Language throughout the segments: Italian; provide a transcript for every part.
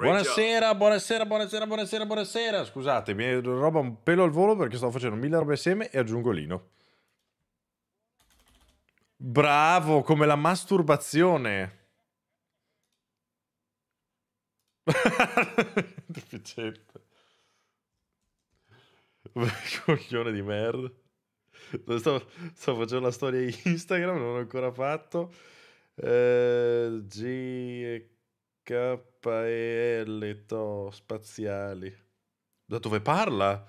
Buonasera, buonasera, buonasera, buonasera, buonasera. Scusate, mi è roba un pelo al volo perché sto facendo mille robe insieme e aggiungo Lino. Bravo, come la masturbazione. Deficiente. Coglione di merda. Stavo, stavo, facendo la storia Instagram, non l'ho ancora fatto. Eh, G... K-Elito spaziali. Da dove parla?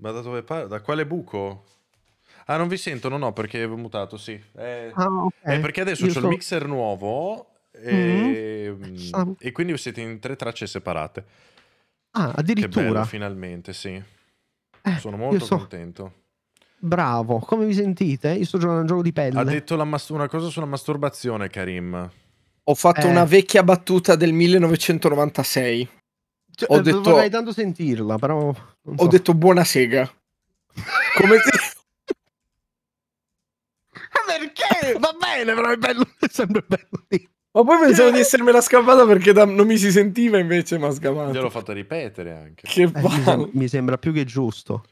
Ma da dove parla? Da quale buco? Ah, non vi sentono, no, perché avevo mutato, sì. Eh, ah, okay. eh, perché adesso Io ho so... il mixer nuovo e, mm-hmm. Mm, e quindi siete in tre tracce separate. Ah, addirittura. Che bello, finalmente, sì. Eh, Sono molto so. contento. Bravo, come vi sentite? Io sto giocando a un gioco di pelle. Ha detto mas- una cosa sulla masturbazione, Karim. Ho fatto eh. una vecchia battuta del 1996. Cioè, ho eh, detto, vorrei tanto sentirla, però... So. Ho detto buona sega. Come... Ma perché? Va bene, però è, bello, è sempre bello dire. Ma poi pensavo di essermela scappata perché da, non mi si sentiva invece, ma sgamata. Gliel'ho fatto ripetere anche. Che eh, mi, sembra, mi, sembra, più che giusto.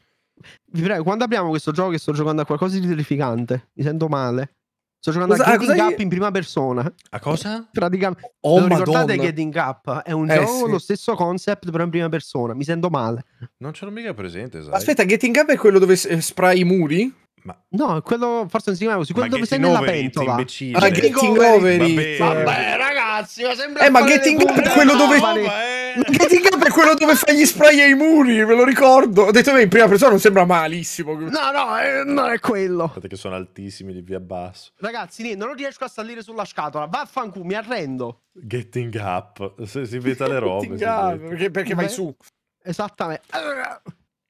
Vi prego, quando abbiamo questo gioco che sto giocando a qualcosa di terrificante, mi sento male. Sto giocando cosa, a ah, Getting Up in prima persona. A cosa? Praticamente. Oh, ricordate Getting Up? È un eh, gioco, sì. lo stesso concept, però in prima persona. Mi sento male. Non ce l'ho mica presente, sai. Aspetta, Getting Up è quello dove eh, spray i muri? Ma... No, quello forse non si chiama così, quello dove sei nella pentola. Ah, Getting Over Vabbè, raga, cazzi, ma sembra Eh, ma Getting Up è quello dove no, Getting Up è quello dove fai gli spray ai muri, ve lo ricordo. Ho detto, beh, in prima persona non sembra malissimo. No, no, eh, non è quello. Aspetta che sono altissimi di via basso. Ragazzi, niente, non riesco a salire sulla scatola. Vaffanculo, mi arrendo. Getting Up, si, si veta le robe. up, perché, perché vai su. Esattamente.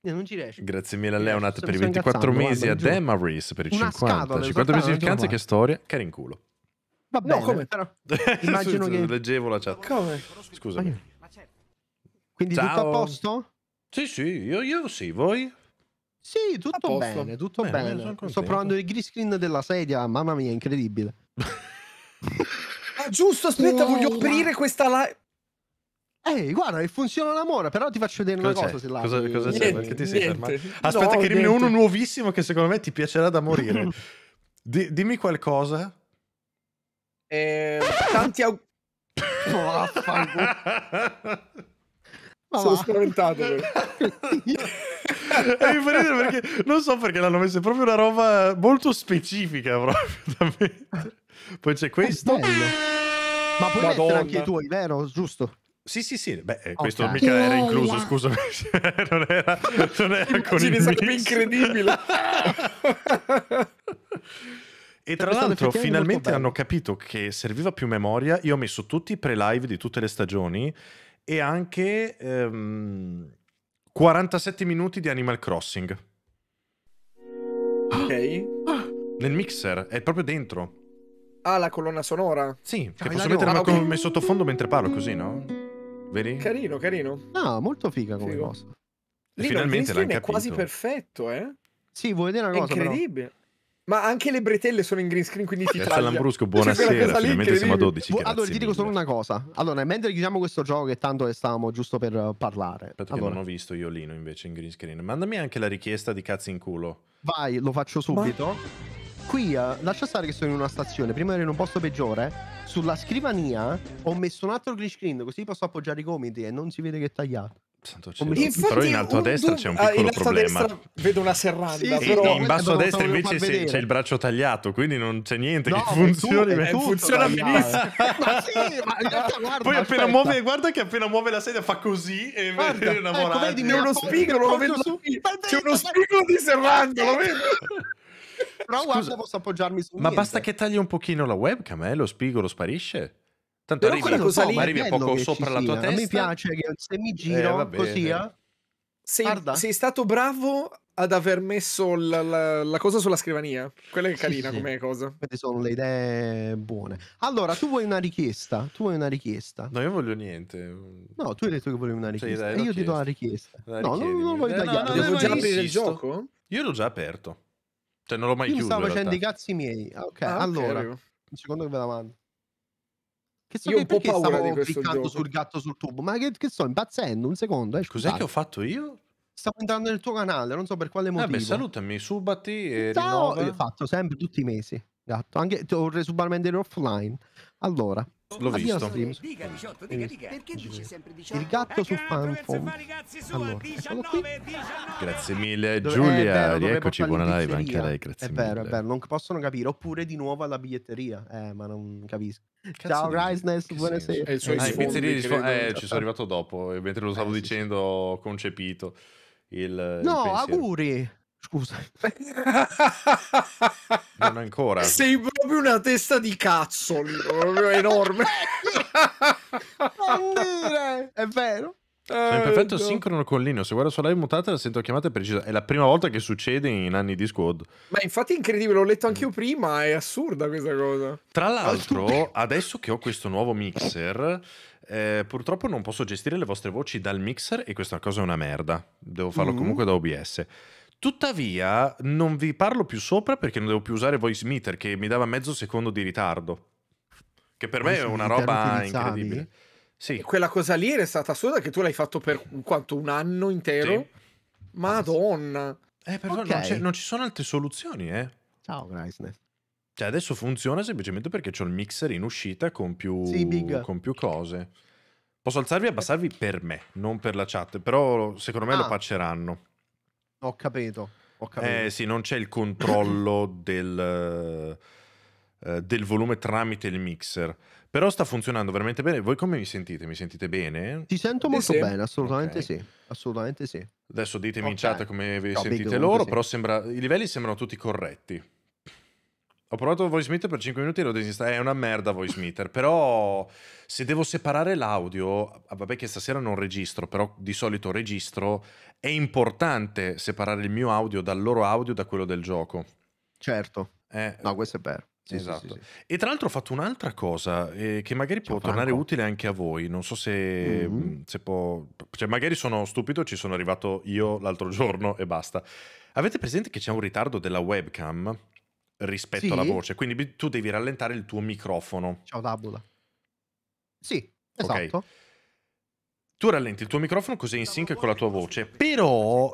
Eh, non ci riesco. Grazie mille a Leonat per i 24 mesi, guarda, a Demaris per i 50. 50 mesi di vacanze, che storia, cari in culo. Va bene. No, come però? Immagino che... Leggevo la chat. Come? Scusa. Quindi Ciao. tutto a posto? Sì, sì, io, io sì, voi? Sì, tutto bene, tutto bene. bene. Eh, Sto provando il green screen della sedia, mamma mia, incredibile. ah, giusto, aspetta, wow. voglio aprire questa live. Ehi, guarda, funziona l'amore, però ti faccio vedere cosa una cosa se la Cosa, cosa c'è? Perché ti sei fermato? Aspetta no, che rimane uno nuovissimo che secondo me ti piacerà da morire. D- dimmi qualcosa eh, tanti auguri. Oh, ma sono va. spaventato. e mi perché non so perché l'hanno messo. è proprio una roba molto specifica. Proprio, Poi c'è questo. ma puoi Madonna. mettere anche i tuoi, vero? Giusto. Sì, sì, sì, beh, eh, okay. questo mica era incluso, oh, scusami, non era, non era con il mix. incredibile. E cioè, tra l'altro finalmente hanno capito che serviva più memoria, io ho messo tutti i pre-live di tutte le stagioni e anche ehm, 47 minuti di Animal Crossing. Ok. Nel mixer, è proprio dentro. Ah, la colonna sonora? Sì, ah, che ah, posso mettere ah, okay. sottofondo mentre parlo, così, no? Vedi? Carino, carino. Ah, molto figa come cosa. finalmente l'hanno capito. è quasi perfetto, eh? Sì, vuoi vedere una cosa? È incredibile. Però? Ma anche le bretelle sono in green screen, quindi ti cioè, traglia. Lambrusco, buonasera, finalmente siamo a 12. Bu- allora, ti dico solo una cosa. Allora, mentre chiudiamo questo gioco, che tanto stavamo giusto per eh, parlare. Aspetta allora. non ho visto io Lino invece in green screen. Mandami anche la richiesta di cazzo in culo. Vai, lo faccio subito. Ma... Qui, eh, lascia stare che sono in una stazione, prima ero in un posto peggiore. Sulla scrivania ho messo un altro green screen, così posso appoggiare i gomiti e non si vede che è tagliato. Infatti, in alto a destra c'è un piccolo ah, problema. vedo una serranda, sì, però... in basso a destra invece c'è il braccio tagliato, quindi non c'è niente no, che funzioni. Tutto, funziona benissimo. ma sì, ma guarda, Poi appena muove, guarda che appena muove la sedia fa così e guarda, ecco, vedi una Ecco, vedi, uno spigolo, lo vedo su. C'è uno spigolo di serranda, lo vedo. Però guarda, posso appoggiarmi su Ma basta che tagli un pochino la webcam, eh? Lo spigolo sparisce? Tanto Però arrivi, cosa so, lì arrivi a poco sopra la sia. tua testa. A me piace che se mi giro eh, così, eh. sei, sei, stato bravo ad aver messo la, la, la cosa sulla scrivania. Quella è carina sì, come sì. cosa. Queste sono le idee buone. Allora, tu vuoi una richiesta? Tu vuoi una richiesta? No, io voglio niente. No, tu hai detto che volevi una cioè, richiesta. Cioè, dai, io ti do la richiesta. La no, non, non voglio eh, tagliare. No, no, Devo già aprire il gioco? Io l'ho già aperto. Cioè, non l'ho mai io chiuso. Io stavo facendo i cazzi miei. Ah, ah, ok, allora. un secondo che ve la mando. Che so Io che, ho un po' paura di questo gioco. sul gatto sul tubo, ma che, che sto impazzendo? Un secondo, eh, Cos'è che ho fatto io? Stavo entrando nel tuo canale, non so per quale motivo. Vabbè, salutami, subati e Ciao, rinnova. Ho fatto sempre tutti i mesi, gatto. Anche ti ho reso offline. Allora, L'ho visto. Dica, 18, dica, mm. dica. Perché dici sempre 18? Il gatto su eh, Fanfom. Allora, Grazie mille Giulia, eh, rieccoci, buona live anche a lei, grazie È mille. vero, è vero, non possono capire. Oppure di nuovo alla biglietteria. Eh, ma non capisco. Ciao, dici? Riseness, buonasera. senso? E Ah, i eh, sfondi, eh, ci sono arrivato dopo, mentre lo stavo Eh, ah, sì, dicendo ho concepito il No, il auguri. Scusa. non ancora. Sei proprio una testa di cazzo, proprio enorme. dire, è vero. Eh, Sono in perfetto no. sincrono con Lino. Se guardo su live mutata, la sento chiamata precisa. È la prima volta che succede in anni di squad. Ma infatti è incredibile, l'ho letto anche io prima. È assurda questa cosa. Tra l'altro, adesso che ho questo nuovo mixer, eh, purtroppo non posso gestire le vostre voci dal mixer. E questa cosa è una merda. Devo farlo mm-hmm. comunque da OBS. Tuttavia, non vi parlo più sopra perché non devo più usare voice meter che mi dava mezzo secondo di ritardo. Che per voice me è una roba incredibile. Sì. Quella cosa lì era stata assurda che tu l'hai fatto per quanto un anno intero. Sì. Madonna. Eh, però okay. non, non, ci sono altre soluzioni, eh. Ciao, Niceness. Cioè, adesso funziona semplicemente perché ho il mixer in uscita con più, sì, con più cose. Posso alzarvi e abbassarvi per me, non per la chat, però secondo me ah. lo pacceranno. Ho capito. Ho capito. Eh sì, non c'è il controllo del, eh, eh, del volume tramite il mixer. Però sta funzionando veramente bene. Voi come mi sentite? Mi sentite bene? Ti sento molto sì. bene, assolutamente okay. sì. Assolutamente sì. Adesso ditemi okay. in chat come vi no, sentite loro, sì. però sembra, i livelli sembrano tutti corretti. Ho provato Voice Meter per 5 minuti e l'ho disinstallato. È una merda Voice Meter, però se devo separare l'audio, ah, vabbè che stasera non registro, però di solito registro è importante separare il mio audio dal loro audio da quello del gioco. Certo. Eh, no, questo è vero. Sì, esatto. Sì, sì, e tra l'altro ho fatto un'altra cosa eh, che magari Ciao, può Franco. tornare utile anche a voi. Non so se, mm-hmm. se può... Cioè, magari sono stupido, ci sono arrivato io l'altro giorno e basta. Avete presente che c'è un ritardo della webcam rispetto alla voce? Quindi tu devi rallentare il tuo microfono. Ciao, Dabula. Sì, esatto. Okay. Tu rallenti il tuo microfono così è in sync con la tua voce, però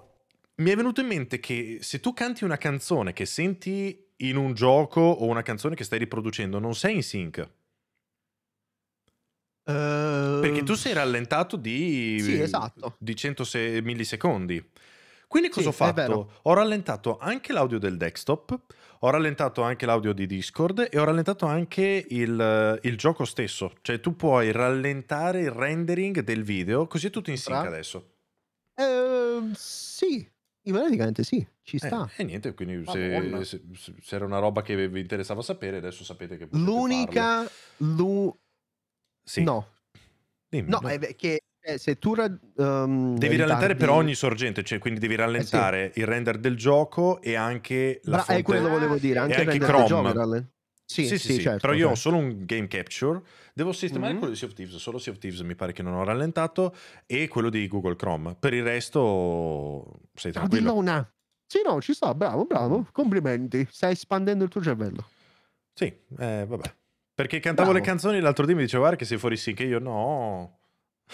mi è venuto in mente che se tu canti una canzone che senti in un gioco o una canzone che stai riproducendo, non sei in sync. Uh, Perché ehm tu sei rallentato di, sì, esatto. di 100 millisecondi. Quindi cosa sì, ho fatto? Ho rallentato anche l'audio del desktop, ho rallentato anche l'audio di Discord e ho rallentato anche il, il, gioco stesso. Cioè tu puoi rallentare il rendering del video, così è tutto in sync adesso. Eh, sì, praticamente sì, ci eh, sta. Eh, e niente, quindi ah, se, se, se, era una roba che vi interessava sapere, adesso sapete che... L'unica... Lu... Sì. No. Dimmi, no, no. È che eh, se tu um, devi rallentare per ogni sorgente, cioè, quindi devi rallentare eh sì. il render del gioco e anche la Bra- eh, fonte... È quello volevo ah, dire, anche, anche Chrome. Gioco, sì, sì, sì, sì certo, però io certo. ho solo un game capture, devo sistemare mm-hmm. quello di Sea of Thieves, solo Sea of Thieves mi pare che non ho rallentato, e quello di Google Chrome. Per il resto sei ah, tranquillo. Ma una. Sì, no, ci sta, bravo, bravo, complimenti, stai espandendo il tuo cervello. Sì, eh, vabbè. Perché cantavo bravo. le canzoni l'altro dì mi diceva guarda che sei fuori sì, che io no...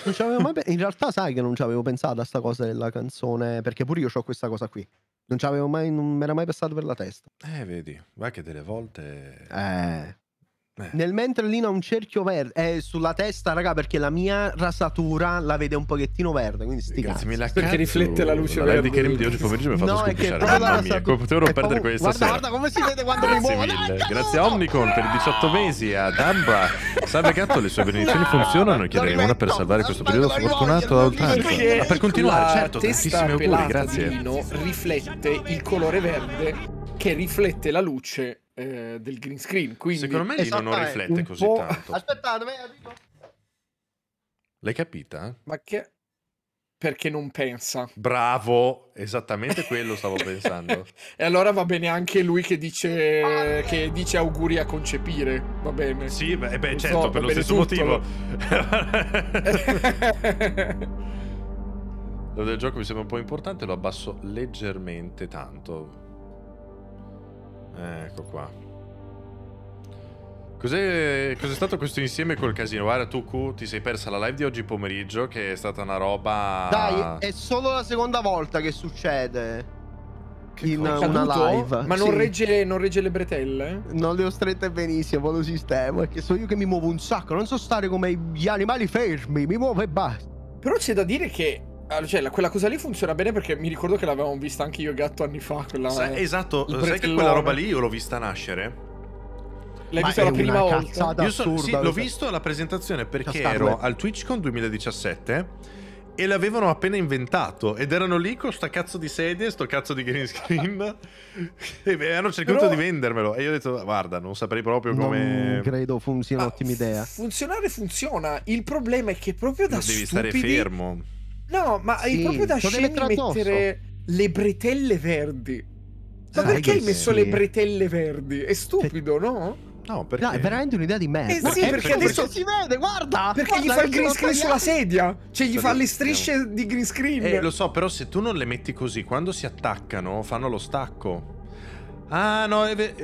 Non ci avevo mai pensato. In realtà sai che non ci avevo pensato a sta cosa della canzone, perché pure io ho questa cosa qui. Non ci avevo mai, non mi era mai passato per la testa. Eh, vedi, vai che delle volte... Eh... Eh. Nel mentre lì ha un cerchio verde eh, sulla testa, raga, perché la mia rasatura la vede un pochettino verde. Quindi sti Grazie mille cazzo. Perché riflette la luce la verde. di Kerim di oggi pomeriggio mi ha fatto no, scoppiare. come potevo perdere proprio... questa guarda, sera. Guarda come si vede quando mi muovo. Mille. Grazie a Omnicon per i 18 mesi, a Dabba. Salve gatto, le sue benedizioni funzionano e chiederemo una per salvare questo periodo fortunato da oltranza. Ma per continuare, certo, tantissimi auguri, grazie. Il riflette il colore verde che riflette la luce eh, del green screen. Quindi... Secondo me esatto, non eh, riflette così tanto. Aspetta, dove arrivo? L'hai capita? Ma che... Perché non pensa. Bravo, esattamente quello stavo pensando. e allora va bene anche lui che dice, ah. che dice auguri a concepire, va bene. Sì, beh, beh certo, so, per lo stesso tutto, motivo. Lo del gioco mi sembra un po' importante, lo abbasso leggermente tanto. Eh, ecco qua. Cos'è, cos stato questo insieme col casino? Guarda, tu Q, ti sei persa la live di oggi pomeriggio che è stata una roba... Dai, è solo la seconda volta che succede. Che in cosa? una live. Ma sì. non, regge, non, regge, le bretelle? Non le ho strette benissimo, lo sistema. Perché sono io che mi muovo un sacco, non so stare come gli animali fermi, mi muovo e basta. Però c'è da dire che Ah, cioè, quella cosa lì funziona bene perché mi ricordo che l'avevamo vista anche io e Gatto anni fa. Quella, Sa- eh, esatto, sai che quella roba lì io l'ho vista nascere? L'hai vista la prima volta? Io so, sì, l'ho cioè. visto alla presentazione perché cioè, ero al TwitchCon 2017 e l'avevano appena inventato ed erano lì con sta cazzo di sedie, sto cazzo di green screen e hanno cercato Però... di vendermelo e io ho detto guarda non saprei proprio come... Non credo funzioni ah, un'ottima idea. Funzionare funziona, il problema è che proprio da... Non devi stupidi... stare fermo No, ma sì, hai proprio da scemi mettere le bretelle verdi. Ma Sai perché hai messo sì. le bretelle verdi? È stupido, per... no? No, perché... no, è veramente un'idea di merda. Eh no, sì, eh, perché, adesso perché si vede, guarda! Perché guarda, gli fa il green screen sulla sedia. Cioè, gli fa le strisce di green screen. Eh, lo so, però se tu non le metti così, quando si attaccano, fanno lo stacco. Ah, no,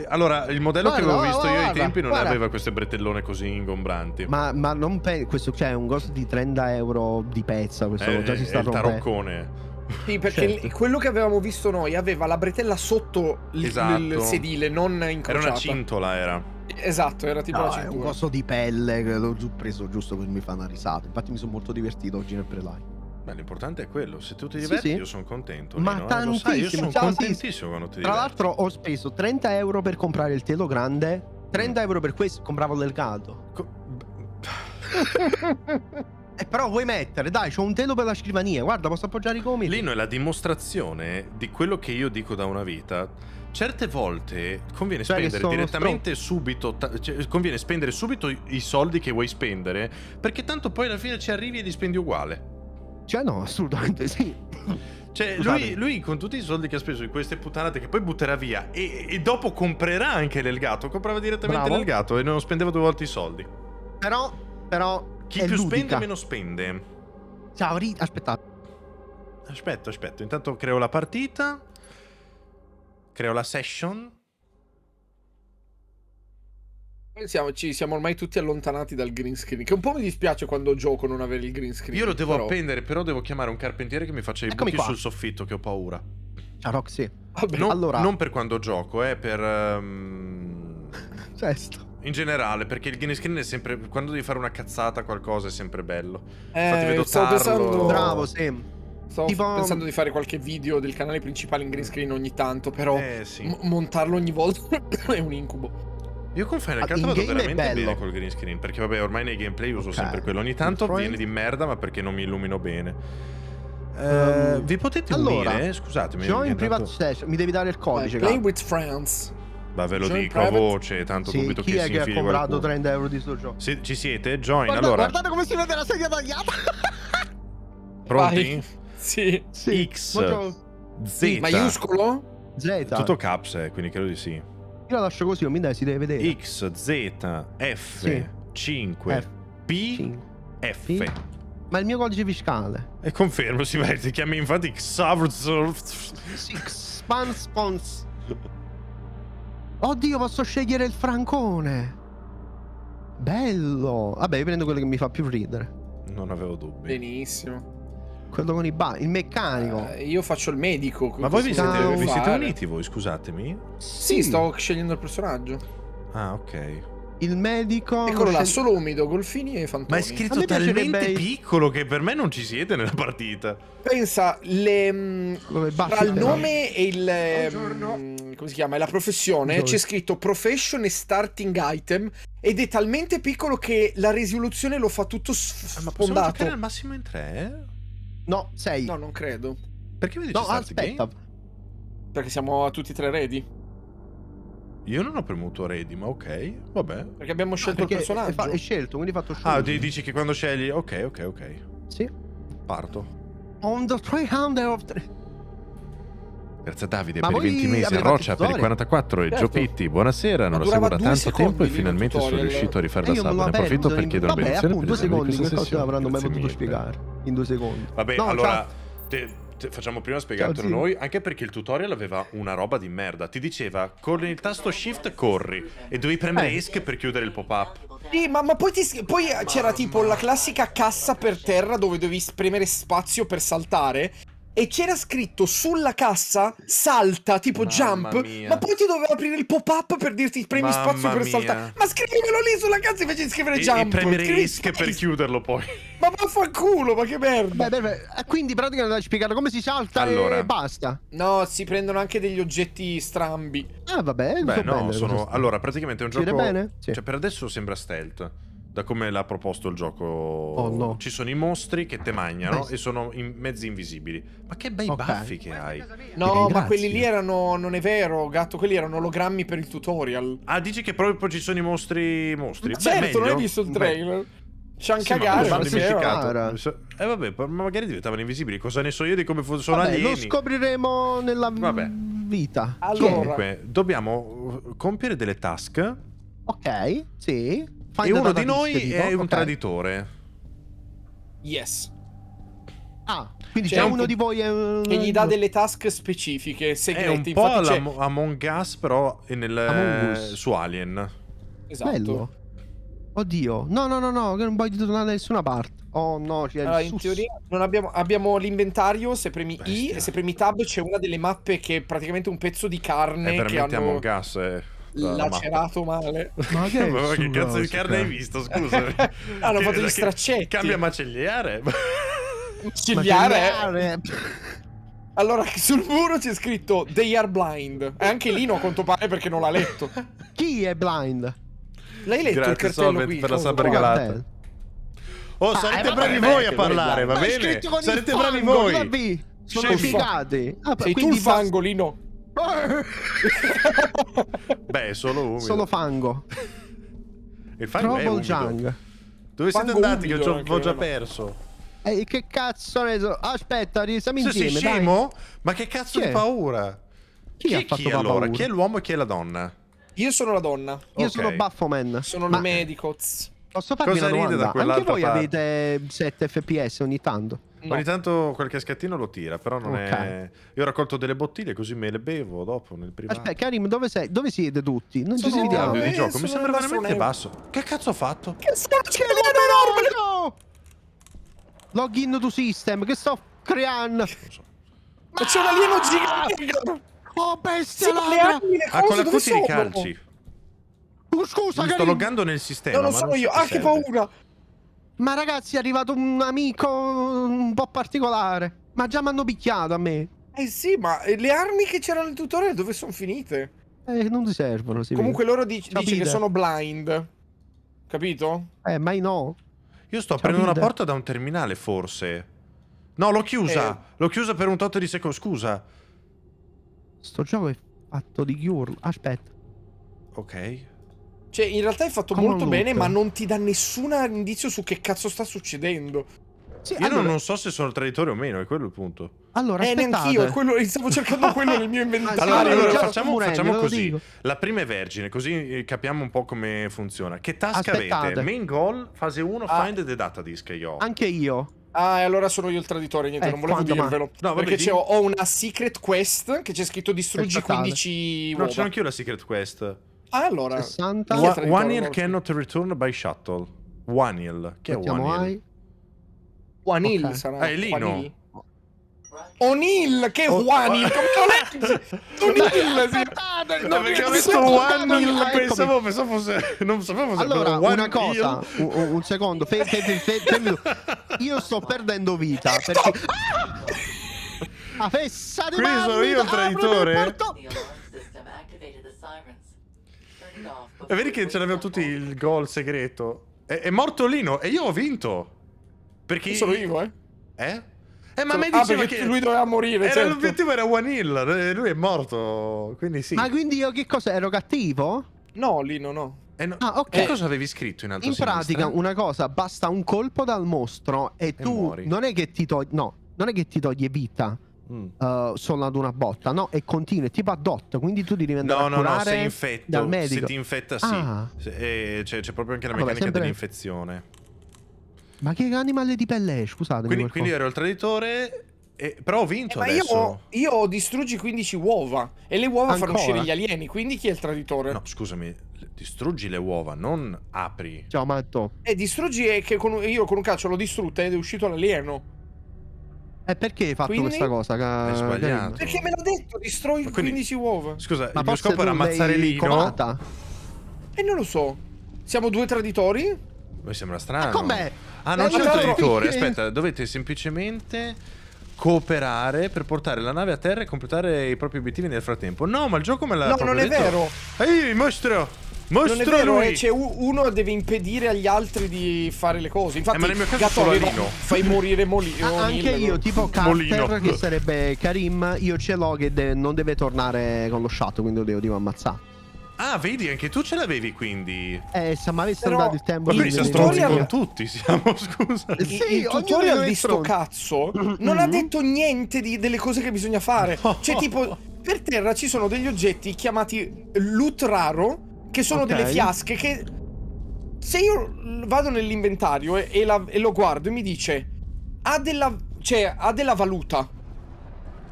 allora il modello guarda, che avevo visto guarda, io ai tempi non guarda. aveva queste bretellone così ingombranti. Ma, ma non pe- questo, cioè, è un costo di 30 euro di pezza. Questo eh, già si sta rompendo. taroccone. Sì, perché certo. quello che avevamo visto noi aveva la bretella sotto l- esatto. il sedile, non incrociata. Era una cintola, era. Esatto, era tipo no, una cintola. un costo di pelle, che l'ho preso giusto così mi fa una risata. Infatti mi sono molto divertito oggi nel pre-live. Beh, l'importante è quello, se tu ti diverti sì, sì. io sono contento. Ma Nino, tantissimo, eh, sai, io sono Ciao, contentissimo quando ti diverti. Tra l'altro ho speso 30 euro per comprare il telo grande, 30 mm. euro per questo compravo l'elgato. Co- Eh, però vuoi mettere, dai, c'ho un telo per la scrivania. Guarda, posso appoggiare i gomiti. Lino è la dimostrazione di quello che io dico da una vita. Certe volte conviene cioè spendere direttamente stron- subito. Ta- cioè, conviene spendere subito i soldi che vuoi spendere. Perché tanto poi alla fine ci arrivi e li spendi uguale. Cioè no, assolutamente sì. Cioè, lui, lui, con tutti i soldi che ha speso in queste puttanate che poi butterà via e, e dopo comprerà anche l'elgato, comprava direttamente Bravo. l'elgato e non spendeva due volte i soldi. Però, però... Chi più ludica. spende meno spende. Ciao, ri- aspettate. Aspetto, aspetto. Intanto creo la partita. Creo la session. Siamo, ci siamo ormai tutti allontanati dal green screen. Che un po' mi dispiace quando gioco non avere il green screen. Io lo devo però... appendere, però devo chiamare un carpentiere che mi faccia i Eccomi buchi qua. sul soffitto, che ho paura. Ciao ah, Roxy. Non, allora... non per quando gioco, eh, per... Um... In generale, perché il green screen è sempre... Quando devi fare una cazzata qualcosa è sempre bello. Eh, Infatti vedo stavo tarlo... pensando... Bravo, Sam. Sto tipo... pensando di fare qualche video del canale principale in green screen ogni tanto, però eh, sì. montarlo ogni volta è un incubo. Io con Final ah, Cut vado veramente bene col green screen, perché vabbè, ormai nei gameplay uso okay. sempre quello. Ogni tanto Detroit. viene di merda, ma perché non mi illumino bene. Uh, vi potete allora, unire? Scusatemi. Join private session. Mi devi dare il codice. Eh, Play, with friends. Ma ve lo join dico private. a voce, tanto sì, dubito chi che si infili Chi è che ha comprato 30 euro di sto gioco? Se, ci siete? Join, guarda, allora. Guardate come si vede la sedia tagliata. Pronti? Vai. Sì. sì. X. Molto... Z. Maiuscolo? Z. Tutto caps, eh, quindi credo di sì. Io la lascio così, non mi dai, si deve vedere. X, Z, F, sì. 5, F, P, 5. F. P. Ma il mio codice fiscale. E confermo, si vede, ti chiami infatti Xavzurf. Xpanspons. Oddio, posso scegliere il francone. Bello. Vabbè, io prendo quello che mi fa più ridere. Non avevo dubbi. Benissimo. Quello con i ba- il meccanico. Uh, io faccio il medico. Ma voi vi siete, vi siete uniti voi, scusatemi? Sì, sì, sto scegliendo il personaggio. Ah, ok. Il medico. Eccolo là, solo umido, Golfini e Fantoni. Ma è scritto talmente i... piccolo che per me non ci siete nella partita. Pensa, le, Come mm, tra il nome e il. Buongiorno. Mm, come si chiama? È la professione Buongiorno. c'è scritto profession e starting item. Ed è talmente piccolo che la risoluzione lo fa tutto sfondato. Ah, eh, ma possiamo giocare al massimo in tre? No, sei. No, non credo. Perché mi dici no, aspetta. Game? Perché siamo tutti e tre ready. Io non ho premuto ready, ma ok, vabbè. Perché abbiamo scelto no, perché il personaggio. È, fa- è scelto, quindi fatto scelto. Ah, dici che quando scegli... Ok, ok, ok. Sì. Parto. On the 300 of... Piazza Davide Ma per i 20 mesi, Roccia per i 44 certo. e Giopitti, buonasera, non lo seguo da tanto tempo e finalmente sono riuscito a rifare la salva. Ne approfitto per chiedere vabbè, benedizione per due secondi, questa l'avranno mai potuto spiegare in due secondi. Vabbè, allora facciamo prima spiegatelo noi, anche perché il tutorial aveva una roba di merda. Ti diceva con il tasto shift corri e devi premere eh. ESC per chiudere il pop-up. Sì, ma, ma, poi, poi c'era tipo la classica cassa per terra dove devi premere spazio per saltare e c'era scritto sulla cassa salta, tipo Mamma jump, mia. ma poi ti doveva aprire il pop-up per dirti premi Mamma spazio per mia. saltare. Ma scrivimelo lì sulla cassa invece di scrivere e, jump. E premere risk per chiuderlo poi. Ma vaffanculo, ma che merda. Beh, beh, beh. quindi praticamente devi spiegare come si salta allora. e basta. No, si prendono anche degli oggetti strambi. Ah, vabbè, beh, so no, sono... Allora, praticamente è un gioco bene? Sì. Cioè, per adesso sembra stealth da come l'ha proposto il gioco. Oh, no. Ci sono i mostri che te mangiano Beh. e sono in mezzi invisibili. Ma che bei okay. baffi che hai. No, ma quelli lì erano. Non è vero, gatto, quelli erano ologrammi per il tutorial. Ah, dici che proprio ci sono i mostri. mostri. Ma Beh, certo, non hai visto il trailer. C'è Ci hanno sì, cagato, E eh, vabbè, ma magari diventavano invisibili. Cosa ne so io di come funzionano gli alieni? Lo scopriremo nella vabbè. vita. Allora. Comunque, dobbiamo uh, compiere delle task. Ok, sì e uno di noi è un traditore. Yes. Ah, quindi cioè, c'è uno di voi è... che gli dà delle task specifiche, segrete. È un po' Infatti Among Us, però nel, su Alien. Esatto. Bello. Oddio, no, no, no, no, non voglio tornare da nessuna parte. Oh no, c'è allora, in teoria abbiamo, abbiamo l'inventario, se premi Bestia. I e se premi Tab c'è una delle mappe che è praticamente un pezzo di carne. È veramente hanno... Among Us, eh lacerato male. Ma che, ma che cazzo di carne hai visto? Scusa. Hanno ah, fatto gli straccetti. Cambia macelliere. Macelliere? Allora, sul muro c'è scritto They are blind. E anche Lino a quanto pare perché non l'ha letto. Chi è blind? L'hai letto Grazie, il cartello qui? per la sub regalata. Oh, eh. oh ah, sarete eh, bravi voi a parlare, va bene? Sarete bravi voi. Sono figati. Ah, sei tu il fangolino. Beh, è solo umido. Solo fango. Il fango Trouble Jung. Dove fango siete andati? Che ho, ho già no. perso. Ehi, che cazzo reso? Aspetta, siamo insieme. Sei scemo? Dai. Ma che cazzo di paura? Chi, chi ha fatto chi allora? Paura? Chi è l'uomo e chi è la donna? Io sono la donna. Io okay. sono Buffoman. Sono Ma... il medico. Posso farvi Cosa una domanda? Anche voi parte? avete 7 fps ogni tanto? No. Ogni tanto qualche scattino lo tira, però non okay. è. Io ho raccolto delle bottiglie così me le bevo dopo nel primo. Aspetta, Karim, dove, sei? dove siete tutti? Non sono ci sfidiamo. Di gioco. Mi sembra veramente in... basso. Che cazzo ho fatto? Che scaccia enorme! No! Login to system, che sto creando? So. Ma c'è un alieno gigante! Ah! Oh, bestia! Sì, le ah, con la Q calci. ricalci. Oh, scusa, Karim! sto loggando nel sistema. Non lo so io, ah, che paura! Ma ragazzi, è arrivato un amico un po' particolare. Ma già mi hanno picchiato a me. Eh sì, ma eh, le armi che c'erano nel tutorial dove sono finite? Eh, non ti servono, si Comunque vede. loro dic Ciao, dice che sono blind. Capito? Eh, mai no. Io sto aprendo una porta da un terminale, forse. No, l'ho chiusa. Eh. L'ho chiusa per un tot di secondo. Scusa. Sto gioco è fatto di chiurlo. Aspetta. Ok. Cioè, in realtà hai fatto Come molto bene, ma non ti dà nessun indizio su che cazzo sta succedendo. Sì, Io allora... non so se sono traditore o meno, è quello il punto. Allora, eh, neanch'io, quello, stavo cercando quello nel mio ah, inventario. Allora, allora facciamo, murendo, facciamo così. La prima è vergine, così eh, capiamo un po' come funziona. Che tasca Aspettate. avete? Main goal, fase 1, ah. find the data disk io. Anche io. Ah, e allora sono io il traditore, niente, eh, non volevo dirvelo. No, vabbè, perché ho una secret quest che c'è scritto distruggi 15 No, uova. c'è anch'io la secret quest. Ah, allora, 60. One, one cannot return by shuttle. One year. Che è one year? One okay. sarà. Ah, eh, è Lino. O'Neill, che oh, Wanil, oh. come ho O'Neill, sì. No, perché ho visto Wanil, pensavo, pensavo fosse, non sapevo fosse Allora, una cosa, un, secondo, Io sto perdendo vita, perché... Ah! A fessa di Quindi sono io il traitore? E vedi che ce l'abbiamo tutti il gol segreto. È, è morto Lino e io ho vinto. Perché... Io sono vivo, eh? Eh? Eh, ma me ah, diceva che lui doveva morire. Era certo. L'obiettivo era One Hill. Eh, lui è morto. Quindi sì. Ma quindi io che cosa? Ero cattivo? No, Lino, no. Eh no. Ah, ok. Che cosa avevi scritto in alto In sinistra? pratica, una cosa, basta un colpo dal mostro e, e tu muori. non è che ti togli. No, non è che ti toglie vita mm. uh, eh, solo ad una botta, no? È continua è tipo a dot, quindi tu devi andare no, no, no, sei infetto, dal medico. Se ti infetta sì, ah. se, eh, cioè, c'è proprio anche la meccanica vabbè, sempre... dell'infezione. Ma che animale di pelle è? Scusate. Quindi, quindi ero il traditore eh, però ho vinto eh, io, io, distruggi 15 uova e le uova Ancora? fanno uscire gli alieni, quindi chi è il traditore? No, scusami, distruggi le uova, non apri. Ciao Matto. E eh, distruggi e che con, io con un calcio l'ho distrutta ed è uscito l'alieno. E eh, perché hai fatto quindi? questa cosa? Hai sbagliato. Perché me l'ha detto, distruggi quindi... 15 uova. Scusa, ma il mio scopo era ammazzare Lino. E eh, non lo so. Siamo due traditori? Mi sembra strano. Com'è? Ah, non eh, c'è un traditore. Aspetta, dovete semplicemente cooperare per portare la nave a terra e completare i propri obiettivi nel frattempo. No, ma il gioco me l'ha No, non detto. è vero. Ehi, mostro! Mostro non è vero, Cioè, uno deve impedire agli altri di fare le cose. Infatti, eh, ma nel mio caso Gatto aveva, fai morire Molino. Ah, anche io, tipo Carter, che sarebbe Karim, io ce l'ho che de non deve tornare con lo shot, quindi lo devo, ammazzare. Ah, vedi, anche tu ce l'avevi quindi. Eh, siamo avessi Però... dato il tempo. di siamo stronzi con tutti, siamo, scusa. Il, sì, il tutorial di sto cazzo non ha detto niente di, delle cose che bisogna fare. Cioè, tipo, per terra ci sono degli oggetti chiamati loot raro che sono okay. delle fiasche che... Se io vado nell'inventario e, e, la, e lo guardo e mi dice... Ha della... Cioè, ha della valuta.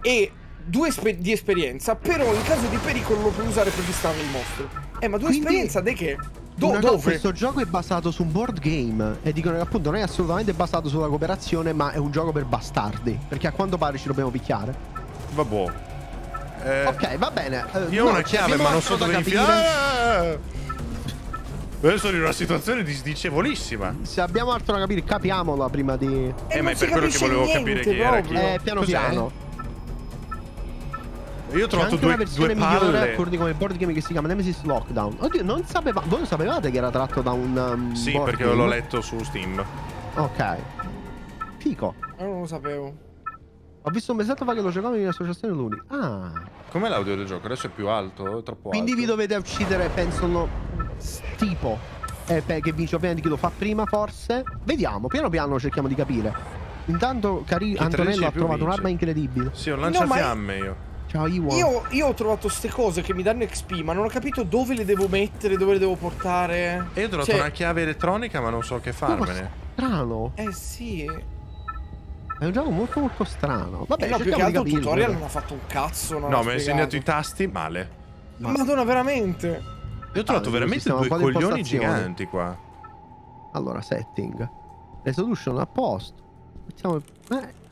E due esper di esperienza, però in caso di pericolo lo puoi usare per distrarre il mostro. Eh, ma due Quindi, esperienza di che? Do dove? questo gioco è basato su un board game e dicono che appunto non è assolutamente basato sulla cooperazione, ma è un gioco per bastardi, perché a quanto pare ci dobbiamo picchiare. Vabbè. Eh, ok, va bene. Eh, io ho no, una chiave, ma non so dove infiare. Io sono in una situazione disdicevolissima. Se abbiamo altro da capire, capiamola prima di. Eh, eh ma è per quello che volevo niente, capire chi era. Chi... Eh, piano piano. Io ho trovato due, una versione due palle. migliore accordi come board game che si chiama Nemesis Lockdown. Oddio, non sapeva... voi lo sapevate che era tratto da un. Um, sì, perché game? l'ho letto su Steam. Ok. Fico. Io non lo sapevo. Ho visto un fa che lo giocavo in associazione Luni. Ah. Com'è l'audio del gioco? Adesso è più alto? È troppo Quindi alto. vi dovete uccidere, pensano, tipo. Eh, che vince ovviamente chi lo fa prima, forse. Vediamo, piano piano cerchiamo di capire. Intanto, cari Antonello ha trovato un'arma incredibile. Sì, ho lanciafiamme no, io. Ciao, Iwan. Io, io ho trovato queste cose che mi danno XP, ma non ho capito dove le devo mettere, dove le devo portare. E io ho trovato cioè... una chiave elettronica, ma non so che farmene. No, ma strano. Eh sì. È un gioco molto molto strano. Vabbè, eh, no, più che altro il tutorial non ha fatto un cazzo. No, mi ha segnato i tasti male. Ma... Madonna, veramente. Io ho trovato ah, veramente due coglioni giganti qua. Allora, setting. Resolution a posto. Mettiamo... Eh.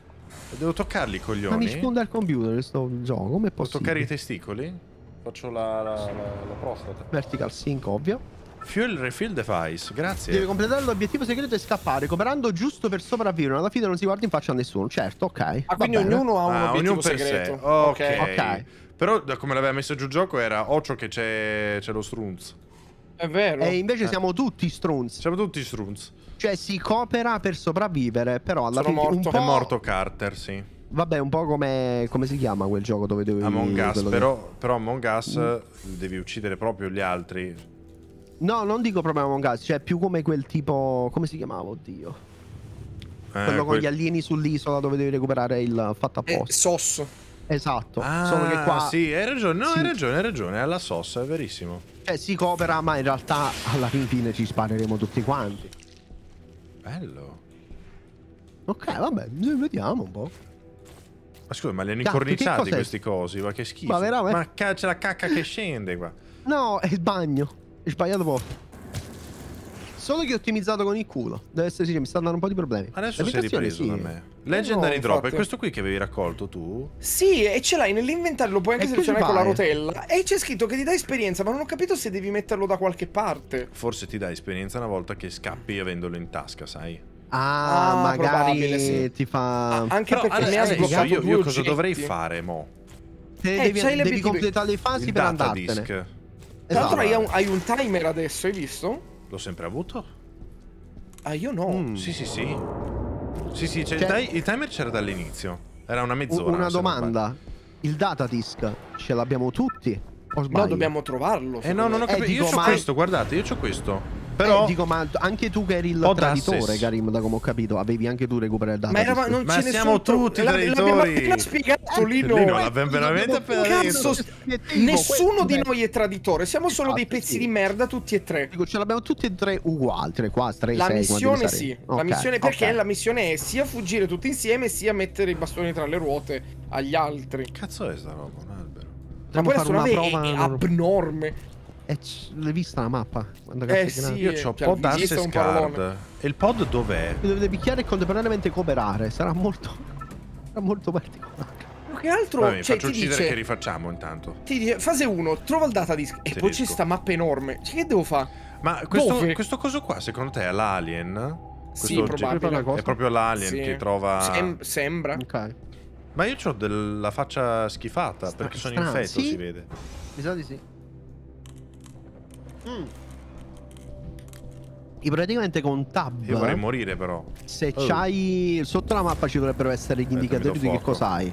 Devo toccarli i coglioni. Ma mi sponda al computer questo gioco, come posso? Toccare i testicoli? Faccio la, la, la, la prostata. Vertical sync, ovvio. Fuel refill device, grazie. Deve completare l'obiettivo segreto e scappare, cooperando giusto per sopravvivere. Alla fine non si guarda in faccia a nessuno, certo, ok. Ah, quindi bene. ognuno ha un ah, obiettivo segreto. Sé. Okay. ok. Però da come l'aveva messo giù il gioco era occhio che c'è lo strunz. È vero. E invece eh. siamo tutti strunz. Siamo tutti strunz. Cioè si coopera per sopravvivere, però alla Sono fine morto. un po'... È morto Carter, sì. Vabbè, un po' come, come si chiama quel gioco dove devi... Among Us, però, però Among Us mm. devi uccidere proprio gli altri No, non dico problema Among Us, cioè più come quel tipo... Come si chiamava, oddio? Eh, Quello con quel... gli alieni sull'isola dove devi recuperare il fatto eh, apposta. Eh, sosso. Esatto, ah, solo che qua... Sì, hai ragione, no, sì. hai ragione, hai ragione, è alla SOS, è verissimo. Cioè, si coopera, ma in realtà alla fin fine ci spareremo tutti quanti. Bello. Ok, vabbè, vediamo un po'. Ma scusa, ma li hanno Cazzo, incorniciati questi cosi? Ma che schifo. Ma, veramente... ma c'è la cacca che scende qua. No, è il bagno. Sbagliato po'. Solo che ho ottimizzato con il culo. Deve essere sì, mi sta dando un po' di problemi. Adesso sei ripreso sì. da me. Eh, Legendary no, Drop, infatti. è questo qui che avevi raccolto tu? Sì, e ce l'hai nell'inventario, lo puoi anche selezionare con la rotella. E c'è scritto che ti dà esperienza, ma non ho capito se devi metterlo da qualche parte. Forse ti dà esperienza una volta che scappi avendolo in tasca, sai? Ah, ah magari sì. ti fa... Ah, anche Però, perché ne ha sbloccato io, io cosa dovrei fare, mo? Eh, devi, devi completare le fasi Il per andartene. Disc. Eh, Tra l'altro hai, hai, un timer adesso, hai visto? L'ho sempre avuto. Ah, io no. Mm. Sì, sì, sì. Sì, sì, cioè, il, il, timer c'era dall'inizio. Era una mezz'ora. Una domanda. Il datadisk ce l'abbiamo tutti? O sbaglio? No, dobbiamo trovarlo. Eh no, non ho capito. Eh, io ho questo, guardate, io ho questo. Però eh, dico, ma anche tu che eri il traditore, Karim, da come ho capito, avevi anche tu recuperato il data. Ma, erava, non ma ce siamo ne tutti la, traditori. L'ha spiegato Lino. Lino l'abbiamo veramente appena detto. Nessuno di noi è traditore, siamo solo dei pezzi di merda tutti e tre. Dico, ce l'abbiamo tutti e tre uguali, tre qua, tre, La sei, missione sì, la missione perché la missione è sia fuggire tutti insieme sia mettere i bastoni tra le ruote agli altri. Che cazzo è sta roba? Un albero. Ma poi la una prova è abnorme. E eh, l'hai vista la mappa? Quando eh sì, io ho cioè, pod Access Card. E il pod dov'è? Lo dovete picchiare contemporaneamente cooperare. Sarà molto. Sarà molto particolare. Ma che altro. Vabbè, cioè, faccio uccidere dice, che rifacciamo intanto. Ti dice, fase 1, trova il data E poi c'è sta mappa enorme. Cioè, che devo fare? Ma questo, questo coso qua, secondo te, è l'alien? Questo sì, probabile. È proprio l'alien sì. che trova. Sem sembra. Ok. Ma io ho della faccia schifata Sta perché sono infetto, sì? si vede. Mi sa di sì. Mm. praticamente con tab. Io vorrei morire, però. Se oh. c'hai. Sotto la mappa ci dovrebbero essere gli indicatori di che cosa hai.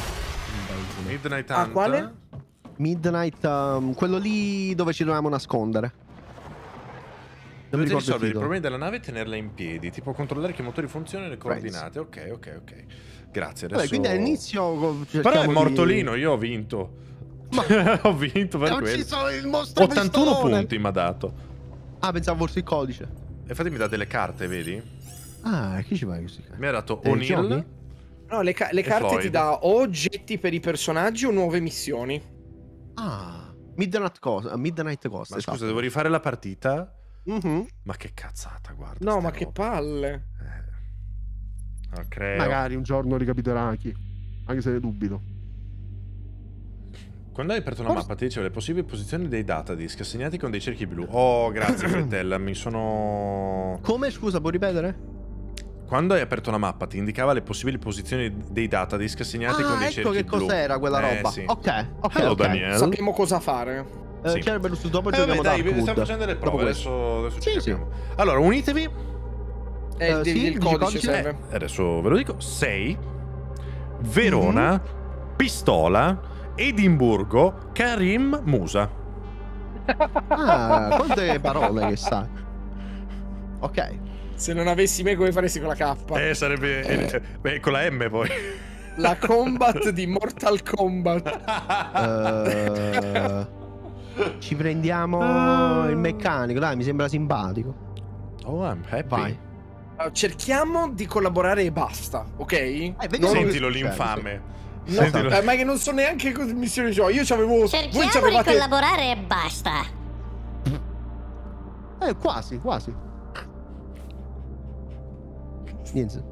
Midnight ah, Hunt. Ah, quale? Eh? Midnight, um, quello lì dove ci dovevamo nascondere. Non Dovete risolvere il problema della nave e tenerla in piedi, tipo controllare che i motori funzionano e le coordinate. Ok, ok, ok. Grazie. Adesso... Vabbè, quindi all'inizio. Però è mortolino, di... io ho vinto. Ma... ho vinto per non quello. Ci sono il mostro 81 pistone. punti mi ha dato. Ah, pensavo fosse il codice. E fatemi dà delle carte, vedi? Ah, chi ci vai così? Mi ha dato O'Neill. No, le, ca- le carte Floyd. ti dà o oggetti per i personaggi o nuove missioni. Ah, Midnight Ghost. Eh, Midnight Ghost ma esatto. scusa, devo rifare la partita? Mm-hmm. Ma che cazzata, guarda. No, ma roba. che palle. Eh. No, creo. Magari un giorno ricapiterà anche, anche se ne dubito. Quando hai aperto una Forse... mappa ti diceva le possibili posizioni dei datadisk assegnati con dei cerchi blu. Oh, grazie, fratella, mi sono... Come? Scusa, puoi ripetere? quando hai aperto la mappa ti indicava le possibili posizioni dei datadisk segnati ah, con dei ecco cerchi blu. ecco che cos'era quella eh, roba. sì. Ok, ok, Hello, okay. Daniel. Sappiamo cosa fare. Eh, sì. Cerberus, dopo eh, giochiamo vabbè, dai, stiamo facendo le prove, adesso, adesso sì, sì. Allora, unitevi. Eh, uh, sì, il, il codice, codice eh, adesso ve lo dico. 6, Verona, mm-hmm. Pistola, Edimburgo, Karim, Musa. Ah, quante parole che sa. Ok. Se non avessi me, come faresti con la K? Eh, sarebbe. Eh. eh beh, con la M poi. La combat di Mortal Kombat. Uh, ci prendiamo uh. il meccanico, dai, mi sembra simpatico. Oh, I'm happy. Vai. Ah, cerchiamo di collaborare e basta, ok? Eh, Sentilo l'infame. No, Sentilo. Eh, ma che non so neanche cosa missione ciò. Io c'avevo. Cerchiamo voi di collaborare e basta. Eh, quasi, quasi niente,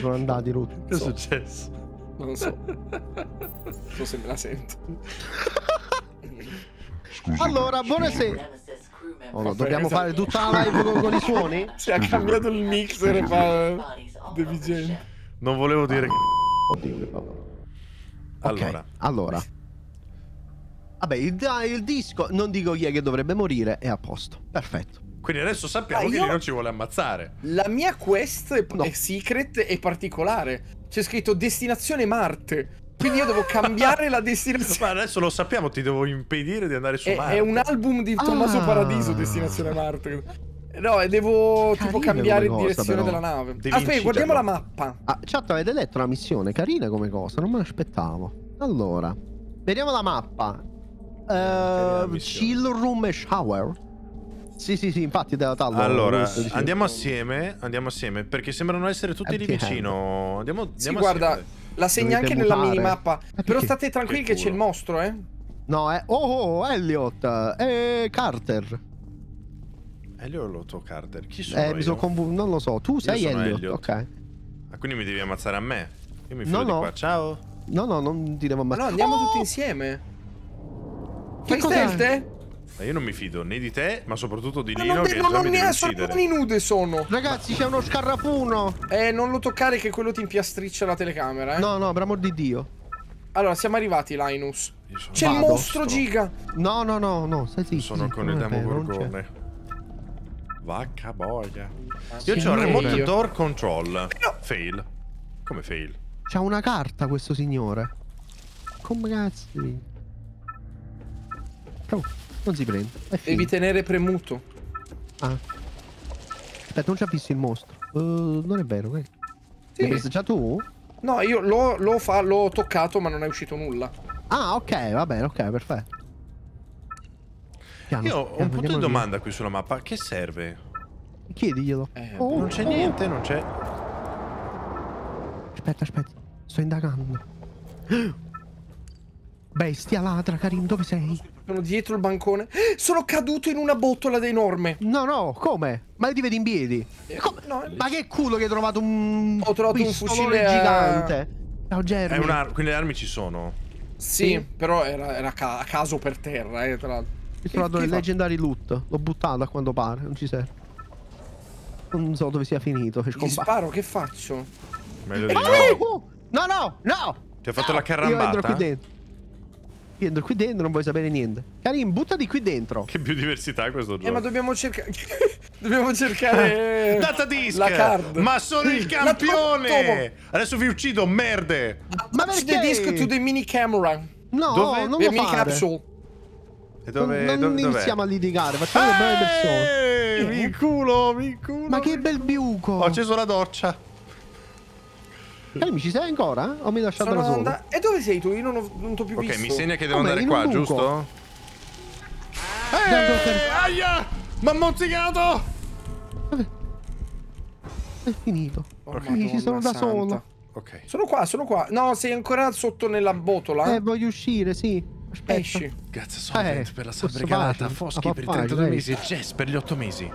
sono andati rotti. Che so. è successo? Non lo so. Non se me la sento. Scusi, allora, buonasera. Oh, no, dobbiamo fare tutta la live con, con i suoni? Si è cambiato il mixer e fa... Eh, non volevo dire che... Oddio, Allora. Okay, allora. Vabbè, il, il disco, non dico chi è che dovrebbe morire, è a posto. Perfetto. Quindi adesso sappiamo ah, io... che lui non ci vuole ammazzare. La mia quest è, no. è secret e particolare. C'è scritto destinazione Marte. Quindi io devo cambiare la destinazione. Ma adesso lo sappiamo, ti devo impedire di andare su è, Marte. È un album di ah. Tommaso ah. Paradiso, Destinazione Marte. No, devo Carina tipo cambiare cosa, direzione però. della nave. Devi Aspetta, ah, guardiamo la mappa. Ah, certo, avete letto la missione? Carina come cosa, non me l'aspettavo. Allora, vediamo la mappa. Uh, chill room e shower. Sì, sì, sì, infatti della tavola. Allora, visto, andiamo assieme, andiamo assieme, perché sembrano essere tutti lì vicino. Andiamo, andiamo sì, guarda, la segna Dovete anche mutare. nella minimappa. Però state tranquilli che, che c'è il mostro, eh. No, eh. Oh, oh, Elliot. E eh, Carter. Elliot o Carter? Chi sono eh, io? non lo so. Tu sei Elliot. Elliot. Ok. Ah, quindi mi devi ammazzare a me? Io mi fido no, no. qua. Ciao. No, no, non ti devo ammazzare. no, andiamo oh! tutti insieme. Che Fai stealth? Eh? Io non mi fido né di te, ma soprattutto di Lino. Ma non, che non, non mi è sono mani nude sono. Ragazzi, c'è uno scarrapuno. Eh, non lo toccare che quello ti impiastriccia la telecamera, eh. No, no, per amor di Dio. Allora, siamo arrivati, Linus. C'è il mostro giga. No, no, no, no, stai zitto. Sono con il Demo Gorgone. Vacca boia. Ah, io ho remote io. door control. Eh, fail. Come fail? C'ha una carta questo signore. Come cazzo? Oh. Non si prende. Devi tenere premuto. Ah. Aspetta, non ci ha visto il mostro. Uh, non è vero, eh. Sì. L'hai preso già tu? No, io l'ho, toccato, ma non è uscito nulla. Ah, ok, va bene, ok, perfetto. Piano, io ho piano, un punto di domanda via. qui sulla mappa. Che serve? Chiediglielo. Eh, oh, non c'è oh. niente, non c'è. Aspetta, aspetta. Sto indagando. Bestia ladra, Karim, dove sei? Sono dietro il bancone. Sono caduto in una botola enorme. No, no, come? Ma io ti vedi in piedi. Eh, no, eh. ma che culo che hai trovato un. Ho trovato un fucile a... gigante. No, Jerry. Quindi le armi ci sono. Sì, sì. però era, era, a caso per terra, eh, tra l'altro. Ho trovato il leggendary loot. L'ho buttato a quanto pare, non ci serve. Non so dove sia finito. Che sparo, che faccio? Meglio di eh, no. Uh! No, no, no! Ti ho fatto no. la carambata. Io entro qui dentro dentro, qui dentro non vuoi sapere niente. Karim, butta qui dentro. Che biodiversità questo eh, gioco. Eh, ma dobbiamo cercare... dobbiamo cercare... Data disc! La card. Ma sono il campione! Adesso vi uccido, merde! Ma perché? The disc to the mini camera. No, dove? non the lo fare. E dove, non dove, dove iniziamo a litigare, facciamo le brave persone. Eh, mi culo, mi culo. Ma che bel biuco! Ho acceso la doccia. Ehi, mi ci sei ancora? O mi hai lasciato Sono da solo? And... E dove sei tu? Io non, ho, non t'ho più okay, visto. Ok, mi segna che devo Vabbè, andare qua, buco. giusto? Eeeh, eh, aia! M'ha mozzicato! È finito. Oh, okay. ci sono da solo. Ok. Sono qua, sono qua. No, sei ancora sotto nella botola. Eh, voglio uscire, sì. Aspetta. Esci. Grazie Solvent eh, per la sabbrigata. Foschi per i 32 mesi e Jess per gli 8 mesi.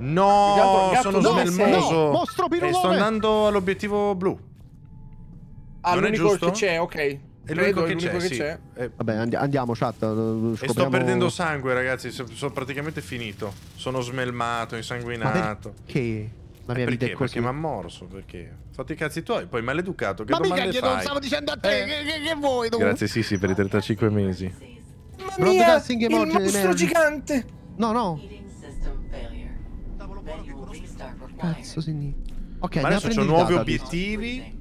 No, sono no, smelmoso. No, mostro eh, pirulone. E sto andando all'obiettivo blu. Ah, non l'unico che c'è, ok. È l'unico che c'è, sì. eh, Vabbè, andiamo, chat. Scopriamo... E sto perdendo sangue, ragazzi. Sono, praticamente finito. Sono smelmato, insanguinato. Che? La mia eh, perché? vita è così. Perché mi ha morso, perché? Fatti i cazzi tuoi, poi maleducato, che Ma domande mica, fai? non stavo dicendo a te, eh. che, che, che, vuoi tu? Grazie sì, per i 35 mesi. Mamma mia, il mostro gigante! No, no, cazzo significa? Ok, Ma adesso ho nuovi data, obiettivi.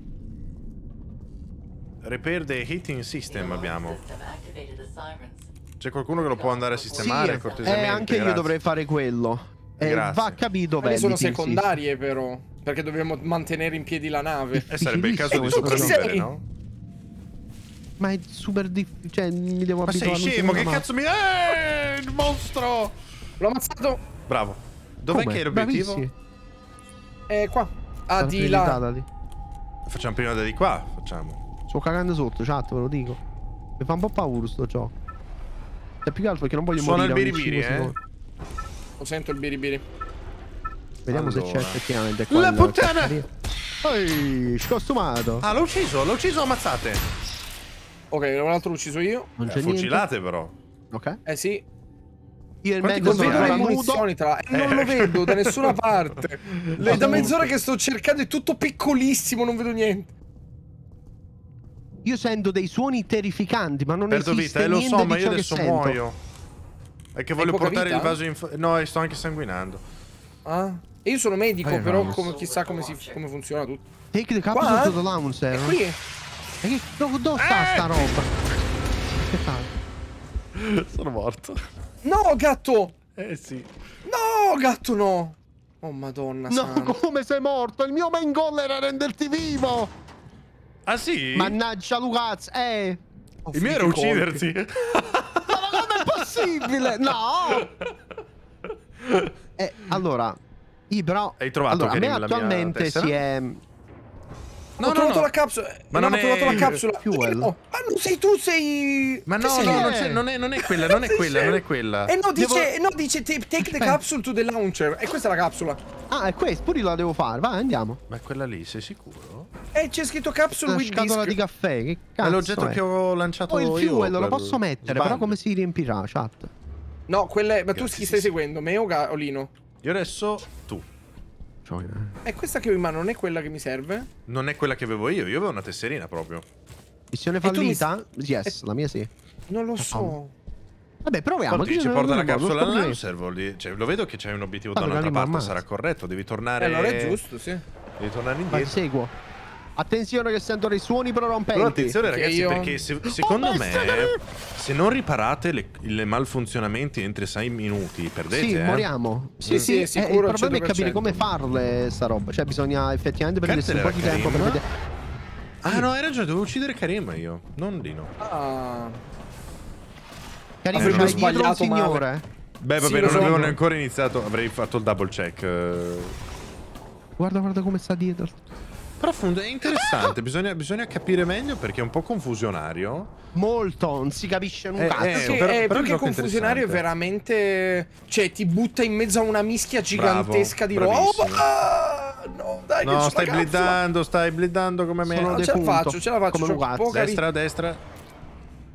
Repair the heating system abbiamo. C'è qualcuno che lo può andare a sistemare sì, eh, cortesemente? Eh, anche grazie. io dovrei fare quello. Eh, va capito bene. sono secondarie system. però, perché dobbiamo mantenere in piedi la nave. E eh, sarebbe il caso di eh, sopravvivere, no? Ma è super difficile, cioè mi devo Ma abituare. Ma sei scemo, che cazzo mi... Eh, il mostro! L'ho ammazzato! Bravo. Dov'è che è l'obiettivo? È eh, qua. Ah, di là. Facciamo prima da di qua, facciamo. Sto cagando sotto, chat, ve lo dico. Mi fa un po' paura sto gioco. È cioè, più che altro perché non voglio Suona morire. Suona il biribiri, eh. Lo sento il biribiri. Vediamo allora. se c'è effettivamente qua. La puttana! Poi, scostumato. Ah, l'ho ucciso, l'ho ucciso, ammazzate. Ok, un altro l'ho ucciso io. Non eh, c'è fucilate però. Ok. Eh sì, io il mezzo sono le munizioni tra... E non lo eh. vedo da nessuna parte. È da mezz'ora che sto cercando è tutto piccolissimo, non vedo niente. Io sento dei suoni terrificanti, ma non Perdo esiste vita, eh, lo so, ma io adesso muoio. È che voglio portare vita? il vaso in... No, sto anche sanguinando. Ah? E io sono medico, eh, però come, chissà come, si, come, funziona tutto. Take the capsule Qua? to eh? the lounge, eh? qui. E dove, dove eh! sta sta eh! roba? Che fa? sono morto. No, gatto! Eh sì. No, gatto no! Oh madonna No, sana. come sei morto? Il mio main goal era renderti vivo! Ah sì? Mannaggia Lucaz, eh! Oh, Il mio era ucciderti. Ma come è possibile? No! eh, allora... Io però... Hai trovato allora, Karim, a me attualmente si è... No, ho no, trovato no. la capsula. Ma non, non ho trovato è... la capsula. Fuel. No. Ah, non sei tu, sei. Ma no, sei no, non, non, è, non, è, quella, non è quella, non è quella. E no, dice, devo... no, dice take the capsule to the launcher. E questa è la capsula. Ah, è questa, pure la devo fare. Vai, andiamo. Ma è quella lì, sei sicuro? Eh, c'è scritto capsule Una with scatola disc. di caffè. Che cazzo? È l'oggetto che ho lanciato io. oh, il fuel lo posso mettere, però come si riempirà, chat? No, quella è. Ma tu chi stai seguendo? Me o Lino? Io adesso tu. E eh. questa che ho in mano non è quella che mi serve? Non è quella che avevo io, io avevo una tesserina proprio. Missione fallita? Mi... Yes, e... Eh, la mia sì. Non lo ah, so. Ah. Vabbè, proviamo. Quanto dice porta la capsula al laser, vuol dire. Cioè, lo vedo che c'è un obiettivo ah, da un'altra parte, sarà corretto, devi tornare... Eh, allora è giusto, sì. Devi tornare indietro. Ma seguo. Attenzione che sento dei suoni prorompenti. Però attenzione ragazzi io... perché se, secondo oh, me se non riparate le malfunzionamenti entro 6 minuti perdete. Sì, eh. moriamo. Sì, sì, sì, sì eh, il problema 100%. è capire come farle sta roba. Cioè bisogna effettivamente prendersi un po' di tempo per vedere. Ah no, hai ragione, devo uccidere Karima io, non Dino. Ah. Karima, eh, c'hai sbagliato un signore. Male. Beh, vabbè, sì, non avevo neanche ancora iniziato, avrei fatto il double check. Eh. Guarda, guarda come sta dietro. Però è interessante, bisogna, bisogna, capire meglio perché è un po' confusionario. Molto, non si capisce nulla. Eh, sì, per, eh, però perché confusionario è veramente... Cioè, ti butta in mezzo a una mischia gigantesca Bravo, di roba. Ah, oh, no, dai, no stai blindando, stai blindando come me. No, ce la faccio, ce la faccio. Come cioè, destra, destra.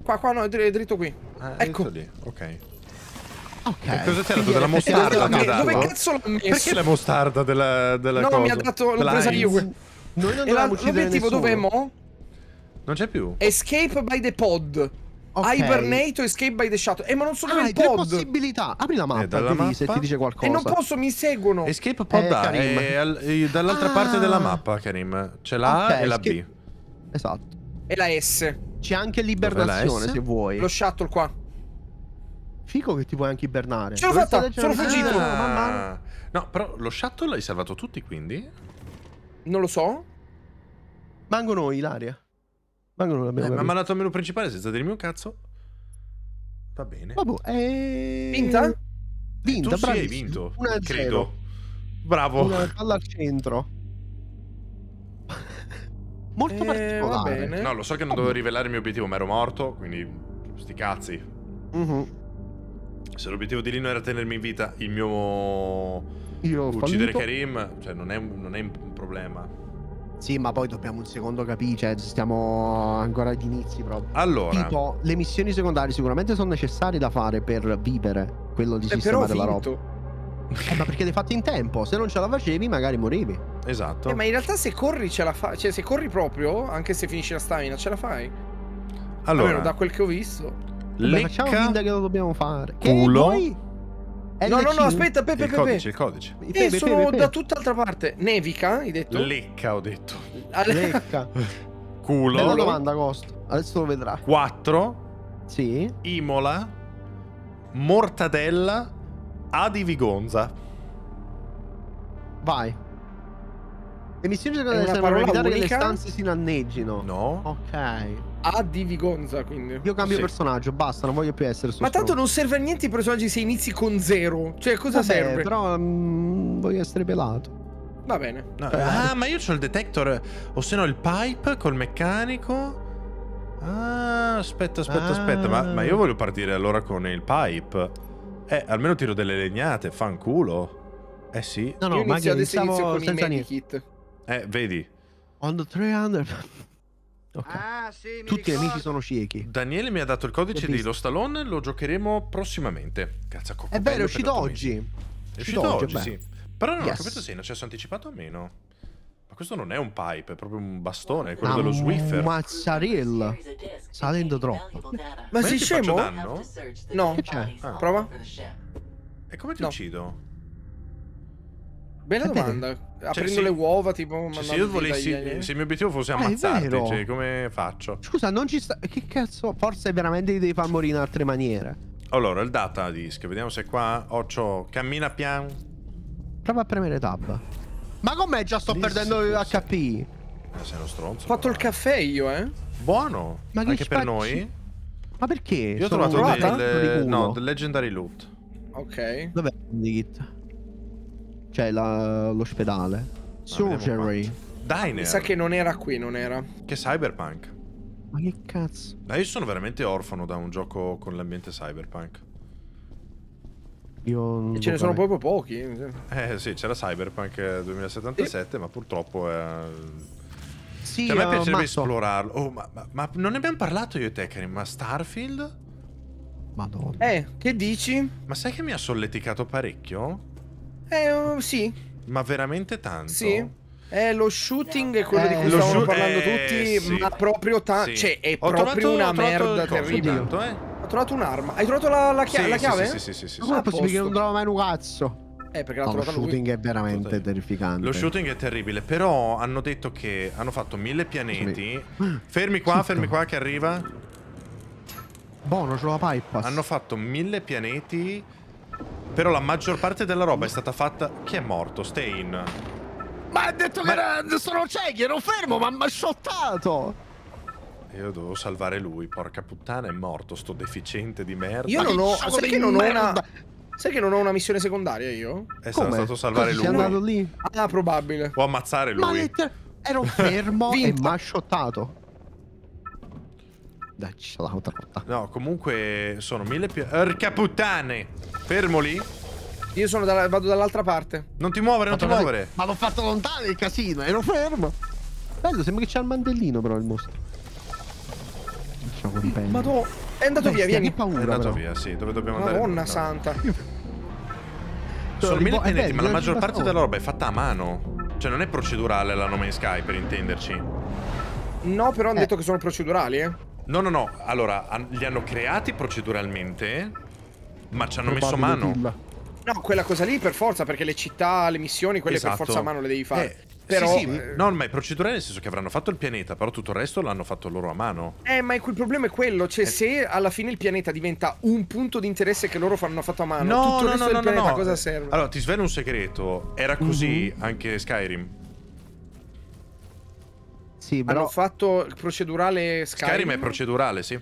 Qua, qua, no, è dritto qui. Ah, ecco. Dritto lì, ok. Okay. cosa c'era dato? Della mostarda? Dove, dove cazzo l'ha messo? Perché la mostarda della, della No, cosa? mi ha dato... L'ho presa io. Noi non dovevamo uccidere L'obiettivo dov'è mo? Non c'è più. Escape by the pod. Okay. Hibernate o Escape by the Shuttle. Eh, ma non sono ah, nel pod. possibilità. Apri la mappa, eh, mappa. se ti dice qualcosa. E eh, non posso, mi seguono. Escape pod eh, A è, eh, al, è eh, dall'altra ah. parte della mappa, Karim. C'è la okay, e la escape... B. Esatto. E la S. C'è anche l'ibernazione, se vuoi. Lo shuttle qua. Fico che ti puoi anche ibernare. Ce l'ho fatta, sono fuggito. Ah. No, però lo shuttle l'hai salvato tutti, quindi? Non lo so. Mango noi, Ilaria. Mango non l'abbiamo eh, Ma mi ha dato il menu principale senza dirmi un cazzo. Va bene. Vabbè, boh, eh... Vinta? Eh, vinta, eh, tu hai vinto. Una credo. Bravo. Una palla al centro. Molto eh, particolare. No, lo so che non dovevo rivelare il mio obiettivo, ma ero morto, quindi sti cazzi. Mm -hmm. Se l'obiettivo di Lino era tenermi in vita, il mio io Uccidere fallito. Karim cioè, non, è, non, è, un problema. Sì, ma poi dobbiamo un secondo capire, cioè, stiamo ancora agli inizi proprio. Allora... Tipo, le missioni secondarie sicuramente sono necessarie da fare per vivere quello di eh, sistemare la roba. Eh, ma perché le fatto in tempo? Se non ce la facevi, magari morivi. Esatto. Eh, ma in realtà se corri ce la fai. Cioè, se corri proprio, anche se finisci la stamina, ce la fai. Allora, Almeno da quel che ho visto. Lecca Vabbè, facciamo finta che lo dobbiamo fare. Culo. Che poi No, no, no, aspetta, Pepe, Pepe. Il codice, il codice. Eh, pepe, sono pepe, pepe. da tutt'altra parte. Nevica, hai detto? Lecca, ho detto. Lecca. Culo. Bella domanda, Costo. Adesso lo vedrà. 4. Sì. Imola. Mortadella. Adivigonza. Vai. Le missioni secondo te servono evitare unica? che le stanze si lanneggino. No. Ok. A di Vigonza, quindi. Io cambio sì. personaggio, basta, non voglio più essere su. Ma tanto non serve a niente i personaggi se inizi con zero. Cioè, cosa Vabbè, serve? Però um, voglio essere pelato. Va bene. No, eh, ah, eh. ma io ho il detector, o se no il pipe col meccanico. Ah, aspetta, aspetta, ah. aspetta. Ma, ma, io voglio partire allora con il pipe. Eh, almeno tiro delle legnate, fanculo. Eh sì. No, no, io ma io adesso inizio con senza i medikit. Eh, vedi. On the 300. Okay. Ah, sì, Tutti gli amici sono ciechi. Daniele mi ha dato il codice di Lo Stallone, lo giocheremo prossimamente. Cazzo, È vero, è uscito oggi. È uscito oggi, oggi sì. Però non yes. ho capito se è in accesso anticipato o meno. Ma questo non è un pipe, è proprio un bastone, è quello ah, dello Swiffer. Mazzarella. Sta dentro troppo. Ma, Ma sei scemo? No. Cioè, ah. Prova. E come ti no. uccido? Bella domanda. Cioè, Aprendo sì. le uova, tipo. Cioè, se io volessi. Eh, se il mio obiettivo fosse eh, ammazzarti, cioè, come faccio? Scusa, non ci sta. Che cazzo? Forse veramente ti devi far morire in altre maniere. Allora, il data disk, vediamo se qua. Occio, cammina pian. Prova a premere tab. Ma com'è già sto Lì perdendo forse... HP? Eh, sei uno stronzo. Ho fatto però. il caffè io, eh. Buono. Ma Anche che per spacci... noi. Ma perché? Io ho trovato del, no, del Legendary Loot. Ok. Dov'è il Kit? Cioè la, l'ospedale. Ah, Surgery. Diner. Mi sa che non era qui, non era. Che cyberpunk. Ma che cazzo? Ma io sono veramente orfano da un gioco con l'ambiente cyberpunk. Io ce ne sono proprio pochi. Eh sì, c'era Cyberpunk 2077, eh, e... ma purtroppo è... Eh, sì, cioè, a me eh, piacerebbe Matto. esplorarlo. Oh, ma, ma, ma, non ne abbiamo parlato io e te, ma Starfield? Madonna. Eh, che dici? Ma sai che mi ha solleticato parecchio? Eh, oh, sì. Ma veramente tanto? Sì. Eh, lo shooting è quello eh, di cui stavano shoot... parlando eh, tutti, sì. ma proprio tanto. Sì. Cioè, è ho proprio trovato, una merda terribile. Tanto, eh. Ho trovato un'arma. Hai trovato la, la, chia sì, la chiave? Sì, sì, sì. sì, Come è possibile che non trovo mai un cazzo? Eh, perché l'ha no, trovato lo shooting lui. è veramente Tutto terrificante. Lo shooting è terribile, però hanno detto che hanno fatto mille pianeti. Fermi qua, Tutto. fermi qua che arriva. Buono, ce l'ho la pipe. Hanno fatto mille pianeti però la maggior parte della roba è stata fatta... Chi è morto? Stain. Ma ha detto ma... che era... sono ciechi, ero fermo, ma mi ha shottato! Io devo salvare lui, porca puttana, è morto sto deficiente di merda. Io non ho... Cioè, sai che non ho una... Sai che non ho una missione secondaria io? È eh, Come? stato salvare Cosa lui. È andato lì? Ah, probabile. O ammazzare lui. Ma letter... ero fermo e mi ha shottato. Dai, c'è l'altra volta. No, comunque sono mille più... Erca puttane! Fermo lì. Io sono dalla... vado dall'altra parte. Non ti muovere, non ti muovere. Ma l'ho fatto lontano il casino, ero fermo. Bello, sembra che c'è il mandellino però il mostro. Ma tu... è andato Bestia, via, vieni. paura, è andato però. via, sì, dove dobbiamo Madonna andare? Madonna santa. Sono mille pianeti, ma la maggior parte della roba è fatta a mano. Cioè, non è procedurale la Nome Sky, per intenderci. No, però hanno eh. detto che sono procedurali, eh. No, no, no. Allora, li hanno creati proceduralmente, ma ci hanno messo mano. No, quella cosa lì per forza, perché le città, le missioni, quelle esatto. per forza a mano le devi fare. Eh, però, sì, sì. Eh, no, ma è procedurale nel senso che avranno fatto il pianeta, però tutto il resto l'hanno fatto loro a mano. Eh, ma il problema è quello, cioè eh. se alla fine il pianeta diventa un punto di interesse che loro fanno fatto a mano, no, tutto no, resto no, del no, pianeta no. cosa serve? Allora, ti svelo un segreto, era così mm -hmm. anche Skyrim. Sì, però... Hanno fatto procedurale Skyrim? Skyrim è procedurale, sì.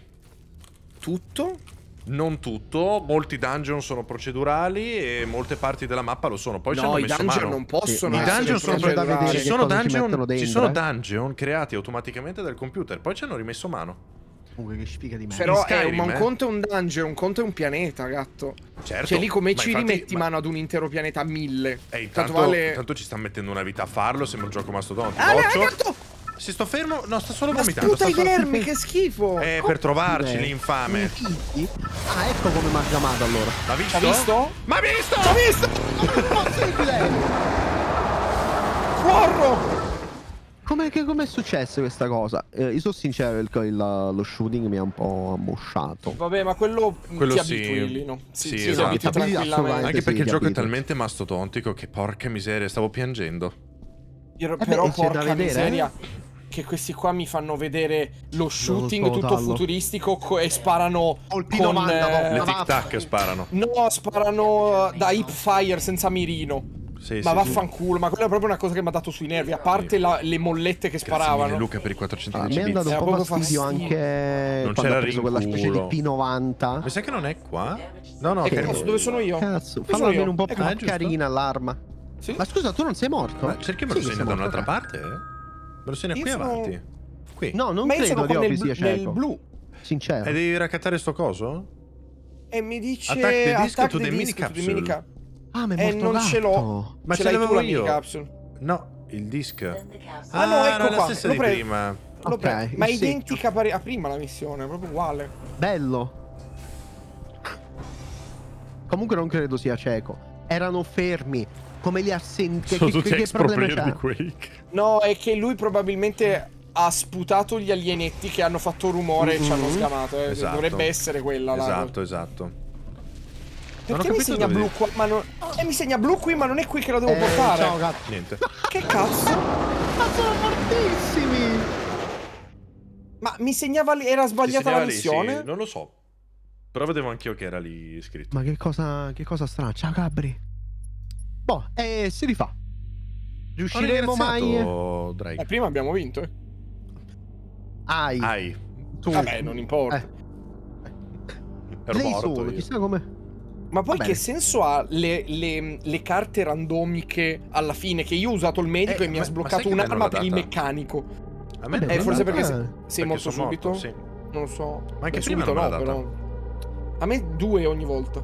Tutto? Non tutto, molti dungeon sono procedurali e molte parti della mappa lo sono. Poi no, ci hanno i messo dungeon mano. non possono sì, I dungeon sono procedurali. Ci sono, dungeon, dentro, ci sono eh? dungeon creati automaticamente dal computer, poi ci hanno rimesso mano. Comunque che sfiga di me. Però Skyrim, eh, un eh? conto è un dungeon, un conto è un pianeta, gatto. Certo. Cioè lì come ci infatti, rimetti ma... mano ad un intero pianeta mille. E eh, intanto, vale... intanto ci sta mettendo una vita a farlo, sembra un gioco mastodonte. Ah, gatto! Si sto fermo. No, sto solo Ma vomitando. Sputa i vermi, che schifo. Eh, per trovarci l'infame. Ah, ecco come mi ha chiamato allora. L'ha visto? L'ha visto? Ma visto? L'ha visto? Non è possibile. Corro. Come, che, com'è successo questa cosa? Eh, io sono sincero, il, il, lo shooting mi ha un po' ammosciato. Vabbè, ma quello, quello ti sì. abitui lì, no? Sì, sì, sì esatto. esatto. tranquillamente. Anche perché il gioco capito. è talmente mastodontico che porca miseria, stavo piangendo. Però, eh beh, porca miseria. Eh? che questi qua mi fanno vedere lo shooting tutto tallo. futuristico e sparano Colpi con 90, eh... le tic tac sparano. No, sparano eh, da hip fire senza mirino. Sì, ma sì, vaffanculo, sì. ma quella è proprio una cosa che mi ha dato sui nervi, a parte la, le mollette che Grazie sparavano. Mille, Luca per i 400 ah, Mi è andato un po' fastidio anche non quando ho preso quella specie di P90. Mi sa che non è qua? No, no, eh, che... cazzo, dove sono io? Cazzo, fallo almeno un po' eh, più carina l'arma. Ma scusa, tu non sei morto? Ma cerchiamelo sì, segno da un'altra parte, eh? Rossina, qui sono... avanti. Qui. No, non Ma credo che nel, sia nel blu. Sincero. E devi raccattare sto coso? E mi dice... Attack the disc attack to the, the mini mini ah, ma è eh, morto E non gatto. ce l'ho. Ma ce, ce l'avevo io. No, il disc. Ah, no, ah, ecco qua. la stessa di prima. Ok, Ma è identica a ah, prima la missione, proprio uguale. Bello. Comunque non credo sia cieco. Erano fermi come li ha sentiti? Sono che, tutti che problema di Quake. No, è che lui probabilmente ha sputato gli alienetti che hanno fatto rumore mm-hmm. e ci hanno mm-hmm. scamato. Eh. Esatto. Dovrebbe essere quella là. Esatto, esatto. Perché mi segna blu qua? Ma non... Eh, mi segna blu qui, ma non è qui che la devo eh, portare. Ciao, cazzo. Niente. Che cazzo? ma sono fortissimi! Ma mi segnava lì, era sbagliata la missione? Lì, sì. Non lo so. Però vedevo anch'io che era lì scritto. Ma che cosa, che cosa strana. Ciao, Gabri. Boh, e eh, si rifà. Riusciremo mai? Drake. Eh, prima abbiamo vinto. Eh. Ai. Ai. Tu. Vabbè, non importa. Eh. eh. Ero Lei solo, chissà come. Ma poi che senso ha le, le, le, carte randomiche alla fine? Che io ho usato il medico eh, e mi ma, ha sbloccato un'arma per il meccanico. A me eh, forse perché sei, sei morto subito? Morto, sì. Non lo so. Ma anche Beh, subito no, però. A me due ogni volta.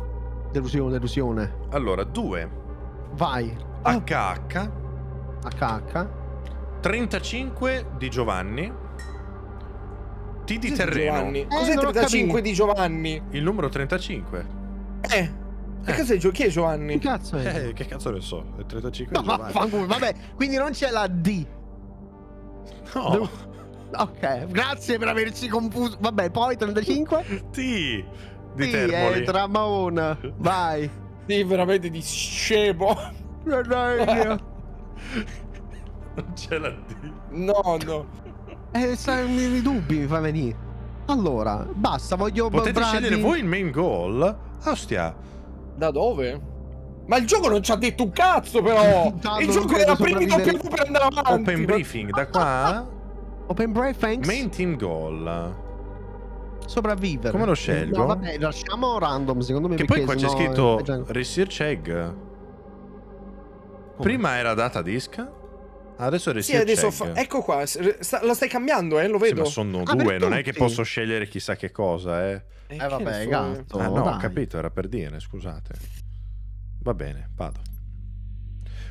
Delusione, delusione. Allora, due. Vai. HH. HH. 35 di Giovanni. T di terreno. Giovanni. Eh, Cos'è 35 di Giovanni? Il numero 35. Eh. Eh. Cos'è, chi è Giovanni? Che cazzo è? Eh, che cazzo ne so? È 35 no, Giovanni. Ma, ma, vabbè, quindi non c'è la D. No. Devo... Ok, grazie per averci confuso. Vabbè, poi 35? T di sì, Termoli. Eh, tra Maona. Vai. Sì, veramente di scemo. non c'è la D. No, no. Eh, i dubbi mi fa venire. Allora, basta, voglio... Potete Brady. scegliere voi il main goal? Ostia. Da dove? Ma il gioco non ci ha detto un cazzo, però! Tanto il gioco era prima doppio per andare avanti. Open briefing, da qua? Open briefing? Main team goal sopravvivere. Come lo scelgo? No, vabbè, lasciamo random, secondo me. Che poi qua c'è no, scritto è... Research Egg. Come? Prima era data disca. Adesso è sì, adesso fa... Ecco qua, sta... lo stai cambiando, eh, lo vedo. Sì, ma sono ah, due, non è che posso scegliere chissà che cosa, eh. Eh, eh vabbè, so... gatto. Ah no, ho capito, era per dire, scusate. Va bene, vado.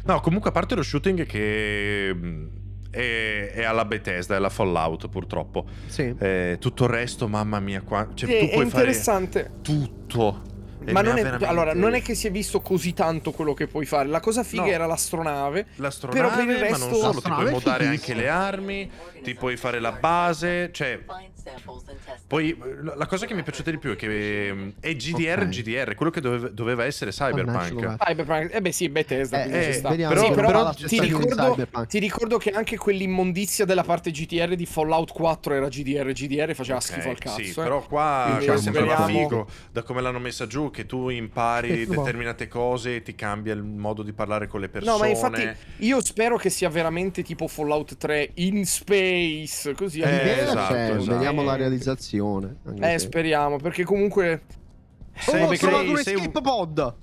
No, comunque a parte lo shooting che mm, e, e, alla Bethesda e alla Fallout purtroppo. Sì. Eh, tutto il resto, mamma mia, qua... cioè, sì, tu puoi fare tutto. E ma non è, veramente... allora, non è che si è visto così tanto quello che puoi fare. La cosa figa no. era l'astronave. L'astronave, però per il resto... ma non solo, ti puoi modare anche le armi, ti puoi fare la base, cioè poi eh, la cosa che mi è piaciuta di più è che mm, è GDR okay. GDR, quello che dove, doveva essere Cyberpunk. Cyberpunk, eh beh sì, Bethesda. Eh, eh, ci però, sì, però ti, ricordo, ti, ricordo, che anche quell'immondizia della parte GDR di Fallout 4 era GDR GDR faceva okay, schifo al cazzo. Sì, eh. però qua, qua sembrava figo da come l'hanno messa giù che tu impari boh. determinate cose e ti cambia il modo di parlare con le persone. No, ma infatti io spero che sia veramente tipo Fallout 3 in space, così. Eh, esatto, esatto. Vediamo speriamo la realizzazione. Eh, se. speriamo, perché comunque... Sei, oh, sono sei, due sei pod!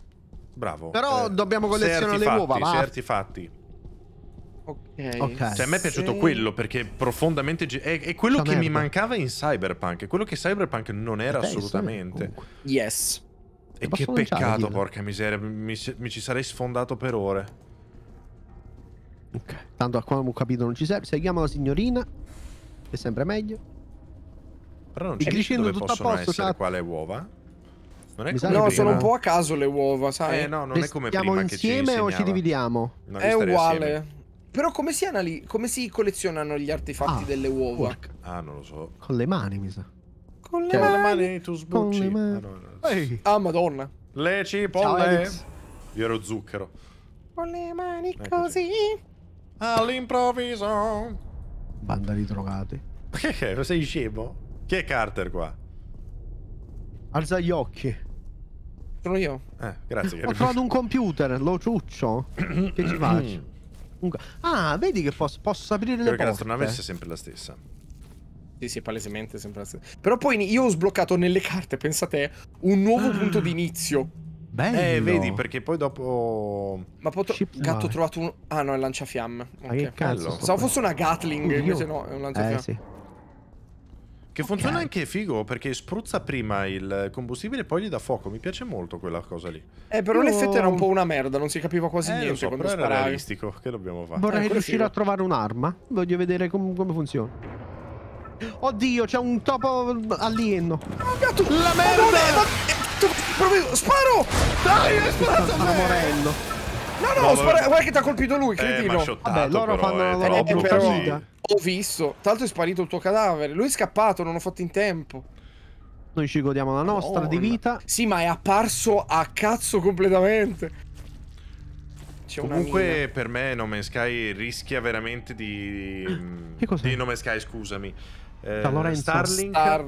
Bravo. Però eh, dobbiamo collezionare le uova, va? Certi fatti. Okay. ok. Cioè, a me è piaciuto se... quello perché profondamente. È, è quello Sta che merda. mi mancava in Cyberpunk. È quello che Cyberpunk non era Beh, assolutamente. Yes. E che peccato, lanciare, porca miseria. Mi, mi, ci sarei sfondato per ore. Ok. Tanto a quando ho capito non ci serve. Seguiamo la signorina. È sempre meglio. Però non ci dice dove tutto possono a posto, essere quale uova? Non è come no, prima. sono un po' a caso le uova, sai? Eh no, non le è come prima insieme ci o ci dividiamo? Non è uguale. Assieme. Però come si, anali- come si collezionano gli artefatti ah, delle uova? Porca. Ah, non lo so. Con le mani, mi sa. Con le, cioè, mani. tu sbucci. Con Man ah, no, no. ah, madonna. Le cipolle. Ciao, Io ero zucchero. Con le mani Eccoci. così. All'improvviso. Banda di drogati. Perché? Sei scemo? Chi è Carter qua? Alza gli occhi. Sono io. Eh, grazie. Ho trovato un computer, lo ciuccio. che ci faccio? Mm. Ah, vedi che posso, posso aprire Credo le porte. Perché la messa è sempre la stessa. Sì, sì, palesemente sempre la stessa. Però poi io ho sbloccato nelle carte, pensate, un nuovo ah. punto di inizio. Bello. Eh, vedi, perché poi dopo... Ma poi tro- gatto ho trovato un... Ah no, è lanciafiamme. Ah, okay. Ma che cazzo? Pensavo fosse una Gatling, invece no, è un lanciafiamme. Eh, sì. Che funziona okay. anche figo perché spruzza prima il combustibile e poi gli dà fuoco. Mi piace molto quella cosa lì. Eh, però Io... l'effetto era un po' una merda, non si capiva quasi eh, niente. So, quando era sparavi. realistico. Che dobbiamo fare? Vorrei eh, riuscire a trovare un'arma. Voglio vedere com come funziona. Oddio, c'è un topo alieno. Ah, La ah, merda! Ma non eh, Sparo! Dai, hai sparato! Stanno morendo. No, no, no spara... guarda che ti ha colpito lui, eh, cretino. Eh, Vabbè, loro però, fanno eh, la loro brutta Ho visto. Tra l'altro è sparito il tuo cadavere. Lui è scappato, non ho fatto in tempo. Noi ci godiamo la nostra Madonna. di vita. Sì, ma è apparso a cazzo completamente. Comunque per me No Man's Sky rischia veramente di... Che cos'è? Di No Man's Sky, scusami. Eh, Starlink? Star... Star...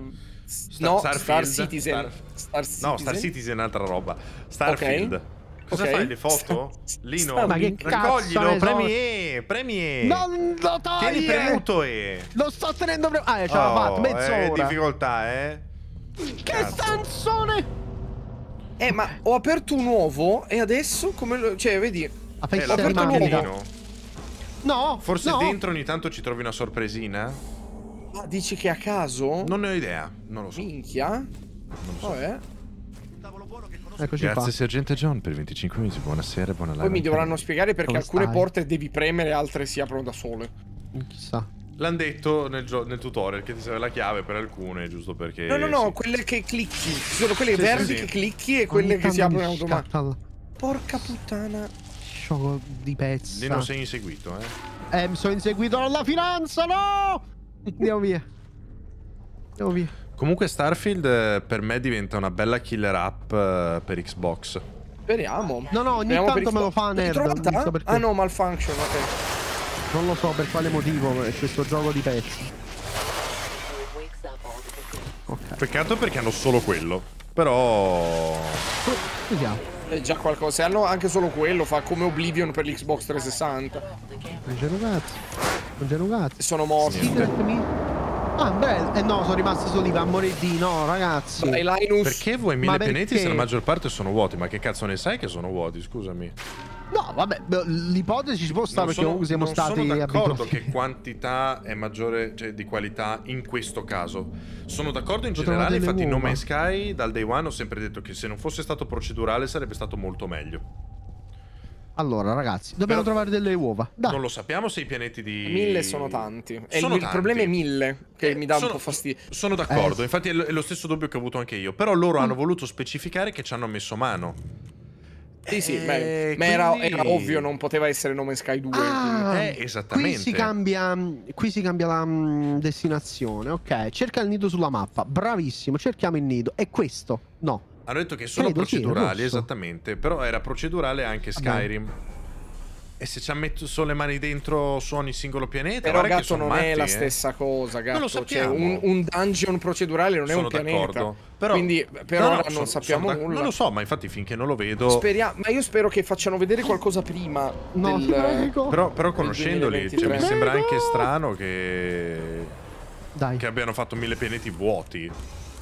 No, Starfield. Star Citizen. Star... Star Citizen. No, Star Citizen è un'altra roba. Starfield. Okay. Cosa okay. fai? Le foto? Lino, ma che raccoglilo, premi E, premi E. Non lo togli! Tieni premuto E. Lo sto tenendo premuto. Ah, ce l'ho oh, fatta, mezz'ora. Eh, difficoltà, eh. Che stanzone! Eh, ma ho aperto un uovo e adesso come lo... Cioè, vedi... Ah, eh, l'ho aperto un uovo. No, Forse no. dentro ogni tanto ci trovi una sorpresina? Ma dici che a caso? Non ne ho idea, non lo so. Minchia? Non lo so. Vabbè. Un tavolo buono che Eccoci Grazie qua. Sergente John per 25 minuti, buonasera, buona live. Poi mi dovranno spiegare perché alcune porte devi premere, altre si aprono da sole. Chissà. L'hanno detto nel, nel, tutorial che ti serve la chiave per alcune, giusto perché... No, no, no, sì. quelle che clicchi. sono quelle sì, verdi sì. che clicchi e quelle Ogni che si aprono in automatico. Porca puttana. Sciocco di pezzi. Lì non sei inseguito, eh. Eh, mi sono inseguito dalla finanza, no! Andiamo via. Andiamo via. Comunque Starfield eh, per me diventa una bella killer app eh, per Xbox. Speriamo. No, no, ogni Speriamo tanto me lo fa nerd. Non so ah no, malfunction, ok. Non lo so per quale motivo questo eh, gioco di pezzi. Okay. Peccato perché hanno solo quello. Però... Vediamo. È già qualcosa. Se hanno anche solo quello, fa come Oblivion per l'Xbox 360. Non c'è nugato. Non c'è nugato. Sono morti. Secret Ah, beh, eh no, sono rimasti soli, va a morire di no, ragazzi. Dai, Linus. Perché vuoi mille perché? pianeti se la maggior parte sono vuoti? Ma che cazzo ne sai che sono vuoti, scusami. No, vabbè, l'ipotesi ci può stare non perché sono, siamo non stati sono d'accordo che quantità è maggiore cioè, di qualità in questo caso. Sono d'accordo in Potremmo generale, infatti in No Man's Sky dal day one ho sempre detto che se non fosse stato procedurale sarebbe stato molto meglio. Allora, ragazzi, dobbiamo Però trovare delle uova. Dai. Non lo sappiamo se i pianeti di. Mille sono tanti. E il tanti. problema è mille, che eh, mi dà sono, un po' fastidio. Sono d'accordo, eh. infatti è lo stesso dubbio che ho avuto anche io. Però loro mm. hanno voluto specificare che ci hanno messo mano. Sì, sì, eh, beh, ma quindi... era, era, ovvio, non poteva essere nome Sky 2. Ah, eh, esattamente. Qui si cambia, qui si cambia la mm, destinazione. Ok, cerca il nido sulla mappa. Bravissimo, cerchiamo il nido. È questo? No. Hanno detto che sono Credo procedurali, esattamente, però era procedurale anche Skyrim. Vabbè. E se ci ha messo le mani dentro su ogni singolo pianeta? Però gatto non matti, è la eh. stessa cosa, gatto. Non lo cioè, sappiamo. Cioè, un, un dungeon procedurale non sono è un pianeta. Però, Quindi per no, ora no, non sono, sappiamo sono nulla. Non lo so, ma infatti finché non lo vedo. Speria- ma io spero che facciano vedere qualcosa prima. No, del... però, però conoscendoli, cioè, mi sembra anche strano che. Dai. Che abbiano fatto mille pianeti vuoti.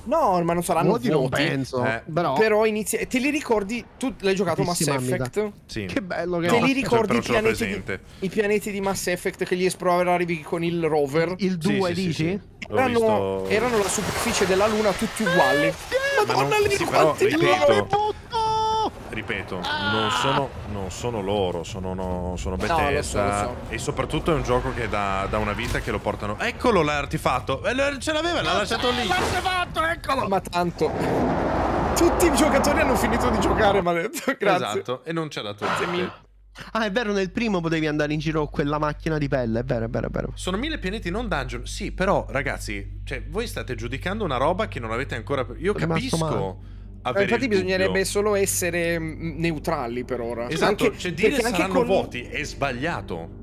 No, ma non saranno vuoti, vuoti. non penso. Eh. Però, però inizia... te li ricordi? Tu l'hai giocato Mass Effect? Sì. Che bello che Te li ricordi cioè, i, pianeti di, i pianeti, di, Mass Effect che gli esploravi con il rover? Il 2 sì, dici? Sì, sì. Erano, ah, visto... erano, la superficie della luna tutti uguali. Madonna, ma non, lì, sì, però, ripeto, ripeto, non sono, non sono loro, sono, no, sono Bethesda. No, lo so, lo so. E soprattutto è un gioco che da, da una vita che lo portano. Eccolo l'artefatto! Eh, ce l'aveva, l'ha lasciato lì! L'artefatto, eccolo! Ma tanto. Tutti i giocatori hanno finito di giocare, maledetto. Grazie. Esatto, e non c'è la tua. Ah, è vero, nel primo potevi andare in giro con quella macchina di pelle. È vero, è vero, è vero. Sono mille pianeti non dungeon. Sì, però, ragazzi, cioè, voi state giudicando una roba che non avete ancora. Io capisco. Male. Eh, infatti bisognerebbe solo essere mm, neutrali per ora. Esatto, anche, cioè dire saranno con... voti è sbagliato.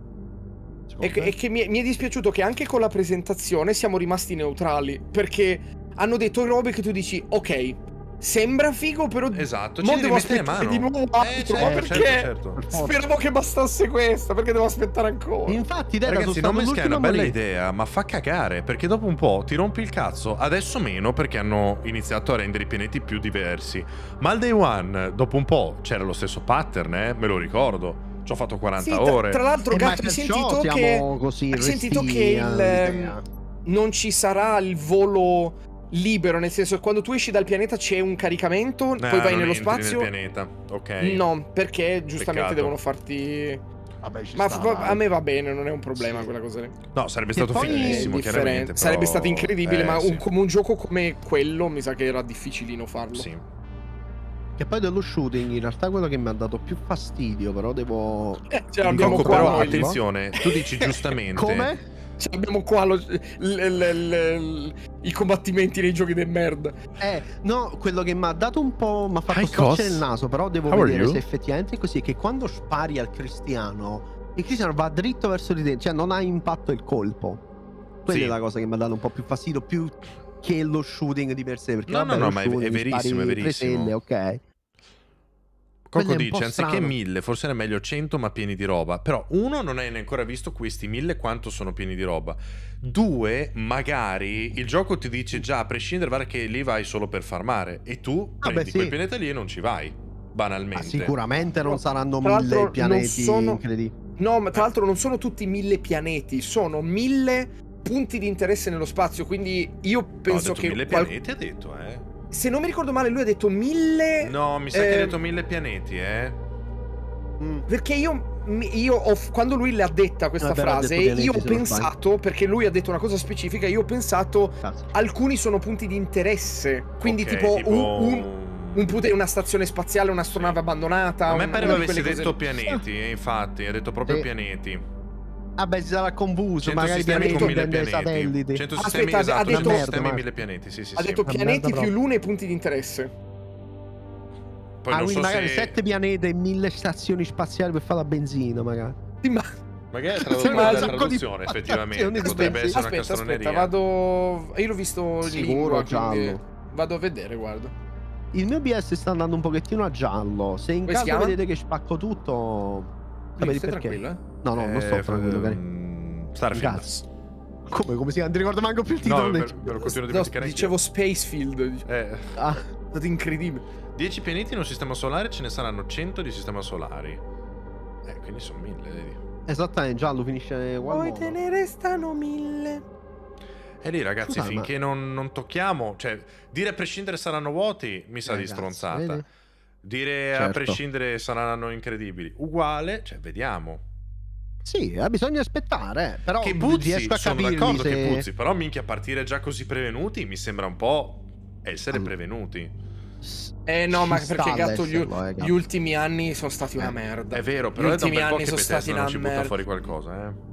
E, e, che mi, mi è dispiaciuto che anche con la presentazione siamo rimasti neutrali, perché hanno detto robe che tu dici, ok, Sembra figo, però. Esatto, ci devo aspettare di nuovo eh, certo, ma perché? Certo, certo. Speravo che bastasse questo, perché devo aspettare ancora. Infatti, dai, ragazzi, non mi è una bella lì. idea, ma fa cagare, perché dopo un po' ti rompi il cazzo. Adesso meno, perché hanno iniziato a rendere i pianeti più diversi. Ma al day one, dopo un po', c'era lo stesso pattern, eh? Me lo ricordo ci ho fatto 40 sì, tra, ore. Tra l'altro, eh, Gatto, hai sentito che, così hai sentito che il, eh, non ci sarà il volo libero, nel senso che quando tu esci dal pianeta c'è un caricamento, nah, eh, poi vai nello spazio. Nel pianeta, ok. No, perché giustamente Peccato. devono farti. Vabbè, ma sta, a me va bene, non è un problema sì. quella cosa lì. No, sarebbe stato fighissimo, chiaramente. Però... Sarebbe stato incredibile, eh, ma sì. un, un gioco come quello mi sa che era difficilino farlo. Sì. E poi dello shooting, in realtà quello che mi ha dato più fastidio, però devo... Eh, ce l'abbiamo però, attenzione, tu dici giustamente... come? Cioè, abbiamo qua lo, le, le, le, i combattimenti nei giochi del merda. Eh, no, quello che mi ha dato un po'. Mi ha fatto storcere il naso. Però devo How vedere se effettivamente è così. Che quando spari al cristiano, il cristiano va dritto verso di te, cioè non ha impatto il colpo. Quella sì. è la cosa che mi ha dato un po' più fastidio, più che lo shooting di per sé. Perché no, vabbè, no, no, ma è, è verissimo, è verissimo. Presende, ok. Coco dice, anziché mille, forse era meglio 100 ma pieni di roba. Però uno, non hai ancora visto questi mille quanto sono pieni di roba. Due, magari il gioco ti dice già, a prescindere, guarda che lì vai solo per farmare. E tu ah, prendi beh, sì. quel pianeta lì e non ci vai, banalmente. Ma ah, sicuramente non saranno Tra mille pianeti sono... credi? No, ma tra l'altro non sono tutti mille pianeti, sono mille punti di interesse nello spazio, quindi io penso no, che... Mille qual... pianeti ha detto, eh se non mi ricordo male, lui ha detto mille. No, mi sa ehm... che ha eh, detto mille pianeti, eh. Mm, perché io, io ho, quando lui l'ha detta questa Vabbè, frase, pianeti, io ho pensato, perché lui ha detto una cosa specifica, io ho pensato, Cazzo. alcuni sono punti di interesse. Quindi okay, tipo, tipo, un, un... Un pute- una stazione spaziale, un'astronave abbandonata. A me pareva che avessi detto pianeti, infatti, ha detto proprio sì. pianeti. Vabbè, ah, si sarà confuso. Magari pianeti prende satelliti. 100 Aspetta, esatto, ha detto, 100 sistemi e mille pianeti. Sì, sì, ha detto sì. pianeti più lune e punti di interesse. Poi ah, non so magari se... 7 pianeti e 1000 stazioni spaziali per fare la benzina, magari. ma... Magari è tradu- una traduzione, effettivamente. Potrebbe essere aspetta, una castroneria. Aspetta, vado... Io l'ho visto Sicuro, lingua, giallo. Vado a vedere, guarda. Il mio BS sta andando un pochettino a giallo. Se in caso vedete che spacco tutto, sapete perché. Tranquillo, eh? No, no, non eh, sto tranquillo, f- mm, Starfield. Cazzo. Come, come si chiama? Non ti ricordo manco più il titolo. No, del... me, continuo a dimenticare. No, dicevo Spacefield. Eh. Ah, è stato incredibile. 10 pianeti in un sistema solare, ce ne saranno 100 di sistema solari. Eh, quindi sono mille, vedi. Esattamente, giallo finisce Poi te ne restano mille. E lì ragazzi, Scusa, finché ma... non, non, tocchiamo, cioè, dire a prescindere saranno vuoti, mi sa eh, di stronzata. Vedi? Dire certo. a prescindere saranno incredibili. Uguale, cioè, vediamo. Sì, eh, bisogna aspettare, eh, però che puzzi, sono d'accordo se... che puzzi, però minchia partire già così prevenuti mi sembra un po' essere All... prevenuti. Eh no, Ci ma perché gatto, gli, eh, gli, ultimi anni sono stati una eh, merda. È vero, però gli ultimi anni sono stati una merda. Ci butta fuori qualcosa, eh.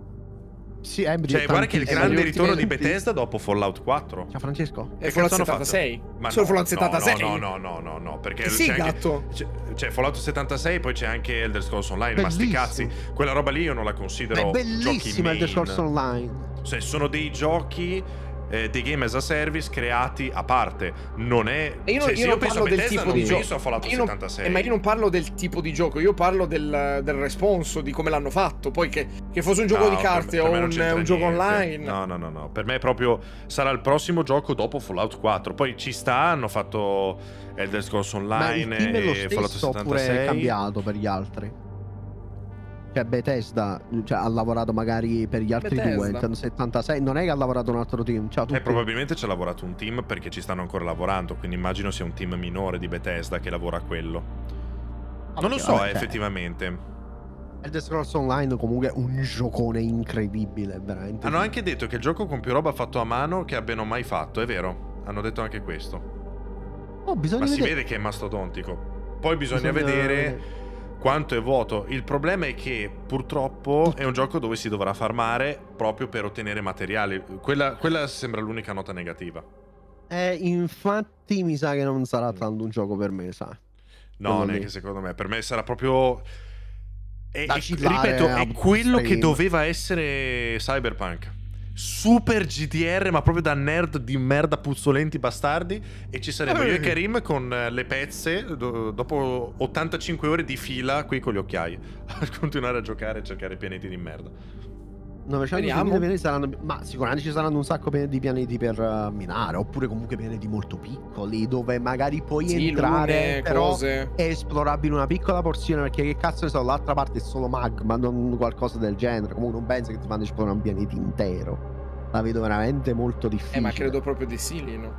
Sì, è eh, cioè, guarda che il grande ritorno di Bethesda dopo Fallout 4. Ciao Francesco. E Fallout 76. Ma Solo no, Fallout 76. No, no, no, no, no, perché sì, c'è gatto. Anche, esatto. c'è, Fallout 76, poi c'è anche Elder Scrolls Online, ma sti cazzi, quella roba lì io non la considero È bellissima Elder Scrolls Online. Cioè, sono dei giochi eh, dei game as a service creati a parte. Non è. E io cioè, non, cioè, io non io parlo del tipo di gioco. Io non, Eh, ma io non parlo del tipo di gioco, io parlo del, del responso, di come l'hanno fatto. Poi che, che fosse un gioco no, di carte o un, un gioco online. No, no, no, no. Per me è proprio. Sarà il prossimo gioco dopo Fallout 4. Poi ci sta, hanno fatto Elder eh, Scrolls Online ma il e Fallout 76. Oppure è cambiato per gli altri. Cioè Bethesda cioè, ha lavorato magari per gli altri Bethesda. due, Nintendo 76, non è che ha lavorato un altro team. Ciao, eh, probabilmente ci ha lavorato un team perché ci stanno ancora lavorando, quindi immagino sia un team minore di Bethesda che lavora a quello. Ah, non lo so okay. effettivamente. Elder Scrolls Online comunque un giocone incredibile, veramente. Hanno anche detto che il gioco con più roba fatto a mano che abbiano mai fatto, è vero. Hanno detto anche questo. Oh, Ma vedere. si vede che è mastodontico. Poi bisogna, bisogna... vedere quanto è vuoto. Il problema è che purtroppo è un gioco dove si dovrà farmare proprio per ottenere materiali. Quella, quella sembra l'unica nota negativa. Eh, infatti mi sa che non sarà mm. tanto un gioco per me, sa. No, neanche secondo me. Per me sarà proprio... È, è, ripeto, è quello che doveva essere Cyberpunk super GTR, ma proprio da nerd di merda puzzolenti bastardi. E ci saremo io e ah. Karim con eh, le pezze do, dopo 85 ore di fila qui con gli occhiai. A continuare a giocare e cercare pianeti di merda. 900 saranno, ma sicuramente ci saranno un sacco di pianeti per eh, minare, oppure comunque pianeti molto piccoli, dove magari puoi sì, entrare, lune, però cose. è esplorabile una piccola porzione, perché che cazzo ne so, l'altra parte è solo magma, non qualcosa del genere, comunque non pensi che ti fanno esplorare un pianeta intero. La vedo veramente molto difficile. Eh, ma credo proprio di sì, Lino.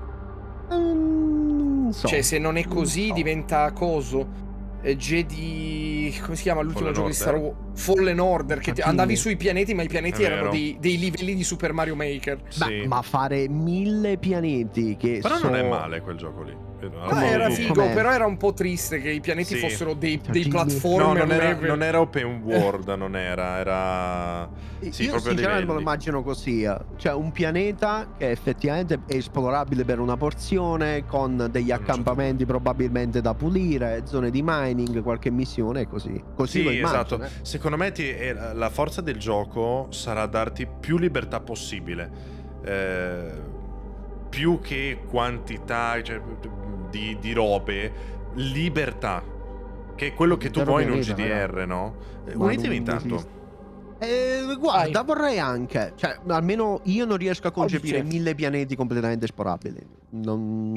Um, so. Cioè, se non è così, non so. diventa coso. Eh, Jedi. come si chiama l'ultimo Fallen gioco Order. di Star Wars? Fallen Order. Che ti... andavi sui pianeti, ma i pianeti erano dei, dei, livelli di Super Mario Maker. Sì. Beh, ma fare mille pianeti che. Però sono... non è male quel gioco lì. Però, esatto. ah, era figo, però era un po' triste che i pianeti sì. fossero dei, cioè, dei platformer. No, non era, non era, open world, non era. era... Sì, Io sinceramente me lo immagino così. Eh. Cioè, un pianeta che effettivamente è esplorabile per una porzione, con degli accampamenti probabilmente da pulire, zone di mining, qualche missione e così. Così sì, lo immagino. Esatto. Eh. Secondo me ti, eh, la forza del gioco sarà darti più libertà possibile. Eh, più che quantità, cioè, di, di robe, libertà, che è quello che tu vuoi in un vita, GDR, però. no? Ma Unitevi intanto. Eh, guarda, Vai. vorrei anche, cioè, almeno io non riesco a concepire Obvio. mille pianeti completamente esplorabili. Non...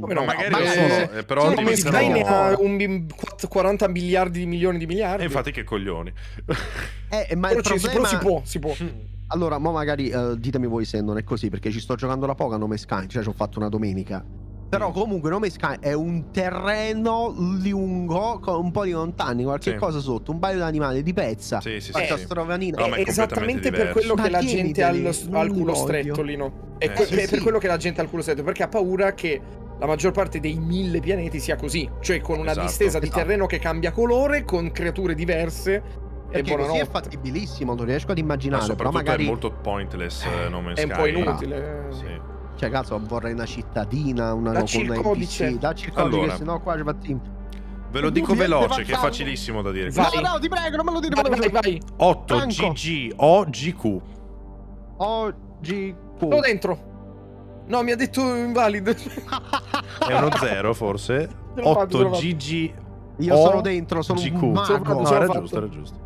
Come no, no magari ma sono, eh, però cioè, diventano... ha un 40 miliardi di milioni di miliardi. E eh, infatti che coglioni. Eh, ma però, il problema... però si può, si può. Mm. Allora, ma magari uh, ditemi voi se non è così, perché ci sto giocando la poca a nome Sky, cioè ci ho fatto una domenica. Però mm. comunque Nome Sky è un terreno lungo con un po' di montagne, qualche sì. cosa sotto, un paio di animali di pezza. Sì, sì, sì. Strovanina. No, è eh, esattamente per quello Ma che la gente ha al culo stretto, Lino. È, eh, que- sì, è eh, sì. per quello che la gente ha al culo stretto, perché ha paura che la maggior parte dei mille pianeti sia così, cioè con una esatto, distesa di esatto. terreno che cambia colore, con creature diverse perché così è fattibilissimo, non riesco ad immaginare. Ma però magari è molto pointless eh, Sky. Eh, è un po' inutile. Sì. Cioè, caso vorrei una cittadina, una dacci con il codice. NPC, dacci il codice, allora. sennò qua ci battiamo. Ve lo dico veloce, che è facilissimo da dire. Vai. No, no, ti prego, non me lo dire. Vai, vai, vai. 8 GG OGQ. OGQ. Sono dentro. No, mi ha detto invalido. è uno zero, forse. 8 GG. Io sono dentro, sono un mago. No, era giusto, era giusto.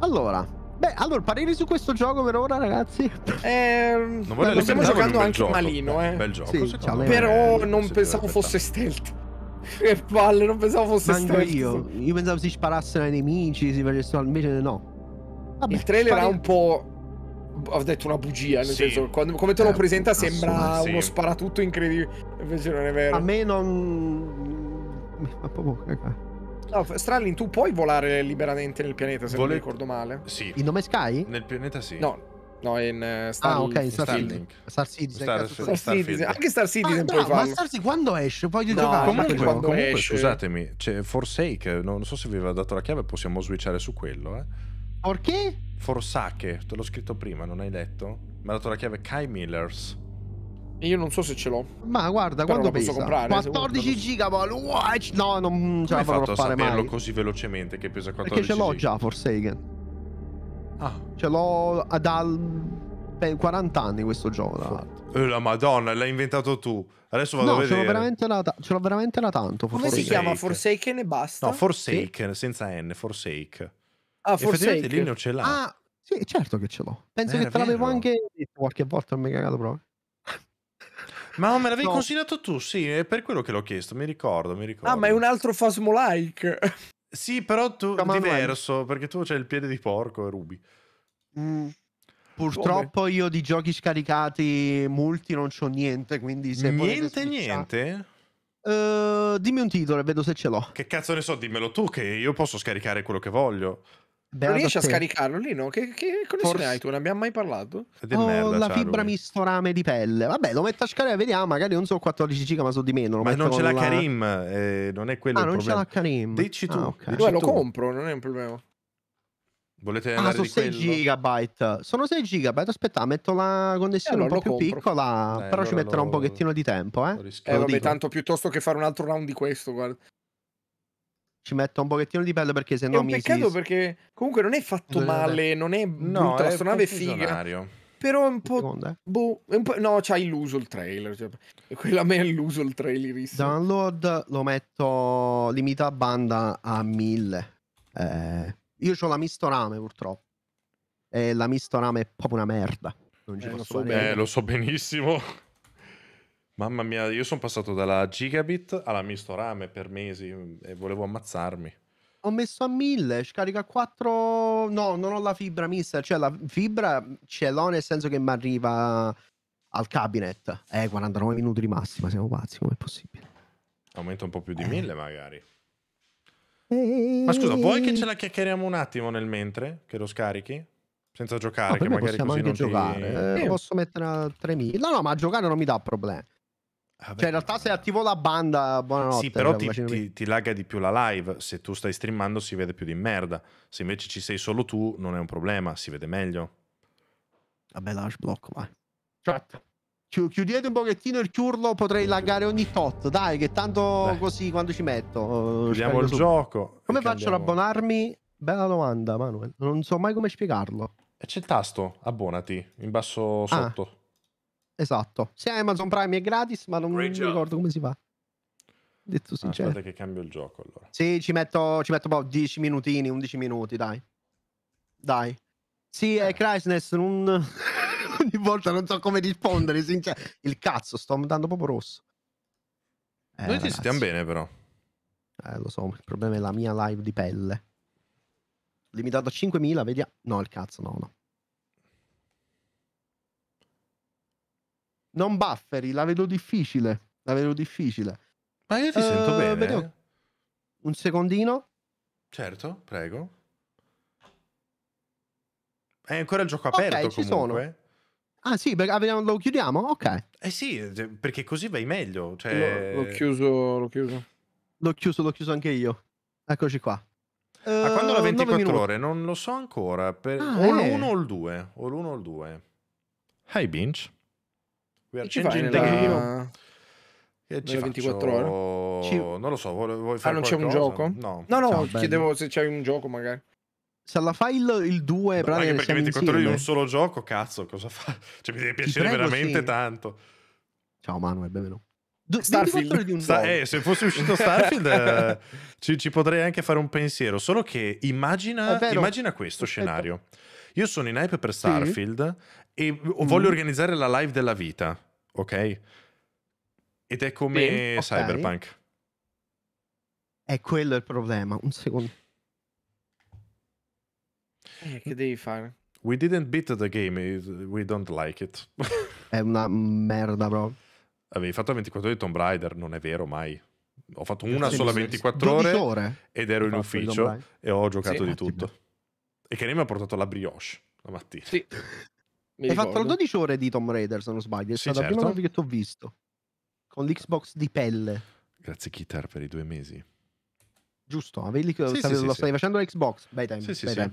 Allora, Beh, allora, pareri su questo gioco per ora, ragazzi. Eh, non voglio stiamo giocando anche gioco, malino, eh. Bel gioco. Sì, ciao, però eh, non pensavo fosse stealth. Che palle, non pensavo fosse Manco stealth. io. Io pensavo si sparassero ai nemici, si facessero... Invece no. Vabbè, Il trailer spari... ha un po' ho detto una bugia, nel sì. senso, quando, come te lo eh, presenta sembra uno sparatutto incredibile, invece non è vero. A me non... Ma proprio cagare. No, Stralin, tu puoi volare liberamente nel pianeta, se Vole... non ricordo male. Sì. In nome Sky? Nel pianeta sì. No. No, in uh, Star... Ah, ok, in Star, Citizen. Star Citizen. Star, Star, Star Anche Star ah, Citizen ah, puoi farlo. Ma Star Citizen quando esce? Poi no, giocare. Comunque, comunque esce... scusatemi, c'è Forsake, non so se vi aveva dato la chiave, possiamo switchare su quello, eh. Perché? Forsake, te l'ho scritto prima, non hai letto? Mi ha dato la chiave Kai Millers. Io non so se ce l'ho. Ma guarda, Però quando posso comprare 14 giga, no, non ce Come la farò fare mai. così velocemente che pesa 14 Perché ce l'ho già Forsaken. Ah. Ce l'ho da 40 anni questo gioco. Tra eh, la Madonna, l'hai inventato tu. Adesso vado no, a vedere. Ce l'ho veramente, la, ce l'ho veramente la tanto. Come Forsake. si chiama Forsaken e basta? No, Forsaken, sì. senza N, Forsake. Ah, Forsaken. lì ce l'ha. Ah, sì, certo che ce l'ho. Penso eh, che te l'avevo anche detto qualche volta, Mi mi cagato proprio. Ma me l'avevi no. consigliato tu, sì, è per quello che l'ho chiesto, mi ricordo, mi ricordo. Ah, ma è un altro Fasmo-like. Sì, però tu Come diverso, mai. perché tu c'hai il piede di porco e rubi. Mm. Purtroppo Come? io di giochi scaricati multi non so niente, quindi se Niente, niente? Uh, dimmi un titolo e vedo se ce l'ho. Che cazzo ne so, dimmelo tu che io posso scaricare quello che voglio. Beato non riesci a, a scaricarlo lì, no? Che, che connessione Forse... hai tu? Non abbiamo mai parlato? Ho oh, la fibra lui. rame di pelle. Vabbè, lo metto a scaricare, vediamo. Magari non sono 14 giga, ma sono di meno. Ma non ce l'ha la... Karim, eh, non è quello ah, il non ce l'ha Karim. Dici tu. Ah, okay. Dici tu. lo compro, non è un problema. Volete ah, sono 6 gigabyte. Sono 6 gigabyte. Aspetta, metto la eh, connessione eh, allora un po' più piccola. Eh, però allora ci metterà lo... un pochettino di tempo. Eh, eh vabbè, tanto piuttosto che fare un altro round di questo, guarda ci metta un pochettino di bello perché sennò mi... È un peccato si... perché comunque non è fatto male, non è brutta, no, la sua è figa. Però è un po'... Seconda, eh. boh, un po'... No, c'ha illuso il trailer. Cioè, quella a me ha illuso il trailer. Download lo metto limita banda a 1000. Eh, io ho la misto rame purtroppo. E la rame è proprio una merda. Non ci eh, posso lo so, beh, lo so benissimo. Mamma mia, io sono passato dalla gigabit alla mistorame per mesi mm, e volevo ammazzarmi. Ho messo a 1000, scarica 4... No, non ho la fibra mista, cioè la fibra ce l'ho nel senso che mi arriva al cabinet. Eh, 49 minuti di massima, siamo pazzi, com'è possibile? Aumenta un po' più di 1000 eh. magari. Eh. Ma scusa, vuoi che ce la chiacchieriamo un attimo nel mentre? Che lo scarichi? Senza giocare, ah, che magari possiamo così anche non giocare. Ti... Eh, posso mettere a 3000. No, no, ma a giocare non mi dà problemi. Vabbè. Ah, cioè, in realtà se attivo la banda, buonanotte. Sì, però cioè, ti, ti, ti, lagga di più la live. Se tu stai streamando si vede più di merda. Se invece ci sei solo tu, non è un problema, si vede meglio. Vabbè, lascia block, vai. Certo. Chiudete un pochettino il ciurlo, potrei laggare ogni tot. Dai, che tanto Beh. così quando ci metto. Uh, Chiudiamo il su. gioco. Come faccio andiamo... ad abbonarmi? Bella domanda, Manuel. Non so mai come spiegarlo. c'è il tasto, abbonati, in basso ah. sotto. Ah. Esatto. Se Amazon Prime è gratis, ma non mi ricordo come si fa. Detto ah, sincero. Aspetta che cambio il gioco allora. Sì, ci metto, ci metto 10 boh, minutini, 11 minuti, dai. Dai. Sì, eh. è Chrysness, non... ogni volta non so come rispondere, sincero. Il cazzo, sto andando proprio rosso. Eh, Noi ragazzi. ci stiamo bene però. Eh, lo so, il problema è la mia live di pelle. Limitato a 5.000, vediamo. No, il cazzo, no, no. Non bufferi, la vedo difficile. La vedo difficile. Ma io ti uh, sento eh, bene. Vediamo. Un secondino. Certo, prego. È ancora il gioco okay, aperto ci comunque. Sono. Ah sì, lo chiudiamo? Ok. Eh sì, eh, perché così vai meglio. Cioè... L'ho, chiuso, l'ho chiuso. L'ho chiuso, l'ho chiuso anche io. Eccoci qua. A ah, quando la 24 eh, ore? Non lo so ancora. Per... Ah, o eh. l'1 o il 2. O l'uno o il 2. Hi Binge. We are changing the game. Che ci 24 ore? Ci... Non lo so, vuoi, vuoi ah, fare Ah, non c'è un gioco? No, no, no chiedevo se c'è un gioco magari. Se la fai il, il 2, no, anche perché 24 ore di un solo gioco, cazzo, cosa fa? Cioè, mi deve piacere prego, veramente sì. tanto. Ciao Manuel, benvenuto. Do- Starfield. Di un Sta- eh, se fosse uscito Starfield eh, ci, ci, potrei anche fare un pensiero, solo che immagina, immagina questo Aspetta. scenario. Io sono in hype per Starfield sì e mm. voglio organizzare la live della vita, ok? Ed è come sì, okay. Cyberpunk. È quello il problema. Un secondo. Eh, che devi fare? We didn't beat the game, we don't like it. è una merda, bro. Avevi fatto 24 ore di Tomb Raider, non è vero mai. Ho fatto una sola 24 ore, ore, ed ero in ufficio e ho giocato sì, di tutto. E che ne mi ha portato la brioche la mattina. Sì. Mi Hai fatto 12 ore di Tom Raider, se non sbaglio. È sì, stata certo. la prima cosa che ti ho visto. Con l'Xbox di pelle. Grazie Kitar per i due mesi. Giusto, avevi, sì, stavi, sì, lo stavi facendo l'Xbox. Bei tempi. Sì, bei sì,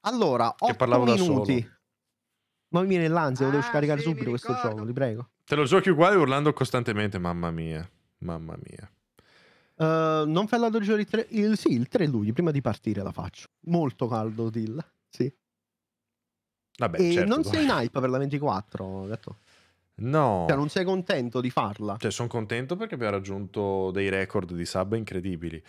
Allora, che 8 minuti. Non mi viene l'ansia, lo devo ah, scaricare subito questo gioco, ti prego. Te lo giochi uguale urlando costantemente, mamma mia, mamma mia. Uh, non fai la 12 ore il 3, il, sì, il 3 luglio, prima di partire la faccio. Molto caldo, Till. Sì. Vabbè, e certo, non sei in hype per la 24, detto. No. Cioè, non sei contento di farla? Cioè, sono contento perché abbiamo raggiunto dei record di sub incredibili.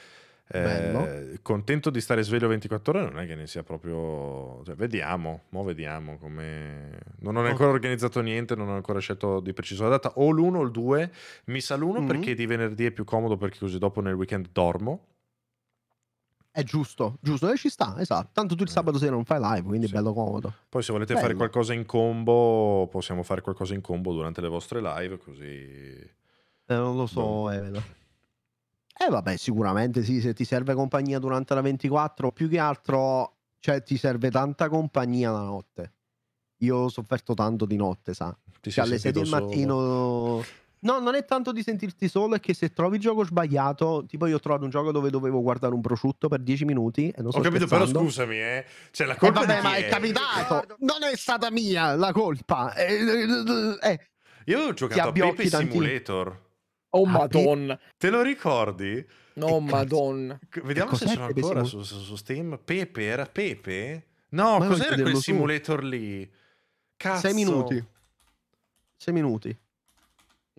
Eh, contento di stare sveglio 24 ore non è che ne sia proprio... Cioè, vediamo, mo vediamo come... Non ho oh. ancora organizzato niente, non ho ancora scelto di preciso la data. O l'1 o il 2. Mi sa l'1 mm-hmm. perché di venerdì è più comodo perché così dopo nel weekend dormo. È giusto, giusto, e ci sta, esatto. Tanto tu il eh. sabato sera non fai live, quindi sì. è bello comodo. Poi se volete bello. fare qualcosa in combo, possiamo fare qualcosa in combo durante le vostre live, così... Eh, non lo so, no. Boh. Evelo. Eh vabbè, sicuramente sì, se ti serve compagnia durante la 24, più che altro, cioè ti serve tanta compagnia la notte. Io ho sofferto tanto di notte, sa. Ti cioè, alle 6 del mattino... Solo No, non è tanto di sentirti solo, è che se trovi il gioco sbagliato, tipo io ho trovato un gioco dove dovevo guardare un prosciutto per 10 minuti e non so. Ho capito, scherzando. però scusami, eh. Cioè, la colpa eh, vabbè, ma è, è capitato. Non è stata mia la colpa. Eh, eh, eh. io ho giocato a Pepe Simulator. Oh ah, madonna. Te lo ricordi? No, e madonna. Vediamo se sono ancora su, su, su, Steam. Pepe era Pepe? No, ma cos'era quel simulator su? lì? Cazzo. Sei minuti. Sei minuti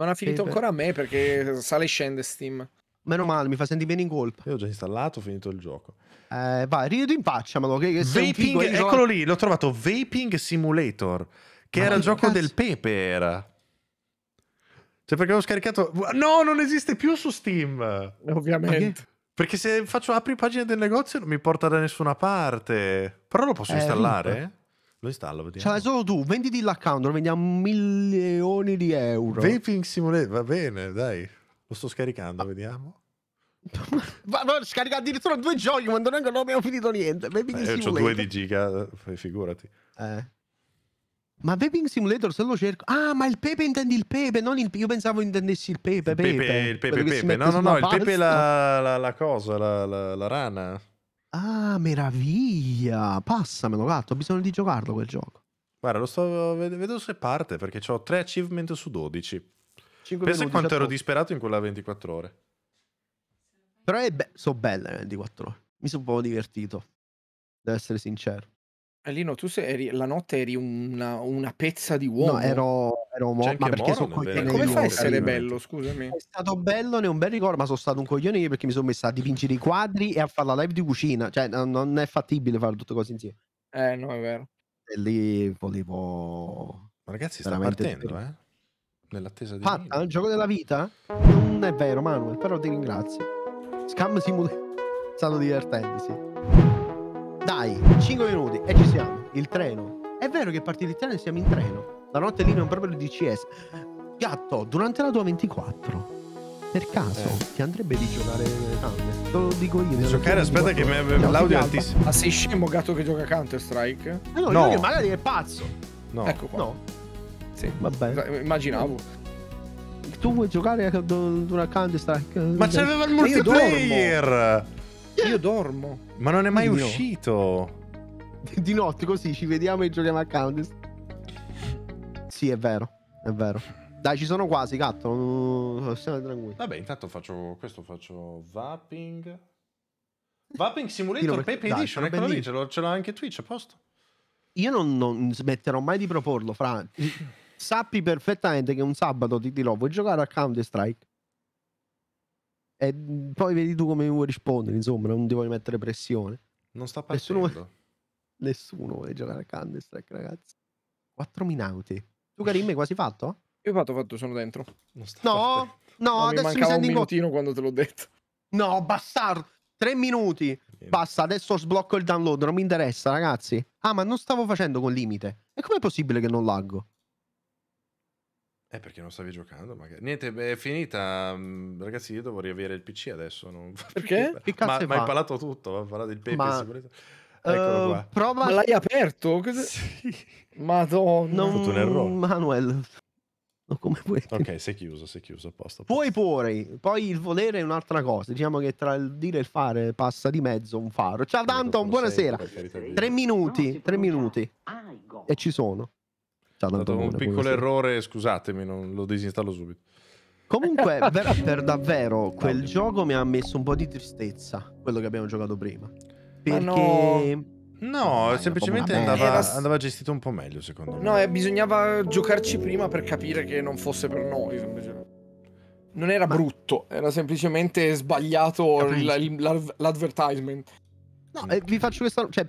non ha finito ancora a me perché sale e scende Steam. Meno male, mi fa sentire bene in colpa. Io ho già installato, ho finito il gioco. Eh, vai, rimpacciamalo. Che, che vaping, pico, eccolo lì, l'ho trovato. Vaping Simulator, che Ma era il gioco cazzo? del pepe. Era. Cioè, perché avevo scaricato. No, non esiste più su Steam. Ovviamente. Perché se faccio apri pagine del negozio non mi porta da nessuna parte. Però lo posso eh, installare? Vinto. Lo installo, vediamo. Cioè, solo tu, venditi l'account, lo vendiamo milioni di euro. Vaping Simulator, va bene, dai. Lo sto scaricando, ah. vediamo. Ma, ma scarica addirittura due giochi quando noi non abbiamo finito niente. Vaping eh, Simulator. Ho due di giga, eh, figurati. Eh. Ma Vaping Simulator se lo cerco. Ah, ma il pepe intendi il pepe, non il... Io pensavo intendessi il pepe. pepe il pepe, pepe. Il pepe, pepe. No, no, no, il pepe è la, la, la cosa, la, la rana. Ah, meraviglia! Passamelo, gatto, ho bisogno di giocarlo quel gioco. Guarda, lo sto vedo se parte perché ho 3 achievement su 12. Pensa quanto ero certo. disperato in quella 24 ore. Però be- sono belle le 24 ore. Mi sono un po' divertito. Devo essere sincero. Lino, tu se eri, la notte eri una, una pezza di uomo. No, ero, ero mo- cioè, ma perché sono coglione. Come fai a essere bello? Scusami. È stato bello, ne ho un bel ricordo, ma sono stato un coglione io perché mi sono messo a dipingere i quadri e a fare la live di cucina. Cioè, non è fattibile fare tutte cose insieme. Eh, no, è vero. E lì volevo. Ma ragazzi, sta partendo, eh? Nell'attesa di. Fatta, il gioco della vita? Non è vero, Manuel, però ti ringrazio. Scam Simulator. È stato divertente, sì. Dai, 5 minuti e ci siamo. Il treno. È vero che partire il treno e siamo in treno. La notte lì non proprio il DCS. Gatto, durante la tua 24 per caso eh. ti andrebbe di giocare Counter? Te lo dico io. Di giocare, aspetta che mi... l'audio è altissimo. Ma sei scemo gatto che gioca Counter Strike? Eh no, no. Io magari è pazzo. No. Ecco qua. No. Sì. Vabbè. Immaginavo. Tu vuoi giocare durante Counter Strike? Ma c'aveva il multiplayer! Io dormo. Io dormo. Ma non è mai Di uscito. No. Di notte così ci vediamo e giochiamo a Counter. Sì, è vero, è vero. Dai, ci sono quasi, gatto. Stiamo tranquilli. Vabbè, intanto faccio questo, faccio vaping. Vaping Simulator Pepe Edition, eccolo lì, ce l'ho, ce l'ho anche Twitch, a posto. Io non, non, smetterò mai di proporlo, Fra. Sappi perfettamente che un sabato ti dirò, vuoi giocare a Counter Strike? E mm, poi vedi tu come mi vuoi rispondere, insomma, non ti voglio mettere pressione. Non sta partendo. Nessuno, nessuno vuole giocare a Counter-Strike, ragazzi. 4 minuti. Tu Karim hai quasi fatto? Io ho fatto, fatto, sono dentro. no, partendo. no, no, adesso mi, mi senti un minutino in... quando te l'ho detto. No, bastardo. 3 minuti. Niente. Basta, adesso sblocco il download, non mi interessa, ragazzi. Ah, ma non stavo facendo con limite. E com'è possibile che non laggo? Eh, perché non stavi giocando, magari. Niente, beh, è finita. Mm, ragazzi, io devo riavere il PC adesso. Non... Perché? perché? ma, ma hai parlato tutto, ho parlato del pepe ma... sicurezza. Eccolo uh, qua. Prova... Ma l'hai aperto? Sì. Madonna. Non... un errore. Manuel. Come puoi... Ok, sei chiuso, sei chiuso, a posto. Puoi porre, poi il volere è un'altra cosa. Diciamo che tra il dire e il fare passa di mezzo un faro. Ciao Danton, buonasera. Sei, tre minuti, no, tre minuti. e ci sono. Ciao, È stato un piccolo errore, scusatemi, non lo disinstallo subito. Comunque, per, per davvero, quel Dai. gioco mi ha messo un po' di tristezza, quello che abbiamo giocato prima. Perché... No, Dai, semplicemente andava, era... andava, gestito un po' meglio, secondo me. No, eh, bisognava giocarci prima per capire che non fosse per noi, non era Ma... brutto, era semplicemente sbagliato l'advertisement. No, eh, vi faccio questa. Cioè,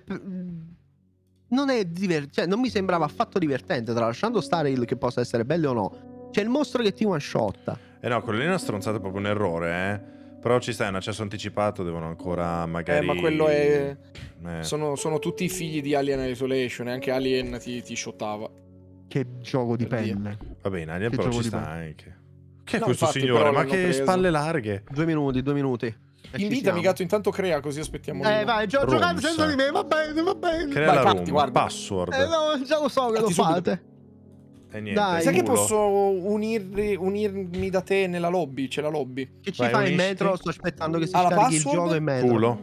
non è divertente, cioè non mi sembrava affatto divertente, tralasciando stare il che possa essere bello o no. C'è il mostro che ti one shotta. Eh no, quello lì è una stronzata, è proprio un errore, eh. Però ci stai, è un accesso cioè, anticipato, devono ancora magari... Eh, ma quello è... Eh. Sono, sono, tutti figli di Alien Isolation, e eh, anche Alien ti, ti shottava. Che gioco di per pelle. Via. Va bene, Alien che però ci sta anche. Che è no, questo infatti, signore? Ma che preso. spalle larghe. Due minuti, due minuti. Invitami, gatto, intanto crea così aspettiamo. Eh, vai, gio- giocate senza di me, va bene, va bene. Crea vai, la capti, room, guarda. password. Eh, no, già lo so che lo fate. E eh, niente. Dai, sai che posso unirri, unirmi da te nella lobby? C'è la lobby. Che ci Vai, fai in metro? Sto aspettando che si ah, scarichi il gioco in metro. Culo.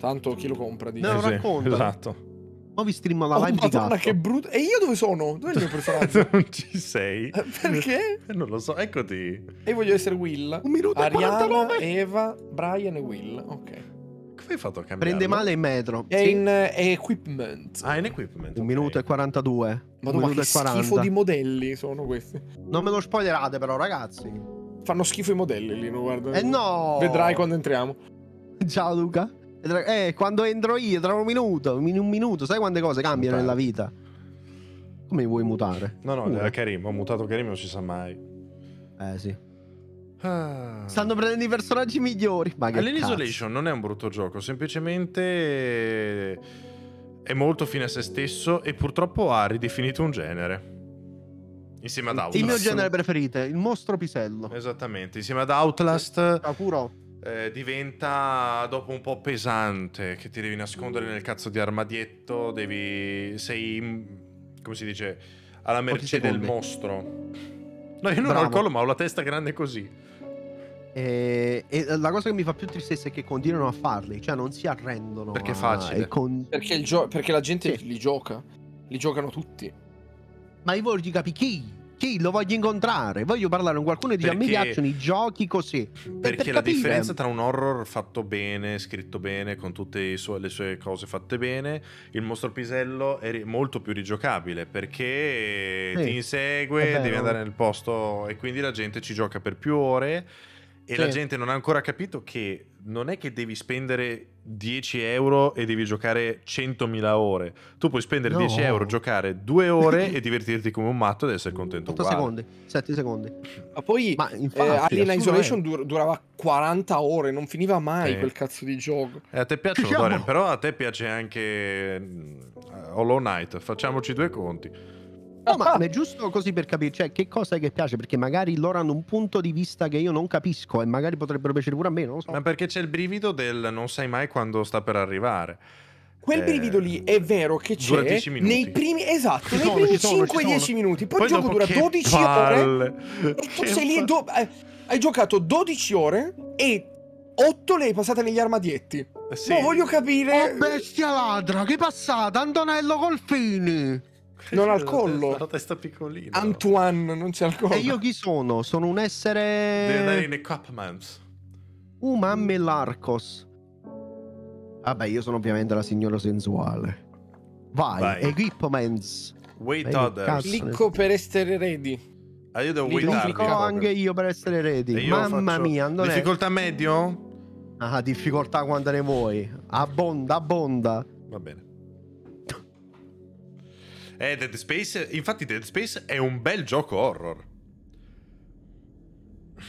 Tanto chi lo compra? Dice. No, eh, sì, racconta. Esatto. Ma stream alla live oh, di Madonna, che brutto. E io dove sono? Dove è il mio personaggio? non ci sei. Eh, perché? Eh, non lo so, eccoti. E voglio essere Will. Un minuto Ariana, 49. Eva, Brian e Will. Ok. Come hai fatto a cambiare? Prende male in metro. È sì. in equipment. Ah, in equipment. Un okay. minuto e 42. Madonna, un minuto ma che 40. schifo di modelli sono questi. Non me lo spoilerate però, ragazzi. Fanno schifo i modelli lì, non guarda. Eh no! Vedrai quando entriamo. Ciao Luca. Eh, quando entro io, tra un minuto, in un minuto, sai quante cose cambiano mutare. nella vita? Come vuoi mutare? No, no, era Karim, ho mutato Karim, non si sa mai. Eh, sì. Ah. Stanno prendendo i personaggi migliori. Ma Alien non è un brutto gioco, semplicemente è molto fine a se stesso e purtroppo ha ridefinito un genere. Insieme ad Outlast. Il mio genere preferito, il mostro pisello. Esattamente, insieme ad Outlast. Sì, Puro eh, diventa dopo un po' pesante, che ti devi nascondere nel cazzo di armadietto, devi... sei, mm, come si dice, alla merce del mostro. No, io non Bravo. ho il collo, ma ho la testa grande così. E, e, la cosa che mi fa più tristezza è che continuano a farli, cioè non si arrendono. Perché è facile. Con... Perché, perché, la gente sì. li gioca, li giocano tutti. Ma i vorrei capire chi? chi lo voglio incontrare, voglio parlare con qualcuno e dire a me piacciono i giochi così. Perché per, la capire. differenza tra un horror fatto bene, scritto bene, con tutte sue, le sue cose fatte bene, il mostro pisello è molto più rigiocabile perché eh, ti insegue, devi andare nel posto e quindi la gente ci gioca per più ore. E sì. la gente non ha ancora capito che non è che devi spendere 10 euro e devi giocare 100.000 ore. Tu puoi spendere no. 10 euro, giocare 2 ore e divertirti come un matto ed essere contento 8 secondi, 7 secondi. Ma poi Ma eh, infatti, eh, Alien Isolation dur- durava 40 ore, non finiva mai eh. quel cazzo di gioco. Eh, a te piace Dorian, però a te piace anche mm, Hollow Knight, facciamoci due conti. No, ma è giusto così per capire, cioè, che cosa è che piace, perché magari loro hanno un punto di vista che io non capisco e magari potrebbero piacere pure a me, non lo so. Ma perché c'è il brivido del non sai mai quando sta per arrivare. Quel eh, brivido lì è vero che c'è nei primi esatto, sono, nei primi 5-10 minuti, poi, poi il gioco dura 12 palle. ore e tu sei lì do- eh, hai giocato 12 ore e 8 le hai passate negli armadietti. Eh, sì. Ma voglio capire. Oh, bestia ladra, che passata, Antonello Golfini non ha il collo. La testa, piccolina. Antoine, non c'è il collo. E io chi sono? Sono un essere... Deve andare in equipment. l'arcos. Vabbè, io sono ovviamente la signora sensuale. Vai, Vai. equipments. Wait others. Clicco per essere ready. Aiuto, ah, wait others. anche io per essere ready. Mamma mia, non Difficoltà è... medio? Ah, difficoltà quando ne vuoi. Abbonda, abbonda. Va bene. Eh, Dead Space, infatti Dead Space è un bel gioco horror.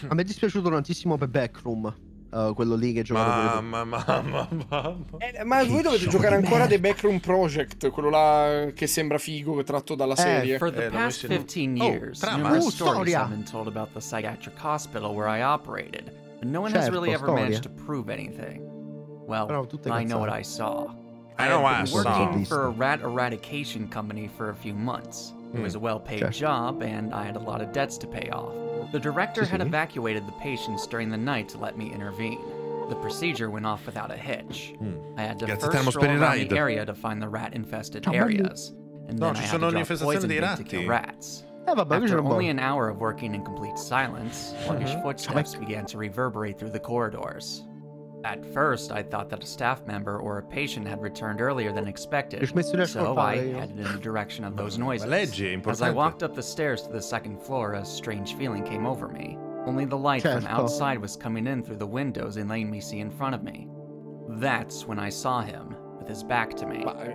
A me è dispiaciuto tantissimo per Backroom. Uh, eh, quello lì che giocava mamma, mamma, mamma, eh, ma voi dovete giocare ancora The Backroom Project quello là che sembra figo tratto dalla eh, serie eh, for the eh, past 15 years numerous stories have been told about the psychiatric hospital where I operated but no one certo, has really ever managed to prove anything well I know what I saw I, don't I to working for a rat eradication company for a few months. It was a hmm. well-paid okay. job, and I had a lot of debts to pay off. The director had evacuated the patients during the night to let me intervene. The procedure went off without a hitch. Hmm. I had to Grazie first stroll around the area to find the rat-infested areas, and no, then I had to drop poison dei rats. After only an hour of working in complete silence, sluggish uh-huh. footsteps began to reverberate through the corridors. At first, I thought that a staff member or a patient had returned earlier than expected, so I headed in the direction of those noises. As I walked up the stairs to the second floor, a strange feeling came over me. Only the light from outside was coming in through the windows and letting me see in front of me. That's when I saw him,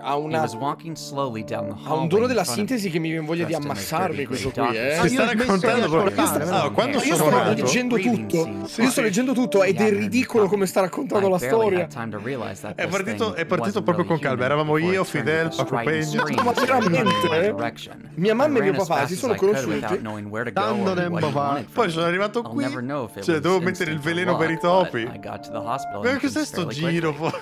Ha una... Ha un dono della sintesi che mi viene voglia di ammassarmi questo qui, eh. Si sta raccontando proprio. Sta... io sto leggendo tutto. Io sto leggendo tutto ed è ridicolo come sta raccontando la storia. È partito, è partito proprio con calma. Eravamo io, Fidel, Paco Pegno. No, ma veramente? Mia mamma e mio papà si sono conosciuti tanto tempo fa. Poi sono arrivato qui. Cioè, devo mettere il veleno per i topi. Ma che è sto giro poi?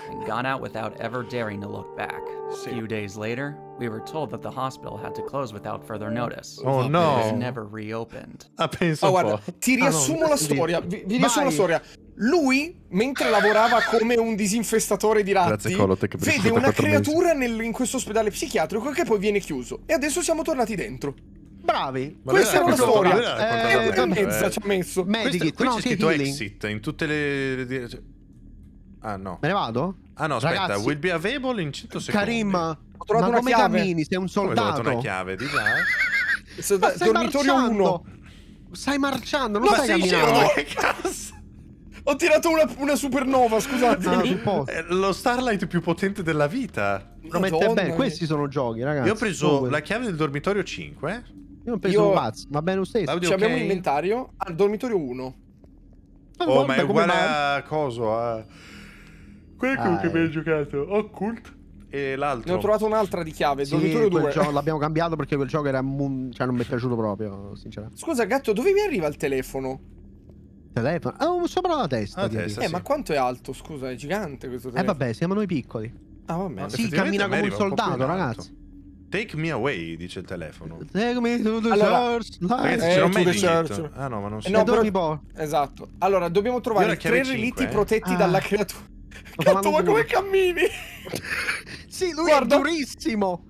daring to look back. Sì. Few days later, we were told that the hospital had to close without further oh. notice. Oh, oh no! It was never reopened. Ah, penso oh, guarda, ti ah, riassumo la storia. Vi, vi riassumo la storia. Lui, mentre lavorava come un disinfestatore di razzi, vede una creatura nel, in questo ospedale psichiatrico che poi viene chiuso. E adesso siamo tornati dentro. Bravi. Ma Questa è una storia. Eh, eh, mezza eh. ci ha messo. Medikit, qui no, c'è scritto healing. exit in tutte le... Ah no. Me ne vado? Ah no, aspetta, Ragazzi, will be available in 100 secondi. Karim, ho trovato una chiave. Cammini, sei un soldato. Ho trovato una chiave, di là. Dormitorio 1. Stai marciando, non Ma stai camminando. che cazzo? Ho tirato una, una supernova, scusate. Ah, eh, lo Starlight più potente della vita. Promette bene, questi sono giochi, ragazzi. Io ho preso Dove? la chiave del dormitorio 5. Io ho preso Io... un pazzo, va bene lo stesso. L'audio okay. Abbiamo l'inventario ah, dormitorio 1. Oh, ma è uguale a coso, a... Quello ah, che eh. abbiamo giocato, Occult. E l'altro. Ne ho trovato un'altra di chiave, sì, Dormitorio 2. Gioco, l'abbiamo cambiato perché quel gioco era mun... cioè non mi è piaciuto proprio, sinceramente. Scusa, gatto, dove mi arriva il telefono? Telefono? Ah, oh, sopra la testa. La testa eh, sì. ma quanto è alto? Scusa, è gigante questo telefono. Eh vabbè, siamo noi piccoli. Ah, vabbè. sì, cammina come un soldato, un ragazzi. Take me away, dice il telefono. Take me to the allora, church. Ragazzi, eh, ce l'ho eh, mai church. Ah no, ma non eh, so. Eh, no, però... Esatto. Allora, dobbiamo trovare tre reliti eh? protetti ah. dalla creatura. Cazzo, ma come cammini? sì, lui Guarda. è durissimo.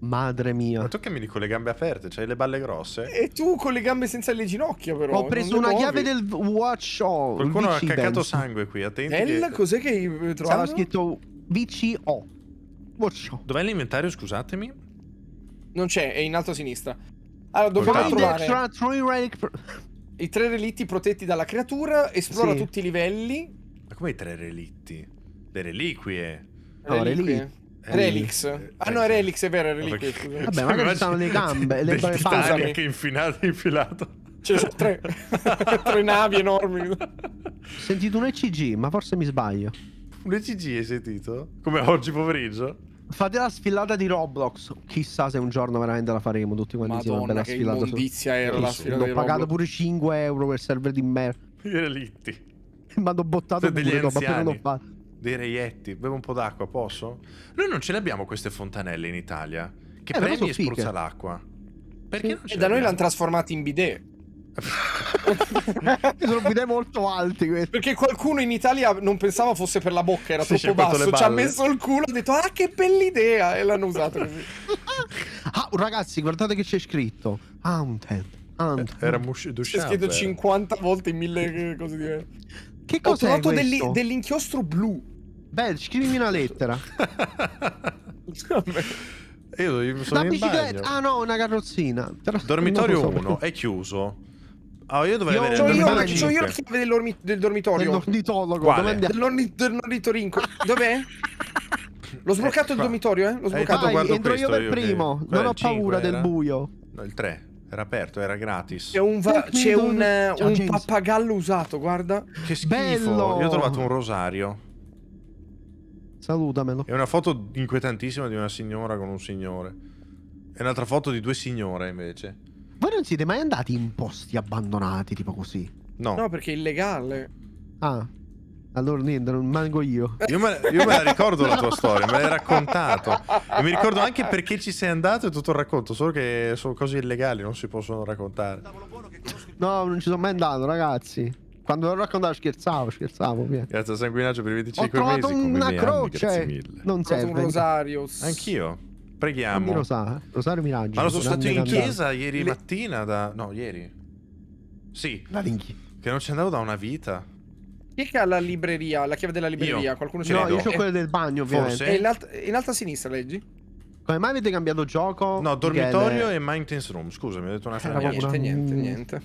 Madre mia. Ma tu cammini con le gambe aperte, c'hai le balle grosse. E tu con le gambe senza le ginocchia, però. Ho preso una muovi. chiave del watch all. Qualcuno ha caccato sangue qui, attenti. Nel, che... cos'è che hai trovato? Stava scritto VCO. Watch all. Dov'è l'inventario, scusatemi? Non c'è, è in alto a sinistra. Allora, dobbiamo trovare... Extra, I tre relitti protetti dalla creatura, esplora sì. tutti i livelli, come tre relitti? Le reliquie. No, reliquie. Relix. Relix. Ah no, Relix è vero, Reliquie. Perché... Vabbè, ma ci sono le gambe, le gambe che infilato, infilato. Cioè, sono tre, tre navi enormi. Ho sentito un ECG, ma forse mi sbaglio. Un ECG hai sentito? Come oggi pomeriggio? Fate la sfilata di Roblox. Chissà se un giorno veramente la faremo tutti quanti Madonna, insieme. Bella che sfilata. Su... era la sfilata. di Roblox. Ho pagato pure 5 euro per server di merda. I relitti. mi hanno bottato Sono pure, no, ma per non fatto. Dei reietti, bevo un po' d'acqua, posso? Noi non ce le abbiamo queste fontanelle in Italia. Che eh, prendi e spruzza l'acqua. Perché sì. non ce e da noi l'hanno trasformata in bidet. sono guide molto alti questi. perché qualcuno in Italia non pensava fosse per la bocca era sì, troppo basso ci ha messo il culo ha detto ah che bell'idea e l'hanno usato così ah ragazzi guardate che c'è scritto Haunted Haunted era musci- c'è scritto 50 volte in mille cose diverse che cosa Ho trovato dell'in- dell'inchiostro blu. Beh, scrivimi una lettera. io, sono una bicicletta. Ah no, una carrozzina. Dormitorio 1 è chiuso. Ah, oh, io dovrei io, avere cioè io, cioè io la chiave dell'ormi- del dormitorio. Dell'ornitologo. Dell'orni- dell'ornitorinco. Dov'è? L'ho sbloccato eh, il dormitorio, eh? L'ho eh, sbloccato. Eh, vai, entro io per primo. Che... Non ho paura era? del buio. No, il 3. Era aperto, era gratis. C'è un, va- eh, c'è un, eh, un pappagallo usato, guarda. Che schifo. Bello! Io ho trovato un rosario. Salutamelo. È una foto inquietantissima di una signora con un signore. E un'altra foto di due signore invece. Voi non siete mai andati in posti abbandonati, tipo così? No. No, perché è illegale. Ah. Allora niente, non manco io. Io me, io me la ricordo la tua storia, me l'hai raccontato. E mi ricordo anche perché ci sei andato e tutto il racconto, solo che sono cose illegali, non si possono raccontare. No, non ci sono mai andato, ragazzi. Quando l'ho raccontato scherzavo, scherzavo. Via. Grazie a Sanguinaccio per i 25 Ho mesi. Ho una croce. non serve. Un rosario. Anch'io. Preghiamo. Lo Rosario, rosario Miraggio. lo sono stato in chiesa ieri mattina da... No, ieri. Sì. La linchi. Che non ci andavo da una vita. Chi è che ha la libreria, la chiave della libreria? Io. Qualcuno ce l'ha? No, io ho quella del bagno, ovviamente. Forse. In, alt in, alto a sinistra, leggi. Come mai avete cambiato gioco? No, dormitorio e maintenance room. Scusa, mi ho detto una frase. Eh, niente, niente, niente.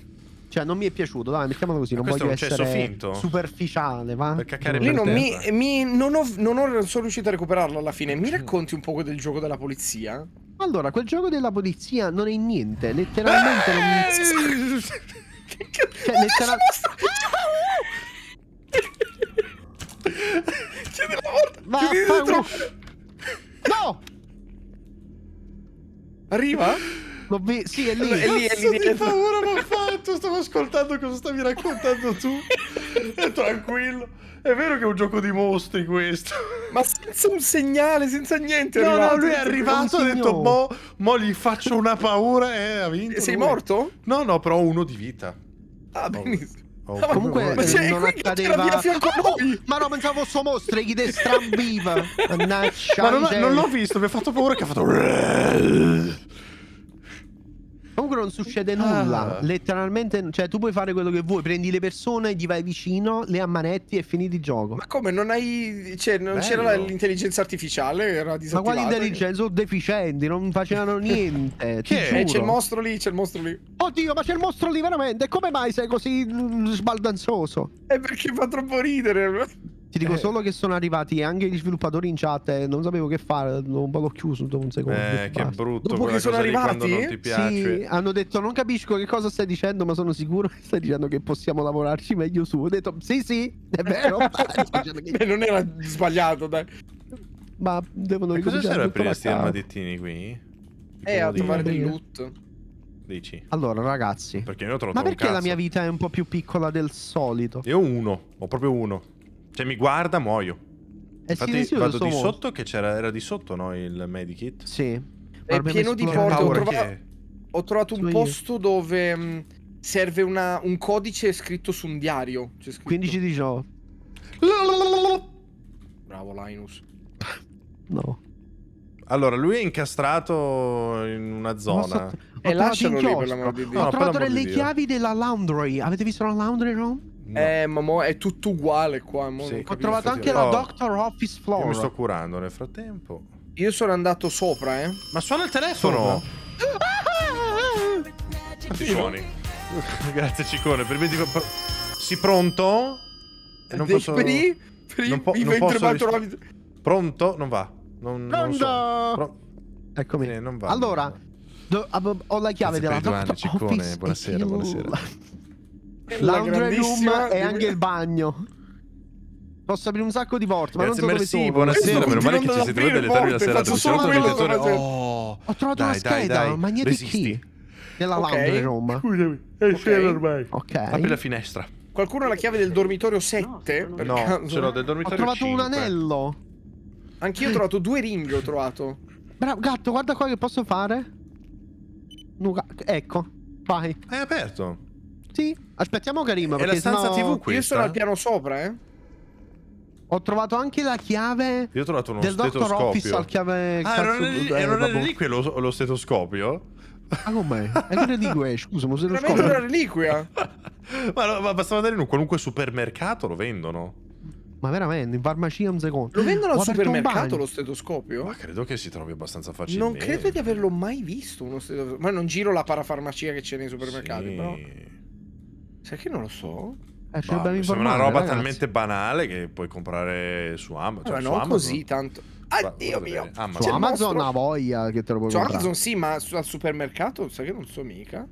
Cioè, non mi è piaciuto, dai, mettiamolo così. Ma non voglio essere finto. superficiale, va? Per caccare Lì per non, mi, mi, non, ho, non, ho, non sono riuscito a recuperarlo alla fine. Mi racconti un po' del gioco della polizia? Allora, quel gioco della polizia non è niente. Letteralmente non mi... cioè, letteralmente... Chiudi la porta! Ma Chiudi dentro! No! Arriva? Be... Sì, è lì. È lì, è lì che paura l'ho fatto. Stavo ascoltando cosa stavi raccontando tu. È tranquillo. È vero che è un gioco di mostri questo. Ma senza un segnale, senza niente. È no, arrivato, no, lui è arrivato e ha detto, boh, mo gli faccio una paura e ha vinto. sei lui. morto? No, no, però uno di vita. Ah, benissimo. Oh, ma comunque ma sei, eh, eh, cioè, non accadeva oh, ma no pensavo fosse mostri chi te strambiva ma non, non l'ho visto mi ha fatto paura che ha fatto Comunque non succede nulla. Ah. Letteralmente, cioè, tu puoi fare quello che vuoi. Prendi le persone, gli vai vicino, le ammanetti e finiti il gioco. Ma come? Non hai. Cioè, non Bello. c'era l'intelligenza artificiale? Era disattivata. Ma quali intelligenze, Sono deficienti, non facevano niente. che è? C'è il mostro lì, c'è il mostro lì. Oddio, ma c'è il mostro lì veramente. Come mai sei così mm, sbaldanzoso? È perché fa troppo ridere. Ti dico eh. solo che sono arrivati anche gli sviluppatori in chat e non sapevo che fare, un po' l'ho chiuso dopo un secondo. Eh, che basta. brutto dopo che sono arrivati? Sì, hanno detto non capisco che cosa stai dicendo, ma sono sicuro che stai dicendo che possiamo lavorarci meglio su. Ho detto sì, sì, è vero. Beh, non era sbagliato, dai. Ma devono e cosa serve per questi armadettini qui? Eh, a trovare del loot. Dici. Allora, ragazzi. Perché Ma perché la mia vita è un po' più piccola del solito? Io ho uno, ho proprio uno. Cioè mi guarda, muoio. È Infatti vado di mondo. sotto che c'era era di sotto, no, il medikit? Sì. È pieno di porte, ho, trova... ho, trovato un posto dove mm, serve una... un codice scritto su un diario. 15 di Gio. Bravo Linus. no. Allora, lui è incastrato in una zona. So... E lascialo lì per l'amor di Dio. Ho trovato delle chiavi della laundry. Avete visto la laundry room? No. Eh, ma mo è tutto uguale qua. Sì, ho trovato anche la oh, Doctor Office Floor. Io mi sto curando nel frattempo. Io sono andato sopra, eh. Ma suona il telefono! Ah! Quanti suoni? Grazie, Ciccone. Per me dico... Sì, pronto? Eh, non posso... Perì? Perì? Non, po- non posso risp- Pronto? Non va. Non, non so. Pro... Eccomi. Eh, non va. Allora, do, ho la chiave Grazie della Doctor Office. Buonasera, buonasera. Laundry room e anche il bagno. Posso aprire un sacco di porte, ma Grazie, non so dove buonasera, meno male che ci siete voi delle porte, 3 sera. Faccio solo quello cioè. oh, Ho trovato dai, una scheda, dai, magnetic key. Nella okay. laundry room. Scusami, è okay. ormai. Ok. Apri la finestra. Qualcuno ha la chiave del dormitorio 7? No, ce l'ho del dormitorio 7. Ho trovato un anello. Anch'io ho trovato due ringhi, ho trovato. Bravo, gatto, guarda qua che posso fare. Nuga. Ecco, vai. Hai aperto. Sì, aspettiamo Karim. È la stanza sennò... TV qui. Io sono al piano sopra, eh. Ho trovato anche la chiave Io ho trovato uno del Dr. Office al chiave... Ah, cazzo, non è, eh, non è reliquia lo, lo stetoscopio? Ah, com'è? È una reliquia, scusa, ma se lo scopo... È una reliquia! ma, ma basta andare in un qualunque supermercato, lo vendono. Ma veramente, in farmacia un secondo. Lo vendono al supermercato lo stetoscopio? Ma credo che si trovi abbastanza facilmente. Non credo di averlo mai visto uno stetoscopio. Ma non giro la parafarmacia che c'è nei supermercati, sì. però... Sai che non lo so? Eh, cioè bah, sembra una roba ragazzi. talmente banale che puoi comprare su, Amazon. cioè, allora, Amazon. così tanto. Addio ah, mio! Amazon. Su Amazon ha voglia che te lo puoi su comprare. Amazon sì, ma al supermercato sai che non so mica.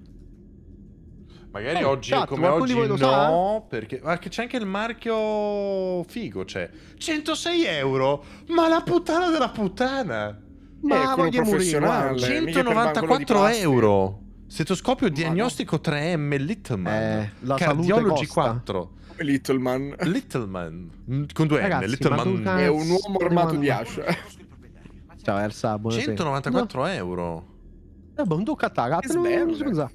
Magari oh, oggi cazzo, come oggi no, sa? perché ma c'è anche il marchio figo, cioè 106 euro, ma la puttana della puttana! Eh, ma eh, voglio morire, 194 euro! Stetoscopio diagnostico 3M Littleman. Eh, la Cardiologi 4. Littleman. Littleman. Mm, con due Ragazzi, N. Littleman. È un uomo armato di ascia. Ciao Elsa, 194 no. euro. Eh, ma un ducatà, scusa.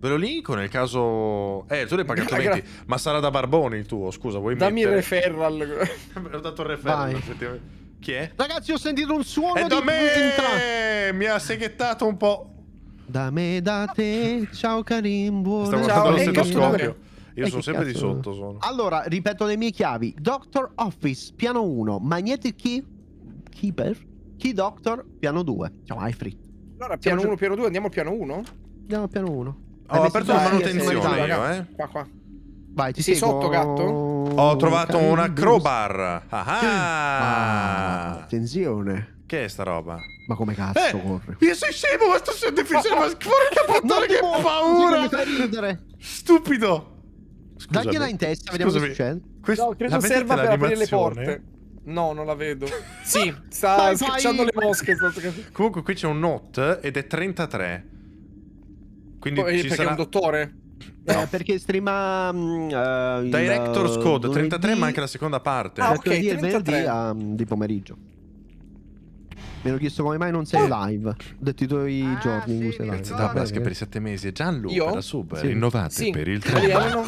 Ve lo linko nel caso... Eh, tu l'hai pagato 20, ma sarà da Barboni il tuo, scusa, vuoi Dammi mettere? Dammi il referral. Me l'ho dato il referral, effettivamente. Chi è? Ragazzi, ho sentito un suono è di... È da me! Mi ha seghettato un po'. Da me, da te, ciao Karim, buon Ciao, io sono sempre cazzo? di sotto. Sono. Allora, ripeto le mie chiavi. Doctor Office, piano 1. Magnetic Key, Keeper. Key Doctor, piano 2. Ciao, hai Allora, piano 1, piano 2, andiamo piano 1? Andiamo piano 1. Oh, ho aperto la manutenzione io, eh. Qua, qua. Vai, ti sei sotto, gatto? Ho trovato una crowbar. ah. ah. ah attenzione. Che è sta roba? Ma come cazzo eh, corre? Io sei scemo, ma sto scendo ma porca puttana che paura! Ridere. Stupido! Scusami. Dagliela in testa, vediamo Scusami. cosa succede. Questo, no, credo serva per aprire le porte. No, non la vedo. sì, sta vai, schiacciando vai. le mosche. Comunque qui c'è un not ed è 33. Quindi Poi, ci sarà... un dottore? No. Eh, perché streama uh, Director's Code 33 eh, ma anche la seconda parte ah, ok, il venerdì um, di pomeriggio mi hanno chiesto come mai non sei ah. live. Ho detto i tuoi ah, giorni. Sì, sei live. da basket per i sette mesi. Gianluca, la sub, sì. rinnovate sì. per il treno.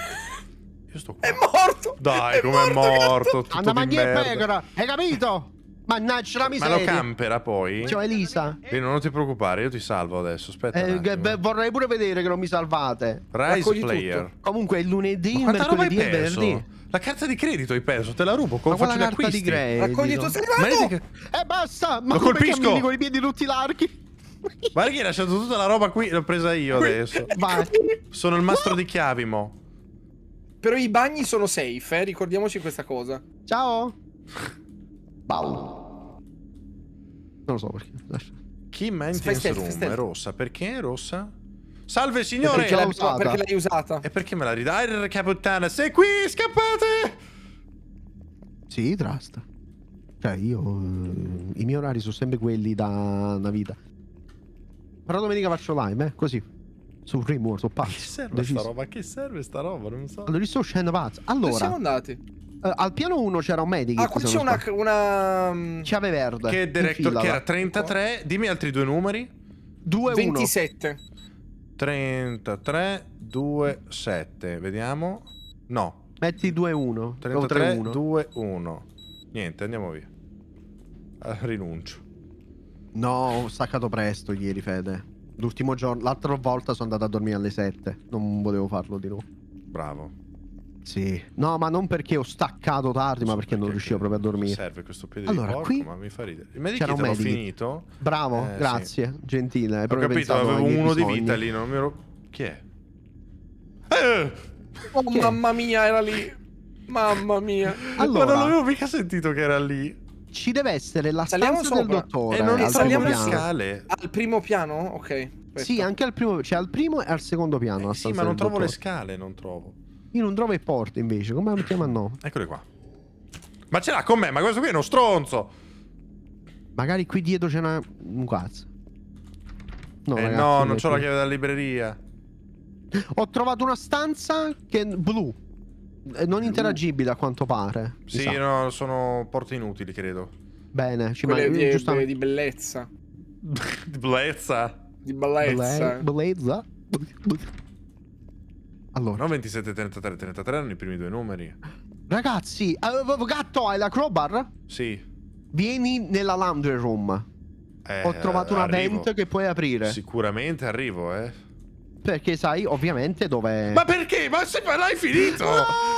Io sto qua. È morto! Dai, come è morto? morto Anna Maglia e pecora, hai capito? Mannaggia la miseria. Ma lo campera poi? Cioè Elisa. E non ti preoccupare, io ti salvo adesso. Aspetta. Eh, beh, eh. vorrei pure vedere che non mi salvate. Rise Raccogli player. Tutto. Comunque è lunedì, Ma mercoledì e venerdì. La carta di credito hai perso, te la rubo. Come faccio gli acquisti? Di credito. Raccogli il tuo Che... Eh, basta. Ma Lo colpisco. con i piedi tutti larghi? Guarda che hai lasciato tutta la roba qui. L'ho presa io adesso. Vai. Sono il mastro no. di chiavi, mo. Però i bagni sono safe, eh? ricordiamoci questa cosa. Ciao. Bau. Non lo so perché. Chi Key maintenance room è rossa. Perché è rossa? Salve signore! Perché, usata. perché l'hai usata? E perché me la ridai, R caputtana? Sei qui, scappate! Sì, trust. Cioè, io... Eh, I miei orari sono sempre quelli da una vita. Però domenica faccio live, eh, così. Su Rimworld, sono pazzo. Che serve Deciso. sta roba? Che serve sta roba? Non so. Allora, sto uscendo pazzo. Allora... Dove siamo andati? Uh, al piano 1 c'era un medico. Ah, qui c'è una, una... Mm, Chiave verde. Che, director, che era 33. Dimmi altri due numeri. 2 1. 27. 1. 33, 2, 7. Vediamo. No. Metti 2, 1. 33, 3, 2, 1. Niente, andiamo via. Ah, rinuncio. No, ho staccato presto ieri, Fede. L'ultimo giorno, l'altra volta sono andato a dormire alle 7. Non volevo farlo di nuovo. Bravo. Sì. No, ma non perché ho staccato tardi, ma perché, perché non riuscivo proprio a dormire. serve questo piede allora, porco, qui... ma mi fa ridere. Il medikit l'ho medikit. finito. Bravo, eh, grazie, sì. gentile. Hai ho capito, avevo uno di vita lì, non mi ero... Chi è? Eh! Oh, Chi mamma è? mia, era lì. Mamma mia. Allora, ma non avevo mica sentito che era lì. Ci deve essere la saliamo stanza sopra. del dottore. E eh, non saliamo le scale. Al primo piano? Ok. Aspetta. Sì, anche al primo, cioè al primo e al secondo piano. Eh, sì, ma non trovo dottore. le scale, non trovo. Io non trovo il porte invece, come lo chiama no? Eccolo qua. Ma ce l'ha con me, ma questo qui è uno stronzo. Magari qui dietro c'è una... un cazzo. No, eh ragazzi, no, non ho la chiave della libreria. Ho trovato una stanza che è blu. Non interagibile a quanto pare. Sì, no, sono porte inutili, credo. Bene, ci manca di, giustamente... di bellezza. di bellezza. Di bellezza. Bellezza. Allora. Non 27, 33, 33 erano i primi due numeri. Ragazzi, uh, gatto, hai la crowbar? Sì. Vieni nella laundry room. Eh, Ho trovato una arrivo. vent che puoi aprire. Sicuramente arrivo, eh. Perché sai, ovviamente, dove... Ma perché? Ma se l'hai finito! No! Ah!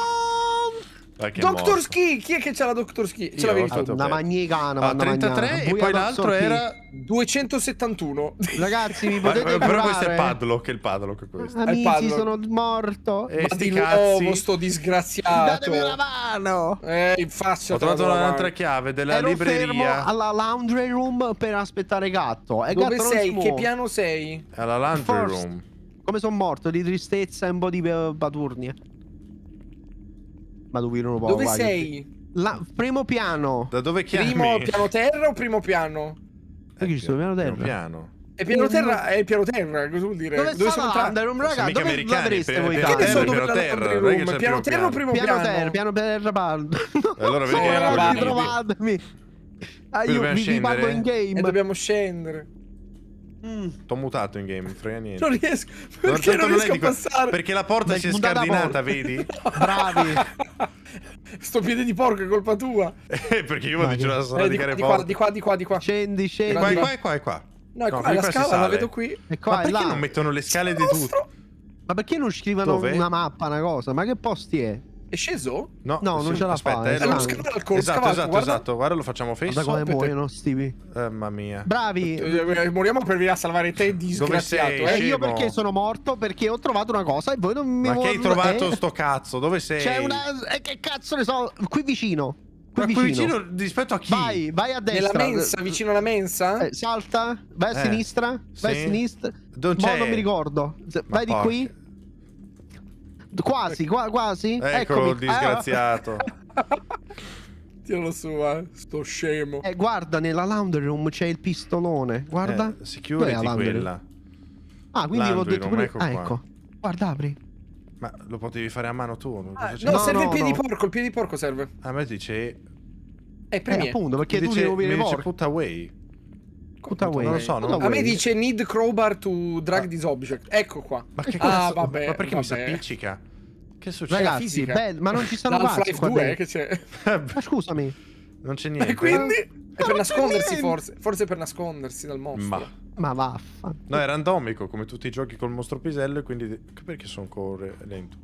Ah, Doctor Ski! Chi è che c'ha la Doctor Ski? Ce l'avevi tu. Ah, una magnigana, ah, 33 magnana. e Voi poi l'altro era 271. Ragazzi, mi potete Però questo è Padlock, è il Padlock questo. Ah, amici, sono morto. E eh, sti cazzi. Nuovo, sto disgraziato. Datemi una mano! Eh, in faccia. Ho trovato un'altra chiave della Ero libreria. fermo alla laundry room per aspettare gatto. E Dove gatto sei? Che piano sei? Alla laundry First. room. Come sono morto di tristezza e un po' di paturnie. Eh, ma dove ero Dove guarda. sei? La, primo piano. Da dove chiami? Primo piano terra o primo piano? Perché eh, ci sono piano terra? piano. È piano terra, è piano terra, cosa vuol dire? Dove, dove sono tra... Room, raga, dove l'avreste voi? Piano terra, piano terra, piano, terra o primo piano? Piano terra, piano terra, parlo. Allora vedi che ritrovatemi. Ah, io vi parlo in game. E dobbiamo scendere. Mm. T'ho mutato in game, frega niente. Non riesco. Perché certo, non, non riesco a passare? Perché la porta Beh, si è scardinata, vedi? Bravi. Sto piede di porco è colpa tua. Eh, perché io vado giù la strada eh, di, di, di qua, di qua, di qua, di qua. Scendi, scendi. Qua, qua, qua, qua. qua. No, no qua, la scala la vedo qui. E qua, Ma perché là. non mettono le scale di tutto? Ma perché non scrivono Dove? una mappa, una cosa? Ma che posti è? È sceso? No, no non ce l'ha fatta. fa. È eh, eh, lo scavalco, dal esatto, scavalco, esatto, guarda. esatto. Guarda, lo facciamo face. Guarda come muoiono, Stevie. Eh, mamma mia. Bravi. Eh, moriamo per venire a salvare te, disgraziato. Dove sei, eh, io perché sono morto? Perché ho trovato una cosa e voi non mi... Ma che hai trovato eh? sto cazzo? Dove sei? C'è una... Eh, che cazzo ne so? Qui vicino. Qui Ma vicino. qui vicino rispetto a chi? Vai, vai a destra. Nella mensa, vicino alla mensa? Eh, salta, vai a sinistra, vai sì. a sinistra. Non, no, non mi ricordo. Ma vai porca. di qui. Quasi, qua, quasi. Ecco il disgraziato. Tiralo su, eh. sto scemo. Eh, guarda, nella laundry room c'è il pistolone. Guarda. Eh, security quella. Ah, quindi l'ho detto prima. Ecco ah, ecco. Guarda, apri. Ma lo potevi fare a mano tu? Ah, no, no, serve no, il piedi no. porco, il piedi porco serve. A me dice... Eh, premi. Eh, appunto, perché mi tu dice, devi avere porco. dice put away. Cutaway. Non lo so. Non... A me dice need crowbar to drag ah. this object. Ecco qua. Ma che ah, cazzo? Ah, vabbè, ma perché vabbè. mi si appiccica? Che succede? Ragazzi, beh, ma non ci sono quasi qua 2 eh, che c'è. ma scusami. Non c'è niente. E quindi è per nascondersi forse, forse per nascondersi dal mostro. Ma ma vaffa. No, è randomico come tutti i giochi col mostro pisello e quindi perché sono lento.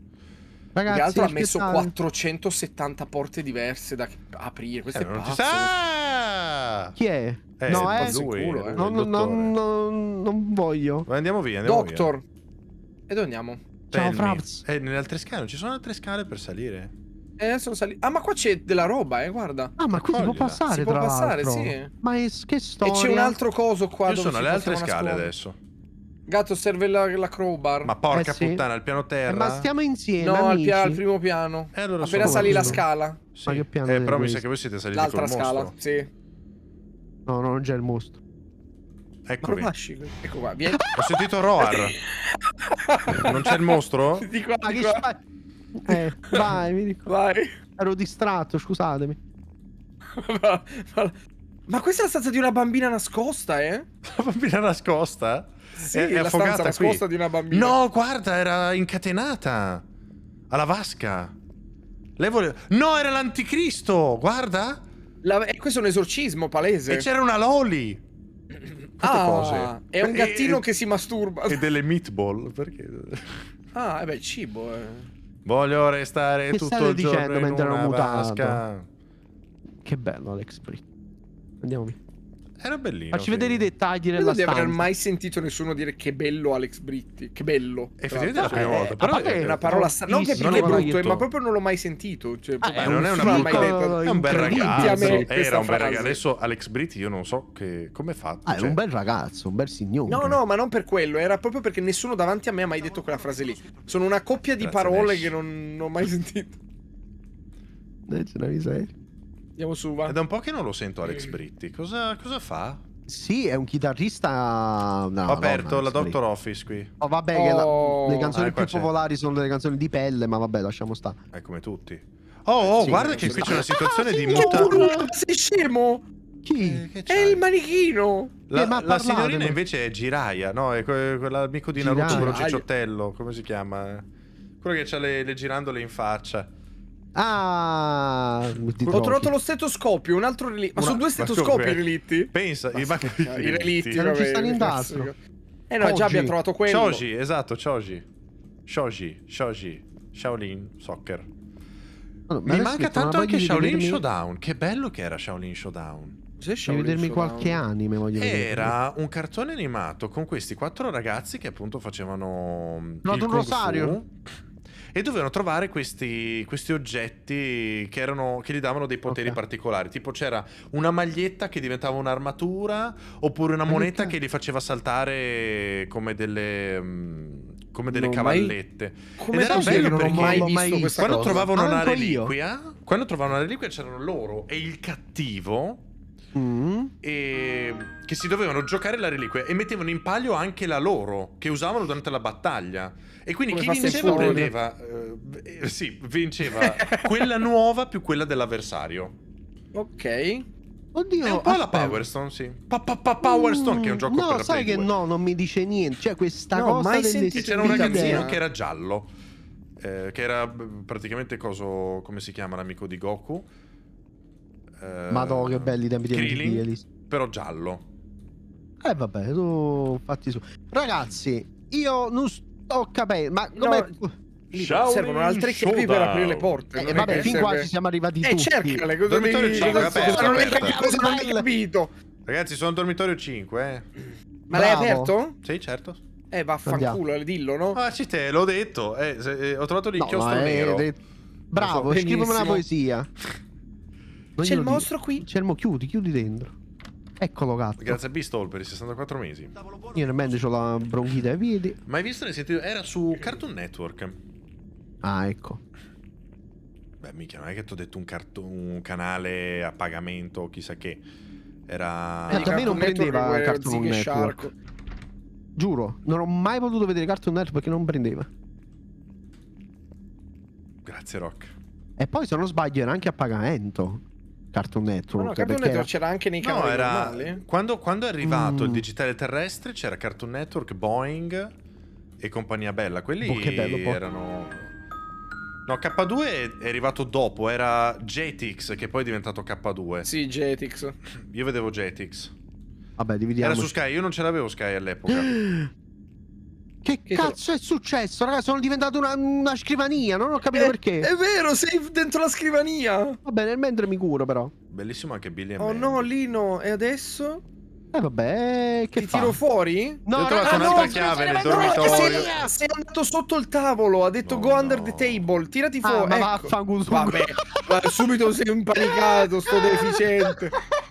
Ragazzi, che altro ha messo 470 porte diverse da aprire. Questo eh, è non pazzo. Chi è? Eh, no, è eh, lui, sicuro, eh. non, non, non, non, voglio. Ma andiamo via. Andiamo Doctor. Via. E dove andiamo? Ciao, Fraps. Eh, nelle altre scale, non ci sono altre scale per salire. Eh, sono sali... Ah, ma qua c'è della roba, eh, guarda. Ah, ma qui si può passare, si può passare, sì. Ma è... che storia. E c'è un altro coso qua. Ci sono le altre scale adesso. Gatto, serve la, la crowbar. Ma porca eh sì. puttana, al piano terra. Eh, ma stiamo insieme. No, al, al, primo piano. Eh, allora Appena sali la scala. Sì. Ma che piano eh, però mi sa che voi siete saliti L'altra scala, mostro. sì. No, non c'è il mostro. Eccomi. Ecco qua, vieni. Ho sentito Roar. non c'è il mostro? Di qua, di qua. Eh, vai, mi dico. Vai. Ero distratto, scusatemi. ma, ma questa è la stanza di una bambina nascosta, eh? Una bambina nascosta? Sì, è, è affogata nascosta di una bambina. No, guarda, era incatenata alla vasca. Lei voleva... No, era l'anticristo, guarda. La... E eh, questo è un esorcismo palese. E c'era una Loli. ah, cose. è un gattino e, che si masturba. E delle meatball, perché? Ah, e eh beh, cibo. Eh. Voglio restare che tutto il giorno in una vasca. Che bello Alex Britt. Andiamo via. Era bellino. Facci sì. vedere i dettagli della non stanza. Non di aver mai sentito nessuno dire che bello Alex Britti. Che bello. Effettivamente è la cioè, prima eh, volta. Però è una parola strana. Non che non è brutto, eh, ma proprio non l'ho mai sentito. Cioè, ah, è non è una mai detto. È un bel ragazzo. Era un bel ragazzo. Adesso Alex Britti io non so che... come fa. Ah, è cioè- un bel ragazzo, un bel signore. No, no, ma non per quello. Era proprio perché nessuno davanti a me ha mai detto quella frase lì. Sono una coppia di Grazie parole che non, non ho mai sentito. Dai, ce una miseria. Andiamo su, va. È da un po' che non lo sento Alex Britti. Cosa, cosa fa? Sì, è un chitarrista. No, Ho aperto donna, la Doctor Office qui. Oh, vabbè, oh. La... le canzoni ah, più popolari sono le canzoni di pelle, ma vabbè, lasciamo stare. È come tutti. Oh, oh sì, guarda che qui c'è una situazione ah, di muta. Sei scemo? Chi? Eh, è il manichino. La, eh, ma la signorina invece è Giraia, no? È quell'amico di Naruto, quello cicciottello. Come si chiama? Quello che ha le, le girandole in faccia. Ah, ho trovato lo stetoscopio, un altro relitto. Ma Una... sono due stetoscopi i relitti. Pensa, i, ma... i relitti. Non ci stanno in tasca. Eh no, Koji. già abbiamo trovato quello. Shoji, esatto, Shoji. Shoji, Shoji, Shaolin Soccer. No, no, Mi manca tanto anche Shaolin vedermi... Showdown. Che bello che era Shaolin Showdown. Cos'è Shaolin vedermi Showdown? qualche anime, voglio vedere. Era un cartone animato con questi quattro ragazzi che appunto facevano... No, un Rosario. Fu e dovevano trovare questi, questi oggetti che, erano, che, gli davano dei poteri okay. particolari. Tipo c'era una maglietta che diventava un'armatura, oppure una moneta che li faceva saltare come delle mm, come delle non cavallette. Mai... Come Ed era bello non perché mai visto mai visto quando cosa. trovavano ah, una reliquia, io. quando trovavano una reliquia c'erano loro e il cattivo mm. e... che si dovevano giocare la reliquia e mettevano in palio anche la loro che usavano durante la battaglia. E quindi Come chi vinceva prendeva, eh, eh, sì, vinceva quella nuova più quella dell'avversario. Ok. Oddio, è un po' aspetta. la Power Stone, sì. Pa, pa, pa Power Stone, mm, che è un mm, gioco no, per No, sai che due. no, non mi dice niente. Cioè, questa no, cosa mai delle C'era un ragazzino che era giallo, eh, che era praticamente coso, come si chiama l'amico di Goku? Eh, Madonna, che belli tempi di Krillin, però giallo. Eh vabbè, tu fatti su. Ragazzi, io non sto oh, capendo, ma come... No. Shaolin servono altre chiavi per aprire le porte. Eh, vabbè, fin qua ci siamo arrivati eh, tutti. Eh, cercale, cosa dormitorio devi... 5, cosa, non hai capito? Cosa non hai capito? Ragazzi, sono dormitorio 5, eh. Ma l'hai aperto? Sì, certo. Eh, vaffanculo, Andiamo. dillo, no? Ah, ci te, l'ho detto. Eh, se, eh, ho trovato l'inchiostro no, nero. È... Bravo, so, scrivimi una poesia. C'è il mostro qui? C'è il mo... Chiudi, chiudi dentro. Eccolo cazzo. Grazie a Bistol per i 64 mesi. Io nemmeno ho la bronchite ai piedi. Ma hai visto nel sentito? Era su Cartoon Network. Ah, ecco. Beh, mica, non è che ti ho detto un, un, canale a pagamento chissà che. Era... Eh, a me non prendeva Cartoon Network. Shark. Giuro, non ho mai potuto vedere Cartoon Network perché non prendeva. Grazie Rock. E poi se non sbaglio era anche a pagamento. Cartoon Network. No, Cartoon Network c'era anche nei canali no, era... Quando, quando, è arrivato mm. il digitale terrestre c'era Cartoon Network, Boeing e compagnia bella. Quelli oh, bello, boh. erano... No, K2 è arrivato dopo, era Jetix che poi è diventato K2. Sì, Jetix. Io vedevo Jetix. Vabbè, dividiamo. Era su Sky, io non ce l'avevo Sky all'epoca. Che, che cazzo è successo, Ragazzi, Sono diventato una, una scrivania, non ho capito è, eh, perché. È vero, sei dentro la scrivania. Va bene, mentre mi curo, però. Bellissimo anche Billy Oh no, Lino, e adesso? Eh vabbè, che Ti fa? tiro fuori? No, Io ho trovato no, un'altra no, chiave nel dormitorio. No, sei, andato sotto il tavolo, ha detto no, go no. under the table, tirati ah, fuori. Ah, ecco. ma vaffanculo. Vabbè, subito sei impanicato, sto deficiente.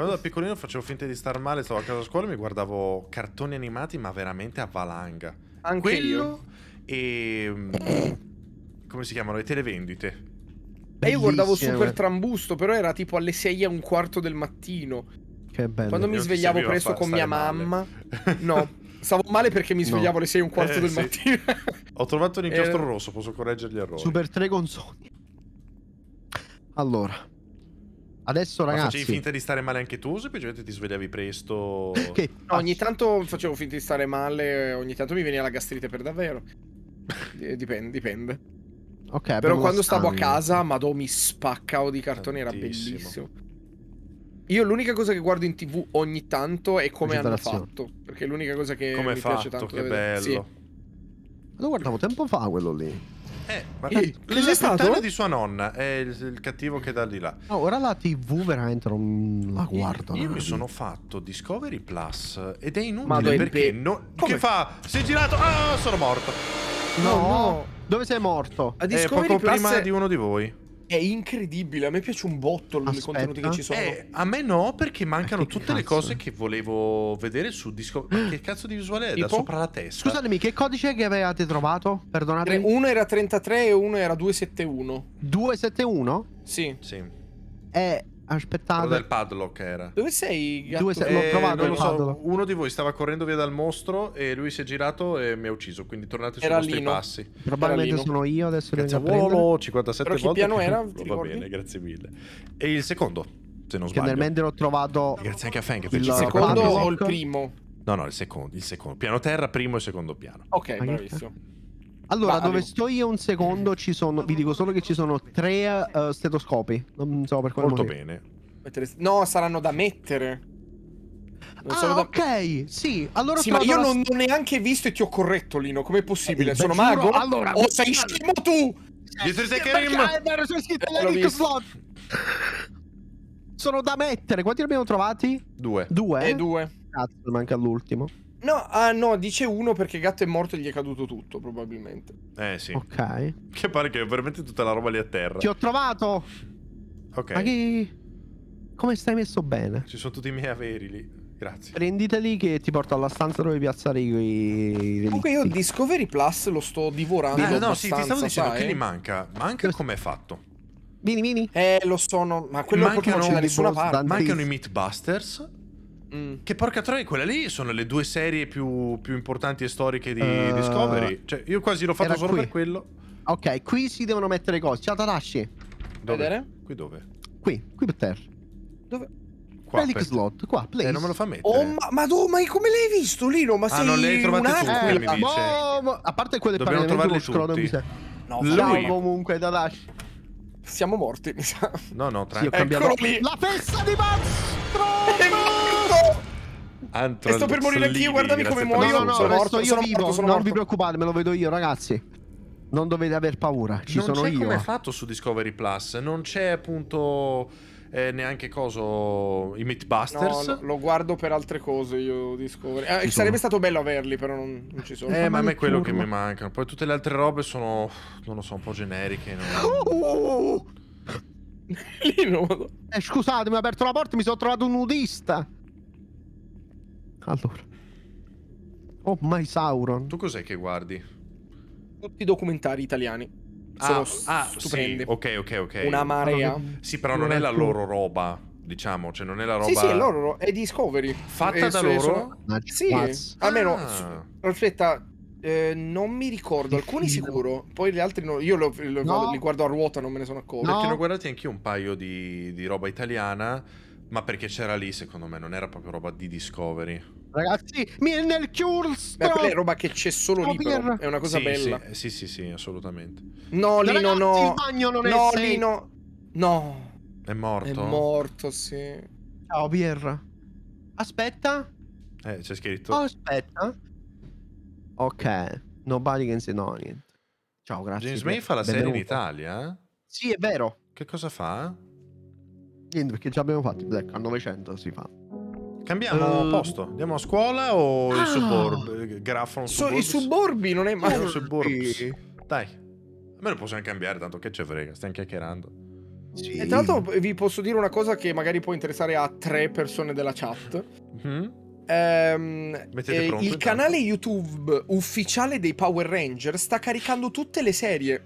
Quando da piccolino facevo finta di star male, stavo a casa a scuola e mi guardavo cartoni animati, ma veramente a valanga. Anche Quello io. e... Mm, come si chiamano? Le televendite. Beh, io guardavo Super Trambusto, però era tipo alle 6 e un quarto del mattino. Che bello. Quando mi svegliavo presto con mia mamma. Male. No, stavo male perché mi svegliavo no. alle 6 e un quarto eh, del sì. mattino. Ho trovato un inchiostro eh. rosso, posso correggere gli errori. Super 3 con Sony. Allora, Adesso, ragazzi. Ma facevi finta di stare male anche tu? Semplicemente ti svegliavi presto. che no, ogni tanto facevo finta di stare male, ogni tanto mi veniva la gastrite per davvero. Eh, dipende, dipende. Ok, però quando stavo a casa, madò, mi spaccavo di cartone, era bellissimo. Io l'unica cosa che guardo in tv ogni tanto è come hanno fatto. Perché è l'unica cosa che come mi fatto, piace tanto. Che bello. Sì. Lo guardavo tempo fa quello lì. Eh, ma eh, l'esistente di sua nonna è il, il, cattivo che dà di là. No, ora la TV veramente non la guardo. Io, io mi sono fatto Discovery Plus ed è inutile perché no, che fa? Si è girato. Ah, sono morto. No, no. Dove sei morto? A eh, Discovery eh, poco Plus prima è... di uno di voi. È incredibile, a me piace un botto i contenuti che ci sono. Eh, a me no, perché mancano tutte cazzo? le cose che volevo vedere su Discord. Ma che cazzo di visuale è tipo? da sopra la testa? Scusatemi, che codice che avevate trovato? Perdonatemi. Uno era 33 e uno era 271. 271? Sì. Sì. Eh, Aspettate. Quello del padlock era. Dove sei? Gatto? sei... Eh, l'ho trovato eh, il padlock. So. Uno di voi stava correndo via dal mostro e lui si è girato e mi ha ucciso. Quindi tornate sui vostri passi. Probabilmente sono io adesso. Grazie a volo, 57 Però volte. piano era? Va bene, grazie mille. E il secondo, se non sbaglio. Generalmente l'ho trovato. Grazie anche a Fang. Il, il secondo o il primo? No, no, il secondo. Il secondo. Piano terra, primo e secondo piano. Ok, bravissimo. Allora, Bravi. dove sto io un secondo ci sono. Vi dico solo che ci sono tre uh, eh, stetoscopi. Non so per quale Molto bene. No, saranno da mettere. Non ah, da... ok, sì. Allora sì, ma io non, ho neanche visto e ti ho corretto, Lino. Com'è possibile? Eh, sono beh, mago? Allora, o oh, sei scemo tu? Dietro te Kerim! Sono da mettere. Quanti ne abbiamo trovati? Due. Due? E eh, due. Cazzo, manca l'ultimo. No, ah no, dice uno perché Gatto è morto e gli è caduto tutto, probabilmente. Eh sì. Ok. Che pare che veramente tutta la roba lì a terra. Ti ho trovato! Ok. Ma che... Come stai messo bene? Ci sono tutti i miei averi lì. Grazie. Prenditeli che ti porto alla stanza dove piazzare i relitti. Comunque io Discovery Plus lo sto divorando No, ah, no, sì, ti stavo dicendo sai? che gli manca. Manca come è fatto. Vieni, vieni. Eh, lo sono, ma quello mancano, non c'è da nessuna parte. Mancano i Meatbusters Mm. Che porca troia, quella lì sono le due serie più, più importanti e storiche di uh, Discovery. Cioè, io quasi l'ho fatto solo qui. per quello. Ok, qui si devono mettere cose. Ciao Tadashi. Dove? Vedere? Qui dove? Qui, qui per terra. Dove? Qua, Relic slot, qua, play. Eh, non me lo fa mettere. Oh, ma, ma, do, ma come l'hai visto, Lino? Ma ah, sei non l'hai trovato tu, eh, mi dice. Mo, boh, boh, a parte quelle Dobbiamo trovarle tutti. Sa... No, Lui. comunque, Tadashi. Siamo morti, mi sa. No, no, tranquillo. Sì, la festa di Max! Anton e sto per morire anch'io, guardami come muoio. No, no, sono morto, io sono vivo, morto, non morto. vi preoccupate, me lo vedo io, ragazzi. Non dovete aver paura, ci non sono io. Non come fatto su Discovery Plus, non c'è appunto eh, neanche coso i Mythbusters. No, lo guardo per altre cose io Discovery. Eh, sarebbe sono. stato bello averli, però non, non ci sono. Eh, ma a me è quello che mi mancano. Poi tutte le altre robe sono non lo so, un po' generiche, no? oh! Lì nudo. Eh, scusate, mi ha aperto la porta e mi sono trovato un nudista. Allora. Oh my Sauron. Tu cos'è che guardi? Tutti i documentari italiani. Ah, sono ah, ah stupendi. Sì, ok, ok, ok. Una marea. Ah, sì, però non, è la loro roba diciamo, cioè non è la roba... Sì, sì, è loro, è Discovery. Fatta eh, da loro? Sì, ah. almeno, aspetta, eh, non mi ricordo, alcuni sicuro, poi gli altri no, io lo, lo, no. li guardo a ruota, non me ne sono accorto. No. Perché ne ho guardati anch'io un paio di, di roba italiana ma perché c'era lì, secondo me, non era proprio roba di Discovery. Ragazzi, nel Cures! Ma è roba che c'è solo lì, però. È una cosa sì, bella. Eh, sì, sì, sì, assolutamente. No, lì no, no. Il bagno non no, è lì no. No. È morto? È morto, sì. Ciao, Bier. Aspetta. Eh, c'è scritto. Oh, aspetta. Ok. Nobody can say no. Niente. Ciao, grazie. James May fa la serie in Italia? Sì, è vero. Che cosa fa? Niente, perché già abbiamo fatto il ecco, black, a 900 si fa. Cambiamo uh, posto, andiamo a scuola o ah, il suburb? Grafon so, I suburbi non è ah, mai... Oh, suburbi. Dai, almeno possiamo cambiare, tanto che ce frega, stiamo chiacchierando. Sì. E tra l'altro vi posso dire una cosa che magari può interessare a tre persone della chat. Mm-hmm. Ehm, eh, pronto, il canale YouTube ufficiale dei Power Ranger sta caricando tutte le serie.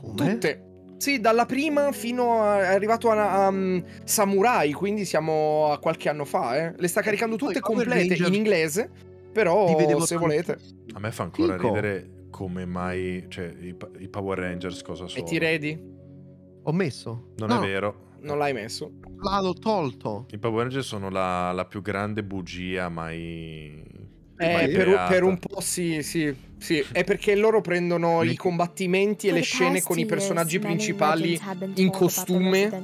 Come? Tutte. Sì, dalla prima fino a... è arrivato a, a um, Samurai, quindi siamo a qualche anno fa, eh. Le sta eh, caricando tutte complete in inglese, però se volete. A me fa ancora Fico. ridere come mai, cioè, i, i, Power Rangers cosa sono. E ti ready? Ho messo. Non no. è vero. Non l'hai messo. l'ho tolto. I Power Rangers sono la, la più grande bugia mai... Eh, mai per, per, un po' sì, sì. Sì, è perché loro prendono i combattimenti e le scene con i personaggi principali in costume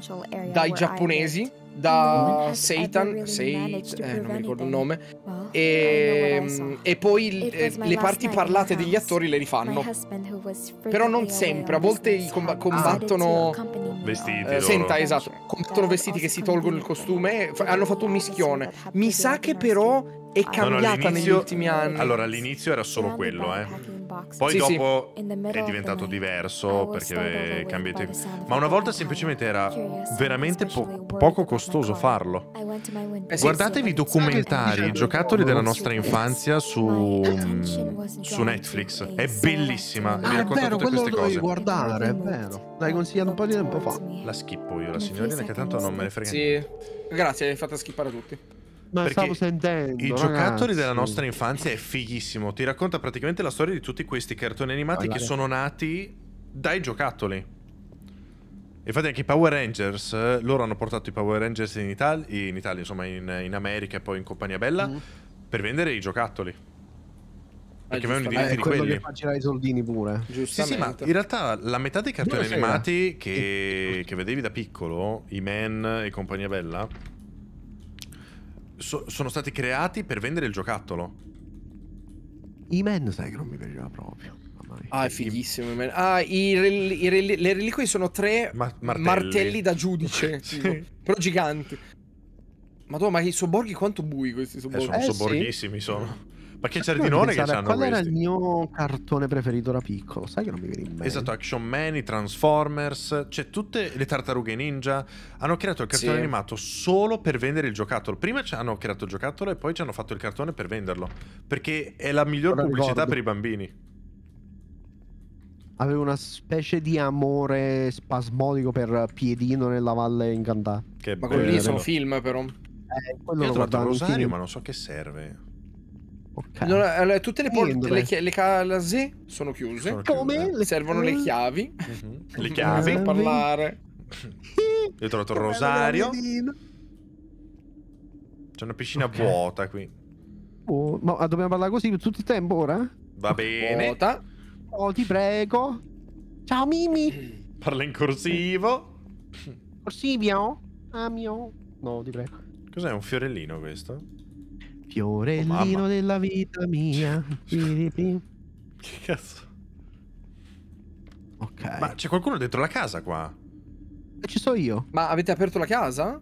dai giapponesi, da Satan, sei, eh, non mi ricordo il nome, e, e poi eh, le parti parlate degli attori le rifanno. Però non sempre, a volte i comb- um, combattono... Vestiti. Eh, senta, esatto, combattono vestiti che si tolgono il costume, hanno fatto un mischione. Mi sa che però è cambiata negli ultimi anni. Allora all'inizio era solo quello, eh. Poi sì, dopo sì. è diventato diverso perché è cambiato. Ma una volta semplicemente era veramente po poco costoso farlo. Eh Guardatevi i documentari, i giocattoli della nostra infanzia su, mm, su Netflix. È bellissima. Ah, è vero, quello lo devi guardare, è vero. L'hai consigliato un po' di tempo fa. La schippo io, la signorina, che tanto non me ne frega. Sì, grazie, hai fatta schippare tutti ma stavo sentendo. I giocattoli della nostra infanzia è fighissimo. Ti racconta praticamente la storia di tutti questi cartoni animati che sono nati dai giocattoli. Infatti anche i Power Rangers, eh, loro hanno portato i Power Rangers in Italia, in Italia insomma in, in, America e poi in Compagnia Bella, mm. per vendere i giocattoli. Eh, Perché avevano i diritti di eh, quelli. Che fa girare i soldini pure. Sì, sì, ma in realtà la metà dei cartoni animati che, che, vedevi da piccolo, i Man e Compagnia Bella, so sono stati creati per vendere il giocattolo. I men sai che non mi piaceva proprio. Ah, è fighissimo. I... Ah, i i le reliquie sono tre Ma martelli. martelli. da giudice, sì. però giganti. Madonna, ma i sobborghi quanto bui questi sobborghi. Eh, sono eh, sobborghissimi, sì. sono. Ma cioè, che giardinone che c'hanno Qual era il mio cartone preferito da piccolo? Sai che non mi viene in mente. Esatto, Action Man, i Transformers, cioè tutte le tartarughe ninja hanno creato il cartone sì. animato solo per vendere il giocattolo. Prima ci hanno creato il giocattolo e poi ci hanno fatto il cartone per venderlo, perché è la miglior Però pubblicità ricordo. per i bambini. Avevo una specie di amore spasmodico per Piedino nella Valle Incantata. Che ma bello. lì sono film però. Eh, quello Io ho trovato Rosario, ma non so che serve. Okay. Non, allora, tutte le porte, le, le, case sono chiuse. Sono Come? Le... Servono le chiavi. Mm-hmm. Le chiavi. Per parlare. Io ho trovato il rosario. C'è una piscina okay. vuota qui. Oh, ma dobbiamo parlare così per tutto il tempo ora? Va bene. Vuota. Oh, ti prego. Ciao Mimi. Parla in corsivo. Corsivio? Amio. Ah, no, ti prego. Cos'è un fiorellino questo? Oh, fiorellino oh, della vita mia. che cazzo? Ok. Ma c'è qualcuno dentro la casa qua? E eh, ci sto io. Ma avete aperto la casa?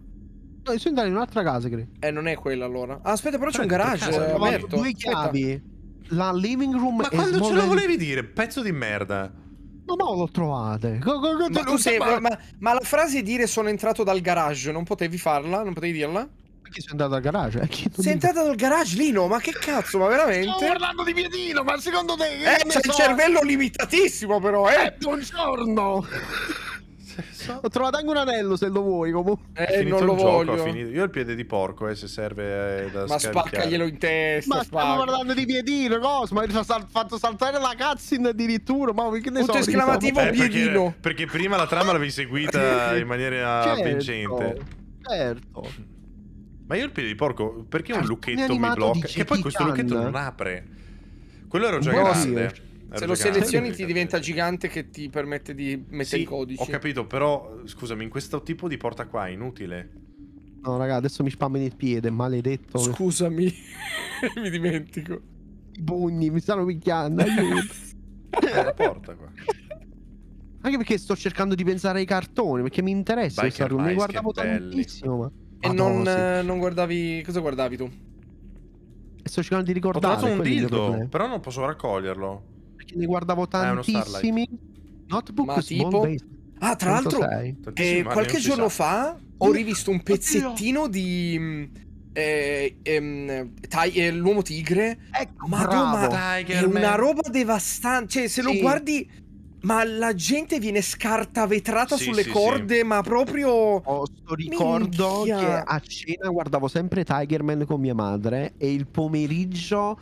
No, io sono andato in un'altra casa, credo. Eh, non è quella allora. Ah, aspetta, però c'è un garage. Ho aperto. due chiavi. Aspetta. La living room Ma quando ce la volevi dire? Pezzo di merda. Ma no, l'ho trovate. Ma, ma, ma, la frase dire sono entrato dal garage, non potevi farla? Non potevi dirla? chi sei andato al garage? Eh? Chi... Sei andato al garage, Lino? Ma che cazzo, ma veramente? Sto parlando di Piedino, ma secondo te... Eh, c'è so... il cervello limitatissimo però, eh! eh buongiorno! Ho trovato anche un anello se lo vuoi comunque. Eh, non lo gioco, Io ho il piede di porco, eh, se serve eh, da Ma spaccaglielo in testa. Ma stiamo parlando di piedino, cosa? Ma mi ha sal fatto saltare la cazzina addirittura. Ma che ne Punto so, esclamativo eh, piedino. Perché, perché, prima la trama l'avevi seguita in maniera certo, vincente. Certo. Ma io il piede di porco, perché un ah, lucchetto mi blocca? Che poi questo lucchetto non apre. Quello era già Buon grande. Dio. Se lo selezioni ti diventa gigante che ti permette di mettere sì, il codice. Ho capito, però scusami, in questo tipo di porta qua è inutile. No, raga, adesso mi spammano il piede, maledetto. Scusami, mi dimentico. I bugni mi stanno picchiando. Aiuto. è la porta qua. Anche perché sto cercando di pensare ai cartoni, perché mi interessa. Biker, mi guardavo tantissimo, ma e non, sì. non, guardavi... Cosa guardavi tu? Sto cercando di ricordare. Ho trovato un dildo, però non posso raccoglierlo. Perché ne guardavo eh, tantissimi. Notebook Ma tipo... Ah, tra l'altro, eh, qualche giorno fa ho rivisto un pezzettino Oddio. di... Mm, eh, ehm, eh, l'uomo tigre ecco, Madonna, bravo, è una roba devastante cioè se sì. lo guardi ma la gente viene scartavetrata sì, sulle sì, corde, sì. ma proprio. Ho sto ricordo Minchia. che a cena guardavo sempre Tigerman con mia madre. E il pomeriggio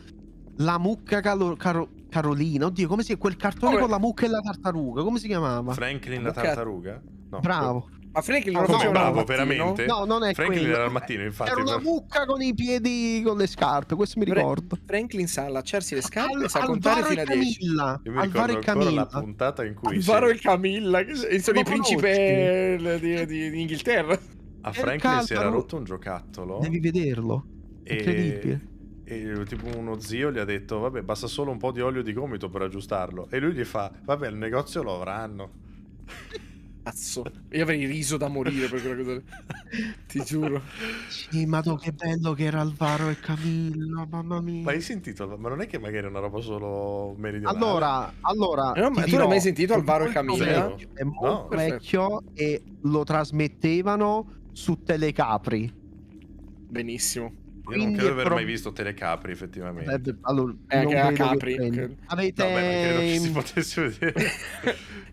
la mucca calo- caro- Carolina. Oddio, come si chiama? Quel cartone oh, con la mucca e la tartaruga. Come si chiamava? Franklin la, la tartaruga? No. Bravo. Ma Franklin ah, lo faceva bravo, veramente? No, non è Franklin quello. era al mattino, infatti. Era una mucca con i piedi con le scarpe, questo mi ricordo. Franklin sa allacciarsi le scarpe, al, sa contare fino a 10. Io mi Alvaro e Camilla. la puntata in cui Alvaro sei... e Camilla, che sono i principe di, di, di Inghilterra. A Franklin si era rotto un giocattolo. Devi vederlo. Incredibile. E e tipo uno zio gli ha detto vabbè basta solo un po' di olio di gomito per aggiustarlo e lui gli fa vabbè il negozio lo avranno Cazzo. Io avrei riso da morire per quella cosa. Ti giuro. Sì, ma che bello che era Alvaro e Camilla, mamma mia. Ma hai sentito? Ma non è che magari è una roba solo meridionale. Allora, allora. No, eh, ma tu non hai mai sentito Alvaro e Camilla? È molto no, vecchio e lo trasmettevano su Telecapri. Benissimo. Quindi, non credo di aver però... mai visto Telecapri, effettivamente. Eh, allora, eh, non credo Capri. Che... Avete... No, beh, credo che si ehm, potesse vedere.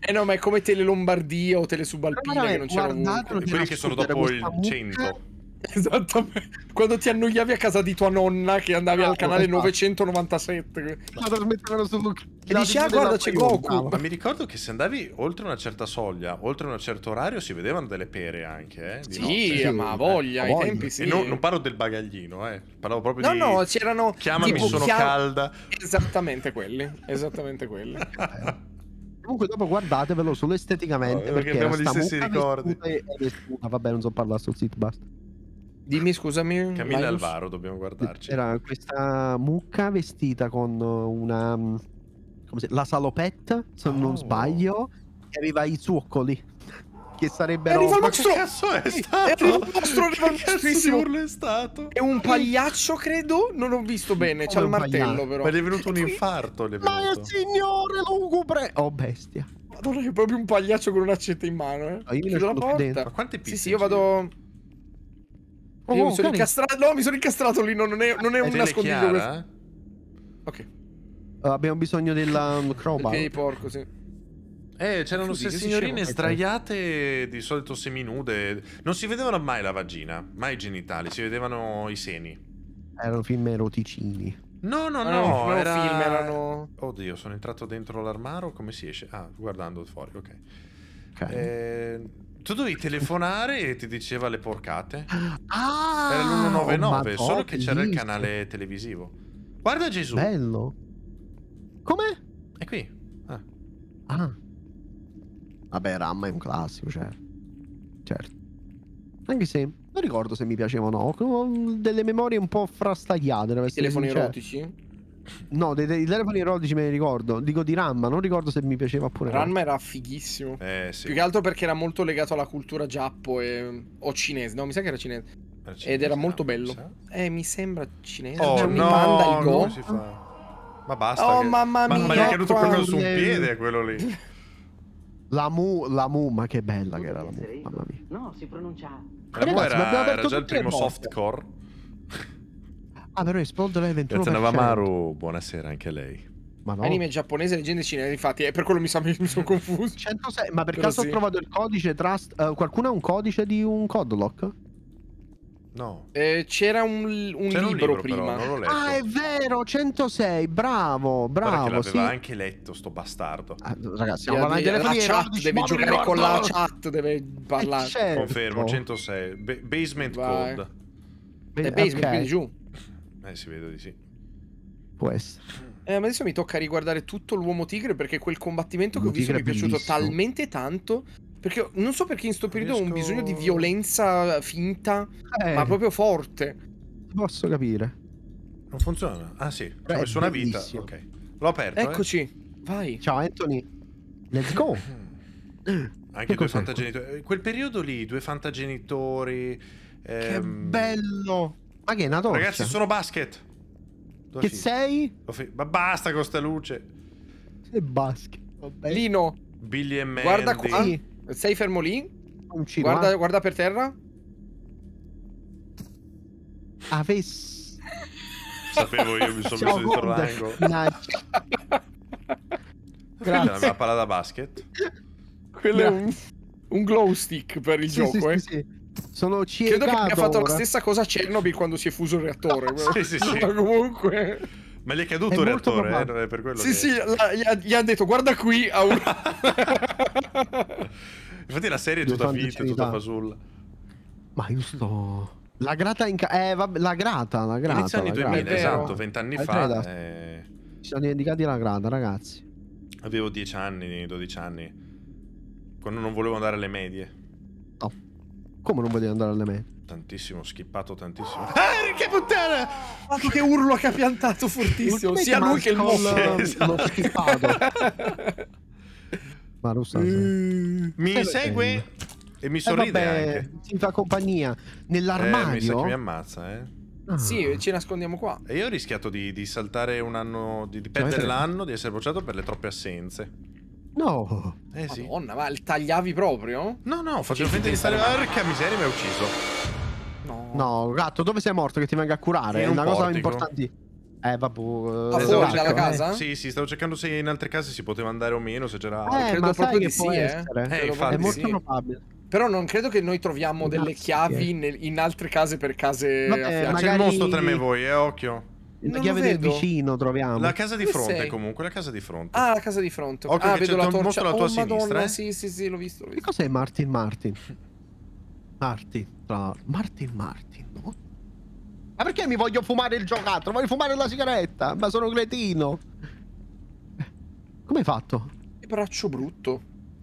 eh no, ma è come Tele Lombardia o Tele Subalpina, che non c'erano... Quelli che sono dopo il 100. Esattamente. Quando ti annoiavi a casa di tua nonna che andavi ah, al canale 997. Ma trasmettevano E dici, ah, guarda, c'è Goku. Ma mi ricordo che se andavi oltre una certa soglia, oltre un certo orario, si vedevano delle pere anche. Eh, sì, ma eh, voglia, ai tempi sì. E non parlo del bagaglino, eh. Parlavo proprio no, di... No, no, c'erano... Chiamami, sono calda. Esattamente quelli. Esattamente quelli. Comunque dopo guardatevelo solo esteticamente. perché abbiamo gli stessi ricordi. Vabbè, non so parlare sul sit basta. Dimmi scusami. Camilla Linus. Alvaro, dobbiamo guardarci. Era questa mucca vestita con una... Mm, come si, la salopetta, se oh. non sbaglio, e aveva i zuccoli. Che sarebbero... Arriva il mostro! Ma che cazzo è stato? È un mostro è stato? È un pagliaccio, credo? Non ho visto bene, c'ha il martello pagliaccio. però. Ma è venuto un infarto, gli è venuto. Ma è signore lugubre! Oh, bestia. Madonna, è proprio un pagliaccio con un'accetta in mano, eh. No, io Chiudo la porta. Ma quante pizze? Sì, sì, io vado... Oh, Io mi oh, sono incastrato. No, mi sono incastrato lì. Non è, non è un nascondiglio. Questo. Ok. Uh, abbiamo bisogno della um, crowbar. Ok, porco, sì. Eh, c'erano queste signorine sdraiate, di solito seminude. Non si vedevano mai la vagina, mai i genitali, si vedevano i seni. Erano film eroticini. No, no, ah, no, no, no era... film erano... Oddio, sono entrato dentro l'armaro, come si esce? Ah, guardando fuori, ok. okay. Eh... Tu dovevi telefonare e ti diceva le porcate. Ah! Era l'199, solo che c'era il canale televisivo. Guarda Gesù. Bello. Come? È qui. Ah. ah. Vabbè, Ramma è un classico, cioè. Certo. Anche se non ricordo se mi piaceva o no. Ho delle memorie un po' frastagliate. Telefoni sincero. erotici? No, dei, dei telefoni erotici me ne ricordo. Dico di Ramma, non ricordo se mi piaceva pure. Ramma era fighissimo. Eh, sì. Più che altro perché era molto legato alla cultura giappo e... o cinese. No, mi sa che era cinese. Era cinese Ed era molto bello. Eh, mi sembra cinese. Oh, Johnny no, Panda, il Go. Si fa. Ma basta. Oh, che... mamma mia. Ma, gli è caduto proprio su un piede quello lì. La mu, la mu, ma che bella che era la mu. Mamma mia. No, si pronuncia. La mu era, era già il primo softcore. Ah, però Spoldola è 21%. Grazie Navamaru, buonasera anche a lei. Ma no. Anime giapponese, leggende cinese, infatti, è per quello mi, sa, mi sono confuso. 106, ma per però caso sì. ho trovato il codice trust... Uh, qualcuno ha un codice di un codlock? No. Eh, c'era un, un, c'era libro un, libro, prima. Però, ah, è vero, 106, bravo, bravo. Guarda sì. anche letto sto bastardo. Ah, ragazzi, siamo davanti La chat, deve giocare con la chat, deve parlare. Certo. Confermo, 106. Be- basement Vai. code. Be- basement, okay. giù. Eh, si vede di sì. Può essere. Eh, ma adesso mi tocca riguardare tutto l'uomo tigre perché quel combattimento che ho visto mi è piaciuto bellissimo. talmente tanto. Perché non so perché in sto periodo riesco... ho un bisogno di violenza finta, eh. ma proprio forte. Posso capire. Non funziona? Ah sì, ho messo una vita. Ok. L'ho aperto. Eh. Eccoci. Eh. Vai. Ciao Anthony. Let's go. Anche che due fantagenitori. Quel periodo lì, due fantagenitori. Ehm... Che bello! Ma ah, che è una torcia? Ragazzi, sono basket. Dove che sei? Ma basta con sta luce. Sei basket. Vabbè. Lino. Billy e Mandy. Guarda qua. Ah. Sei fermo lì. Guarda, guarda per terra. Avessi. Sapevo io, mi sono Ciao, messo dentro l'angolo. Grazie. È la mia palla da basket. Quello è un, un glow stick per il sì, gioco, sì, eh. Sì, sì. Sono circa. Credo che abbia fatto la stessa cosa a Chernobyl quando si è fuso il reattore. sì, sì, sì. Ma comunque... Ma gli è caduto è il reattore, eh? non è per quello Sì, che... sì, la, gli, ha, gli, ha, detto guarda qui a un... Infatti la serie è tutta finta, è tutta fasulla. Ma giusto. La grata in... Ca- eh, vabbè, la grata, la grata. Inizio anni 2000, grata. esatto, vent'anni fa. Eh... Ci sono dimenticati la grata, ragazzi. Avevo 10 anni, 12 anni. Quando non volevo andare alle medie. Come non voglio andare alle me? Tantissimo, schippato tantissimo. Ah, che puttana! Guarda che urlo che ha piantato fortissimo. Sia lui che il muffo. Esatto. L'ho schippato. Ma lo sa. Mm. Eh, mi eh, segue? Eh. E mi sorride eh, vabbè, anche. Ti fa compagnia. Nell'armadio? Eh, mi mi ammazza, eh. Ah. Sì, ci nascondiamo qua. E io ho rischiato di, di saltare un anno, di, di cioè, perdere l'anno, di essere bocciato per le troppe assenze. No. Eh sì. Madonna, ma il tagliavi proprio? No, no, facevo finta di stare... Porca miseria, mi ha ucciso. No. No, gatto, dove sei morto che ti venga a curare? È una portico. cosa importante. Eh, vabbè. Ma ah, eh, fuori esatto. dalla cercando... casa? Sì, sì, stavo cercando se in altre case si poteva andare o meno, se c'era... Eh, credo ma proprio che sì, eh. eh infatti, è molto sì. probabile. Però non credo che noi troviamo delle chiavi eh. in, altre case per case... Vabbè, magari... C'è il mostro tra me e voi, eh, occhio. La chiave del vicino troviamo. La casa di Dove fronte sei? comunque, la casa di fronte. Ah, la casa di fronte. Occhio ah, vedo certo, la torcia. Alla tua oh, sinistra, madonna, eh? sì, sì, sì, l'ho visto, visto. Che cos'è Martin Martin? Martin, tra Martin Martin, no? Ma perché mi voglio fumare il giocattolo? Voglio fumare la sigaretta, ma sono cretino. Come hai fatto? Che braccio brutto.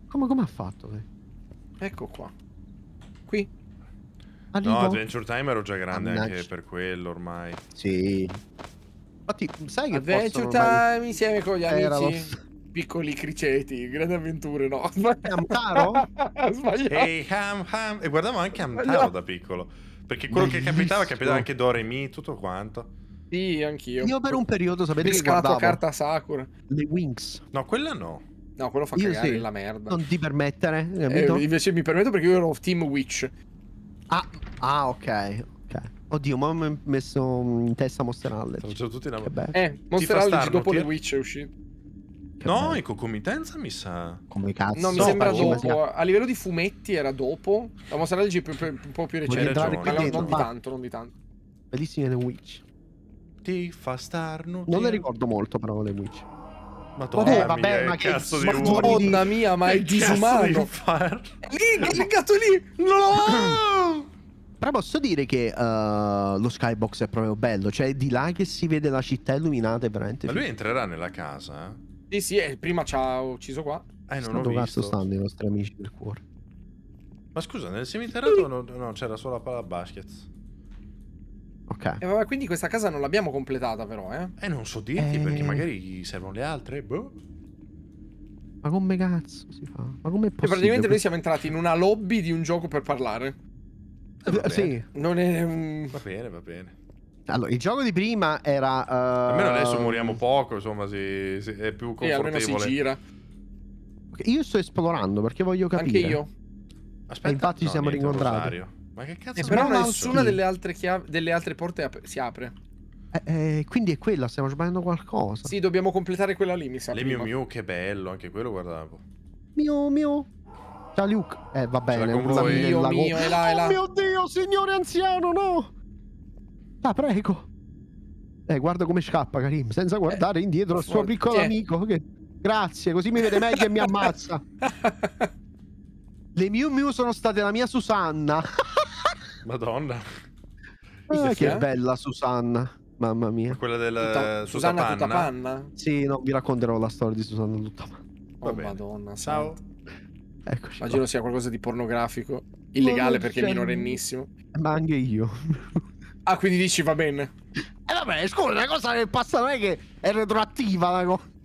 Come, come ha fatto? Eh? Ecco qua. Qui. Arrivo. No, Adventure Time ero già grande Annacci. anche per quello ormai. Sì. Infatti, sai che Adventure ormai... Time insieme con gli Era amici. Lo... Piccoli criceti, grandi avventure, no? Amtaro? Sbagliato. Hey, ham, ham. E guardavo anche Amtaro da piccolo. Perché quello che capitava, capitava anche Doremi, tutto quanto. Sì, anch'io. Io per un periodo, sapete che guardavo... carta Sakura. Le Wings. No, quella no. No, quello fa io cagare sì. la merda. Non ti permettere, eh, invece mi permetto perché io ero Team Witch. Ah, ah ok. Oddio, ma mi messo in testa Monster Sono Facciamo tutti una... Che Eh, Monster Allergy dopo ti... le eh? Witch è uscito. Che no, bello. in ecco, concomitanza mi sa. Come cazzo? No, mi no, sembra dopo. A livello di fumetti era dopo. La Monster Allergy è un po' più recente. Ma non, non di ah. tanto, non di tanto. Bellissime le Witch. Ti fa starno. Non le ricordo molto, però, le Witch. Madonna, eh, vabbè, ma che cazzo di Madonna mia, ma è disumano. Lì, cliccato lì. No! Però posso dire che uh, lo skybox è proprio bello, cioè di là che si vede la città illuminata è veramente... Ma lui figo. entrerà nella casa? Eh? Sì, sì, eh, prima ci ha ucciso qua. Eh, non Stato ho visto. stanno i nostri amici del cuore. Ma scusa, nel seminterrato no, no c'era solo la palla basket. Ok. Eh, quindi questa casa non l'abbiamo completata però, eh? Eh, non so dirti, eh... perché magari gli servono le altre, boh. Ma come cazzo si fa? Ma come è possibile? E praticamente noi siamo entrati in una lobby di un gioco per parlare. Eh, eh sì. Non è... Va bene, va bene. Allora, il gioco di prima era... Uh... Almeno adesso moriamo poco, insomma, si, si, è più confortevole. Sì, si gira. Okay, io sto esplorando perché voglio capire. Anche io. Aspetta, e infatti no, siamo rincontrati. Rosario. Ma che cazzo? E eh, però nessuna delle altre, delle altre porte ap si apre. Eh, eh, quindi è quella, stiamo sbagliando qualcosa. Sì, dobbiamo completare quella lì, mi sa. Le prima. mio mio, che bello, anche quello, guardavo. Mio mio. Ciao Luke. Eh, va bene, urla mio, mio, mio, è là, è là. Oh mio Dio, signore anziano, no! La ah, prego. Eh, guarda come scappa Karim, senza guardare eh, indietro al suo piccolo yeah. amico. Che... Grazie, così mi vede meglio e mi ammazza. Le Mew Mew sono state la mia Susanna. Madonna. Ah, che è eh? bella Susanna. Mamma mia. Quella della eh, Tutta... Susanna Tutapanna? Panna? Sì, no, vi racconterò la storia di Susanna Tutapanna. Panna. oh, Madonna. Ciao. Eccoci. Immagino qua. sia qualcosa di pornografico, illegale oh, perché è cioè, minorennissimo. Ma anche io. ah, quindi dici va bene. E eh, vabbè, scusa, la cosa del passato non è che è retroattiva la cosa.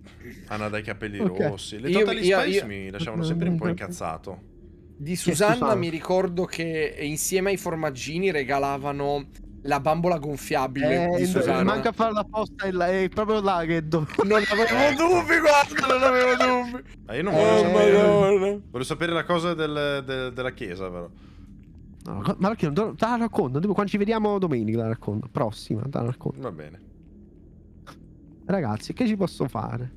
Anna ah, dai capelli okay. rossi. Le Total io, Space io... mi lasciavano sempre un po' incazzato. Di Susanna, Susanna mi ricordo che insieme ai formaggini regalavano la bambola gonfiabile eh, di Susanna. Manca a fare la posta la, è proprio là che do... Non avevo dubbi, guarda, non avevo dubbi. Ma io non voglio eh, sapere. Eh. Voglio sapere la cosa del, del, della chiesa, però. No, ma perché non te la racconto? Quando ci vediamo domenica la racconto. Prossima, te la racconto. Va bene. Ragazzi, che ci posso fare?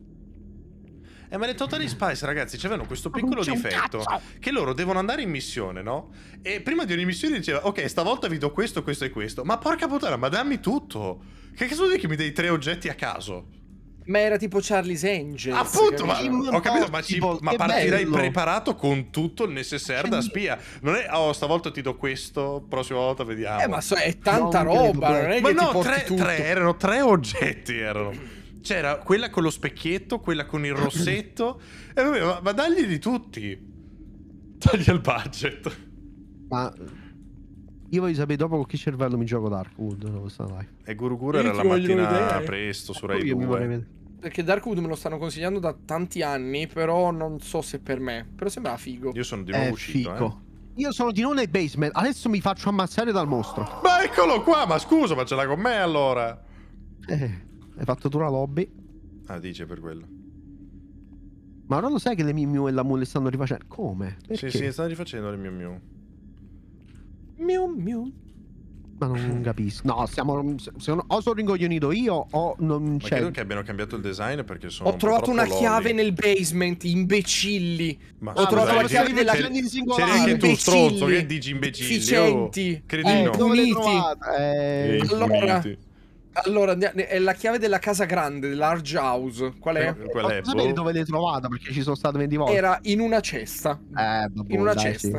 Eh, ma le Totally Spice, ragazzi, c'avevano questo piccolo difetto che loro devono andare in missione, no? E prima di ogni missione diceva, ok, stavolta vi do questo, questo e questo. Ma porca puttana, ma dammi tutto! Che cazzo vuol dire che mi dai tre oggetti a caso? Ma era tipo Charlie's Angel. Appunto, ma, ho capito, ma, ci, ma partirai bello. preparato con tutto il necessario da cioè, spia. Non è, oh, stavolta ti do questo, prossima volta vediamo. Eh, ma so, è tanta no, roba, non è ma no, ti tre, tre, erano tre oggetti erano. C'era quella con lo specchietto, quella con il rossetto. e vabbè, ma, ma dagli di tutti. Taglia il budget. Ma io voglio sapere dopo con che cervello mi gioco Darkwood dopo questa live. E Guruguru era la mattina eh. presto su Rai 2. Perché Darkwood me lo stanno consigliando da tanti anni, però non so se per me. Però sembra figo. Io sono di eh, nuovo È uscito, figo. Eh. Io sono di nuovo nei basement, adesso mi faccio ammazzare dal mostro. Ma eccolo qua, ma scusa, ma ce l'ha con me allora. Eh. Hai fatto tu la lobby. Ah, dice per quello. Ma ora lo sai che le Miu Miu e la Mu stanno rifacendo? Come? Perché? Sì, sì, stanno rifacendo le Miu Miu. Miu Miu. Ma non capisco. No, siamo. Sono, o sono ringoglionito io o non c'è. Ma credo che abbiano cambiato il design perché sono. Ho un trovato una lolli. chiave nel basement, imbecilli. Ma ho trovato la chiave della singolare. C'eri anche tu, stronzo. Che dici imbecilli? Efficienti. Oh, credi eh, eh, eh, allora. Uniti. Allora, è la chiave della casa grande, l'Arge House. Qual è? Eh, Non boh. dove l'hai trovata perché ci sono state 20 volte. Era in una cesta. Eh, dopo, in una dai, cesta.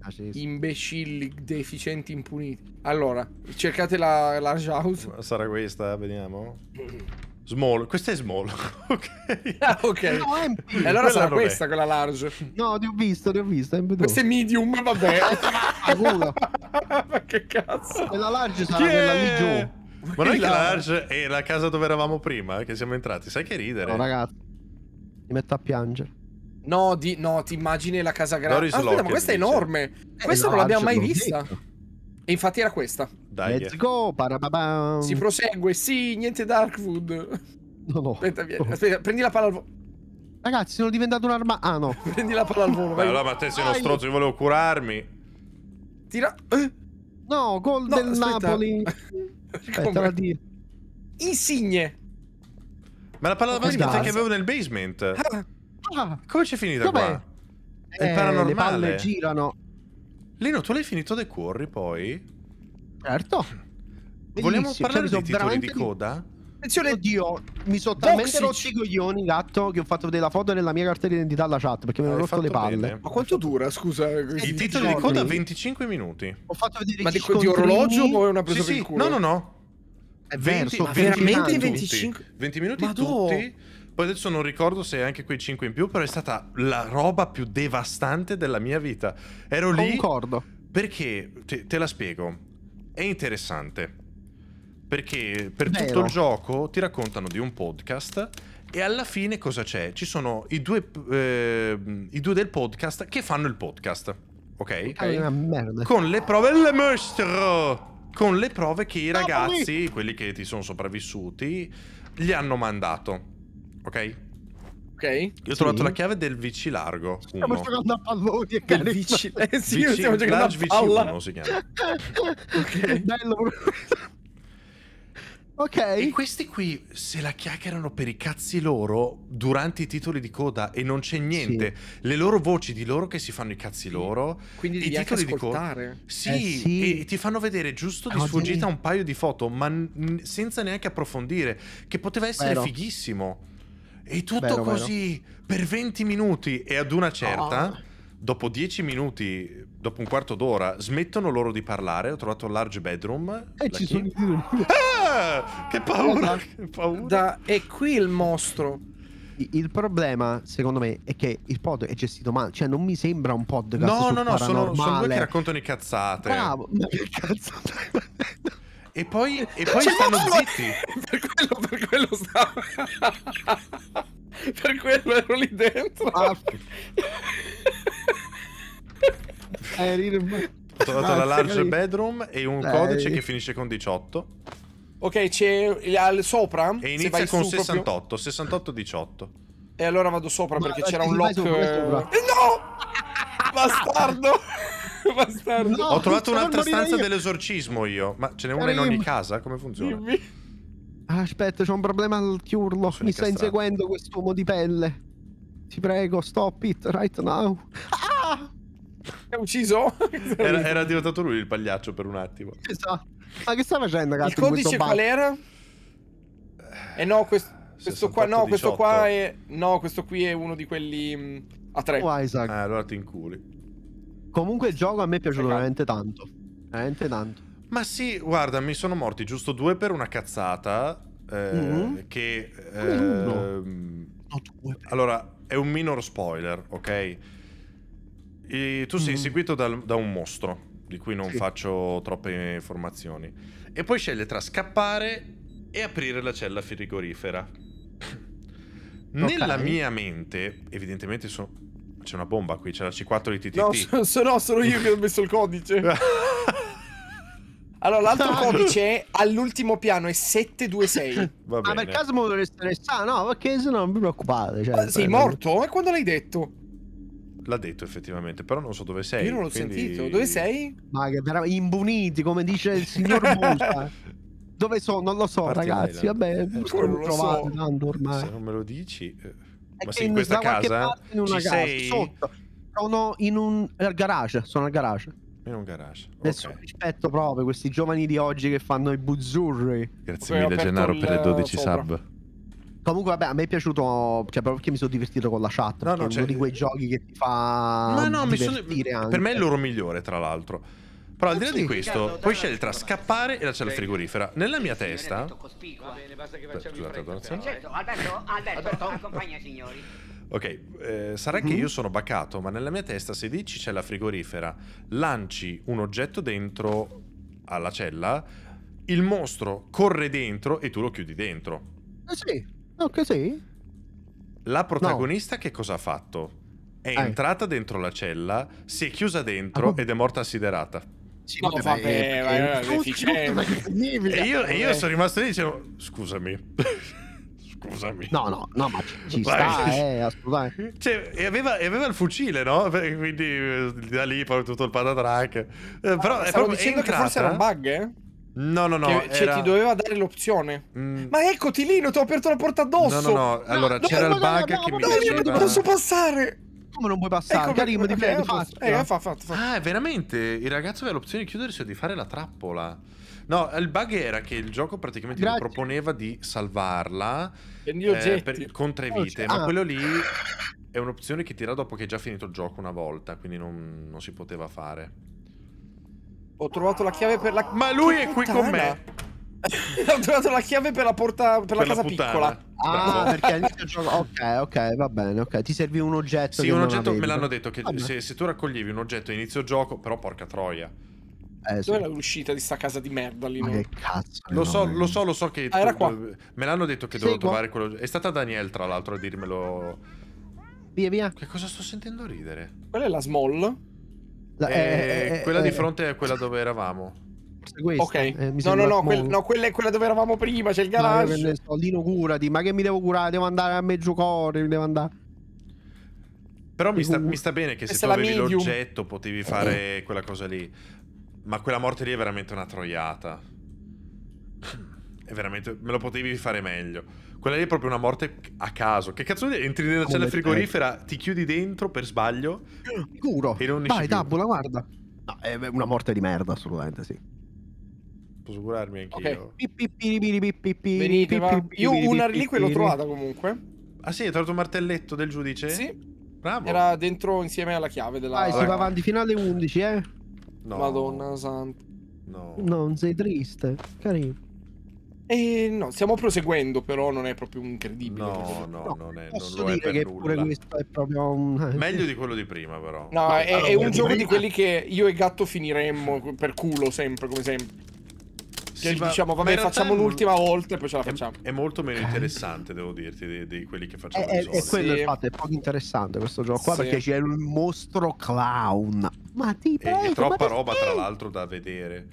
Ah, sì. Ah, sì, Imbecilli, deficienti, impuniti. Allora, cercate la Large House. Sarà questa, eh, vediamo. Small, questa è small. ok. Ah, ok. No, e allora quella sarà questa quella large. No, ti ho visto, ti ho visto. È questa è medium, vabbè. Ma che cazzo. Quella large sarà yeah. quella lì giù. Ma noi Clarge è la casa dove eravamo prima, eh, che siamo entrati. Sai che ridere? No, oh, ragazzi. Mi metto a piangere. No, di, no, ti immagini la casa grande. Ah, aspetta, ma questa dice. è enorme. Eh, questa no, non l'abbiamo mai vista. E infatti era questa. Dai. Let's go. Si prosegue. Sì, niente Darkwood. No, no. Aspetta, vieni. Aspetta, prendi la palla al volo. Ragazzi, sono diventato un'arma. Ah, no. prendi la palla al volo. Beh, allora, ma te sei uno stronzo, io volevo curarmi. Tira. Eh. No, gol no, del aspetta. Napoli. Aspettala eh, di... Insigne. Ma la palla da basket che avevo nel basement. Ah. ah. Come c'è finita Dov'è? qua? È eh, paranormale. Le palle girano. Lino, tu l'hai finito The Quarry poi? Certo. Vogliamo parlare cioè, dei titoli di coda? Di... Attenzione, Dio, mi sono talmente rotti i coglioni, gatto, che ho fatto vedere la foto nella mia cartella identità alla chat perché mi hanno rotto le palle. Bene. Ma quanto dura, scusa? Eh, il titolo di coda 25 minuti. Ho fatto vedere Ma di, di orologio o è una presa sì, sì. No, no, no. È 20, veramente 25 20 minuti Madonna. tutti. Poi adesso non ricordo se anche quei 5 in più, però è stata la roba più devastante della mia vita. Ero Concordo. lì Concordo. Perché te, te la spiego. È interessante perché per Vero. tutto il gioco ti raccontano di un podcast e alla fine cosa c'è? Ci sono i due, eh, i due del podcast che fanno il podcast. Ok? okay. Ah, Con le prove. Le mostro! Con le prove che i ragazzi, no, quelli che ti sono sopravvissuti, gli hanno mandato. Ok? Ok. Io ho sì. trovato la chiave del VC largo. Stiamo uno. giocando a palloni e del VC. Eh sì, VC, stiamo giocando a palla. VC1 si chiama. ok. Bello. Ok. E questi qui se la chiacchierano per i cazzi loro durante i titoli di coda e non c'è niente. Sì. Le loro voci di loro che si fanno i cazzi loro. Quindi i titoli di coda. Sì, eh, sì, e ti fanno vedere giusto di ah, sfuggita un paio di foto, ma senza neanche approfondire, che poteva essere Vero. fighissimo. E tutto Vero, così Vero. per 20 minuti e ad una certa, oh. dopo 10 minuti dopo un quarto d'ora smettono loro di parlare. Ho trovato un large bedroom. E eh, ci sono i ah, Che paura! Da, esatto. che paura. Da, è qui il mostro. Il problema, secondo me, è che il pod è gestito male. Cioè, non mi sembra un podcast. No, no, no, sono, sono due che raccontano i cazzate. Bravo, ma che cazzate. E poi, e poi cioè, stanno zitti. per quello, per quello stavo. per quello ero lì dentro. Ah. Eh, Ho trovato la large bedroom e un codice che finisce con 18. Ok, c'è al sopra. E inizia con 68, 68-18. E allora vado sopra Ma perché c'era un lock. Sopra. Eh. Eh, no! Bastardo! Bastardo. No, Ho trovato un'altra stanza dell'esorcismo io. Ma ce n'è una in ogni casa? Come funziona? Dimmi. Ah, aspetta, c'è un problema al chiurlo. Mi sta inseguendo quest'uomo di pelle. Ti prego, stop it right now ha ucciso. Era, era, diventato lui il pagliaccio per un attimo. Esatto. Ma che sta facendo, ragazzi? Il codice qual era? Eh no, eh, questo, questo qua no, 18. questo qua è... No, questo qui è uno di quelli mm, a tre. Oh, Isaac. Eh, allora ti inculi. Comunque il gioco a me è piaciuto esatto. veramente tanto. Veramente tanto. Ma sì, guarda, mi sono morti giusto due per una cazzata. Eh, mm-hmm. Che... Eh, no, Allora, è un minor spoiler, ok? E tu sei mm. seguito dal, da un mostro, di cui non sì. faccio troppe informazioni. E poi sceglie tra scappare e aprire la cella frigorifera. Okay. Nella mia mente, evidentemente sono... C'è una bomba qui, c'è la C4 di TTT. No, se, no sono io che ho messo il codice. Allora, l'altro codice all'ultimo piano è 726. Va ah, bene. Ah, per caso mi dovresti dovreste Ah, no? Perché se no non vi preoccupate. Cioè, sei morto? E eh, quando l'hai detto? l'ha detto effettivamente, però non so dove sei. Io non l'ho quindi... sentito. Dove sei? Ma che vera... imbuniti, come dice il signor Musa. dove sono? Non lo so, Parti ragazzi. Vabbè, eh, non lo trovate so. tanto ormai. Se non me lo dici... È eh, Ma sei in questa casa? In una casa, sei? sotto. Sono in un garage, sono al garage. In un garage. Adesso okay. rispetto proprio questi giovani di oggi che fanno i buzzurri. Grazie okay, mille Gennaro il... per le 12 eh, sopra. sub. Comunque, vabbè, a me è piaciuto. Cioè, proprio perché mi sono divertito con la chat. No, no, è cioè... uno di quei giochi che ti fa. No, no, mi sono... Anche. Per me è il loro migliore, tra l'altro. Però al di là eh, di questo, puoi scegliere tra scappare e lasciare il frigorifera. Nella mia testa. Va bene, basta che facciamo Scusate, donazione. Certo, Alberto, Alberto, accompagna signori. Ok, eh, sarà mm -hmm. che mhm. io sono bacato, ma nella mia testa se dici c'è la frigorifera, lanci un oggetto dentro alla cella, il mostro corre dentro e tu lo chiudi dentro. Eh sì. Ok, così? La protagonista no. che cosa ha fatto? È eh. entrata dentro la cella, si è chiusa dentro ah, ed è morta assiderata. Sì, no, vabbè, vabbè, eh, vabbè, E io, eh. sono rimasto lì e dicevo, scusami. scusami. No, no, no, ma ci sta, eh, assolutamente. Cioè, e aveva, aveva, il fucile, no? Quindi eh, da lì poi tutto il patatrack. Eh, però ah, è proprio dicendo entrata, che forse era un bug, eh? No, no, no. Che, cioè, ti doveva dare l'opzione. Mm. Ma ecco, Tilino, ti ho aperto la porta addosso. No, no, no. Allora, no, c'era no, il bug no, che mi diceva... No, io non posso passare. Come non puoi passare? Ecco, Karim, ti prego, Eh, eh, eh fa, fa, fa. Ah, veramente? Il ragazzo aveva l'opzione di chiudersi o di fare la trappola. No, il bug era che il gioco praticamente Grazie. mi proponeva di salvarla eh, per, con tre vite, ah. ma quello lì è un'opzione che tira dopo che è già finito il gioco una volta, quindi non, non si poteva fare. Ho trovato la chiave per la... Ma lui che è qui con me! Ho trovato la chiave per la porta... Per, per la casa la piccola. Ah, ah perché all'inizio gioco... Ok, ok, va bene, ok. Ti serve un oggetto Sì, un oggetto... Me l'hanno detto che se, se, tu raccoglievi un oggetto inizio gioco... Però porca troia. Eh, sì. Dov'è l'uscita di sta casa di merda lì? Ma che cazzo? Lo so, no. lo so, lo so che... Ah, era qua. Me l'hanno detto che dovevo trovare quello... È stata Daniel, tra l'altro, a dirmelo... Via, via. Che cosa sto sentendo ridere? Quella è la small. La, eh, eh, eh, eh quella di fronte è quella dove eravamo. Questa, ok, eh, no, no, no, quel, no, quella è quella dove eravamo prima. C'è il garage. No, so, Lino, curati. Ma che mi devo curare? Devo andare a Meggiucore. Devo andare. Però mi sta, mi sta, bene che Questa se tu avevi l'oggetto potevi fare quella cosa lì. Ma quella morte lì è veramente una troiata. È veramente. Me lo potevi fare meglio. Quella lì è proprio una morte a caso. Che cazzo è? Entri nella cella frigorifera, ti chiudi dentro per sbaglio. Sicuro. E non Vai, tabula, guarda. No, è una morte di merda, assolutamente, sì. Posso curarmi anch'io. Okay. Venite, ma... Io una reliquia l'ho trovata comunque. Ah sì, hai trovato un martelletto del giudice? Sì. Bravo. Era dentro insieme alla chiave della... Vai, si va avanti fino alle 11, eh. No. Madonna santa. No. Non sei triste, carino. Eh, no, stiamo proseguendo, però non è proprio incredibile. No, perché... no, no, non, è, posso non dire che pure questo è proprio un... Meglio di quello di prima, però. No, è, è un gioco di quelli che io e Gatto finiremmo per culo sempre, come sempre. Sì, diciamo, vabbè, facciamo mol... l'ultima volta e poi ce la facciamo. È, è molto meno interessante, devo dirti, di, di quelli che facciamo. È, eh, è, eh, eh, quello sì. infatti, è poco interessante questo gioco qua sì. perché c'è il mostro clown. Ma ti prego, È troppa roba, tra l'altro, da vedere.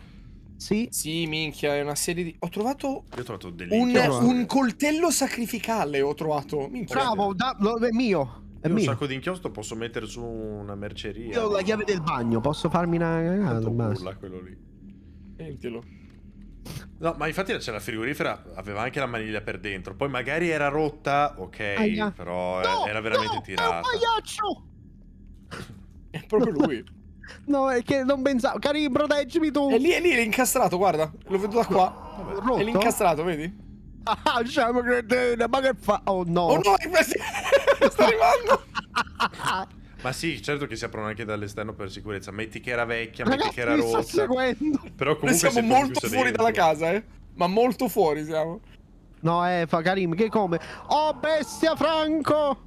Sì. Sì, minchia, è una serie di... Ho trovato, Io ho trovato un, un coltello sacrificale, ho trovato. Minchia. Bravo, da, lo, è mio. È un sacco di inchiostro posso mettere su una merceria. Io ho la chiave del bagno, posso farmi una cagata. Ma burla quello lì. Sentilo. No, ma infatti c'è la frigorifera, aveva anche la maniglia per dentro. Poi magari era rotta, ok, Aia. però no, era veramente no, tirata. È un pagliaccio! è proprio lui. No, è che non pensavo. Cari, proteggimi tu. È lì, è lì, è incastrato, guarda. L'ho veduto da qua. Rotto? È lì incastrato, vedi? Ah, siamo cretene, ma che fa? Oh no. Oh no, è sta arrivando. Ma sì, certo che si aprono anche dall'esterno per sicurezza. Metti che era vecchia, Ragazzi, metti che era rossa. seguendo. Però comunque Noi siamo molto fuori dentro. dalla casa, eh. Ma molto fuori siamo. No, eh, fa Karim, che come? Oh, bestia Franco!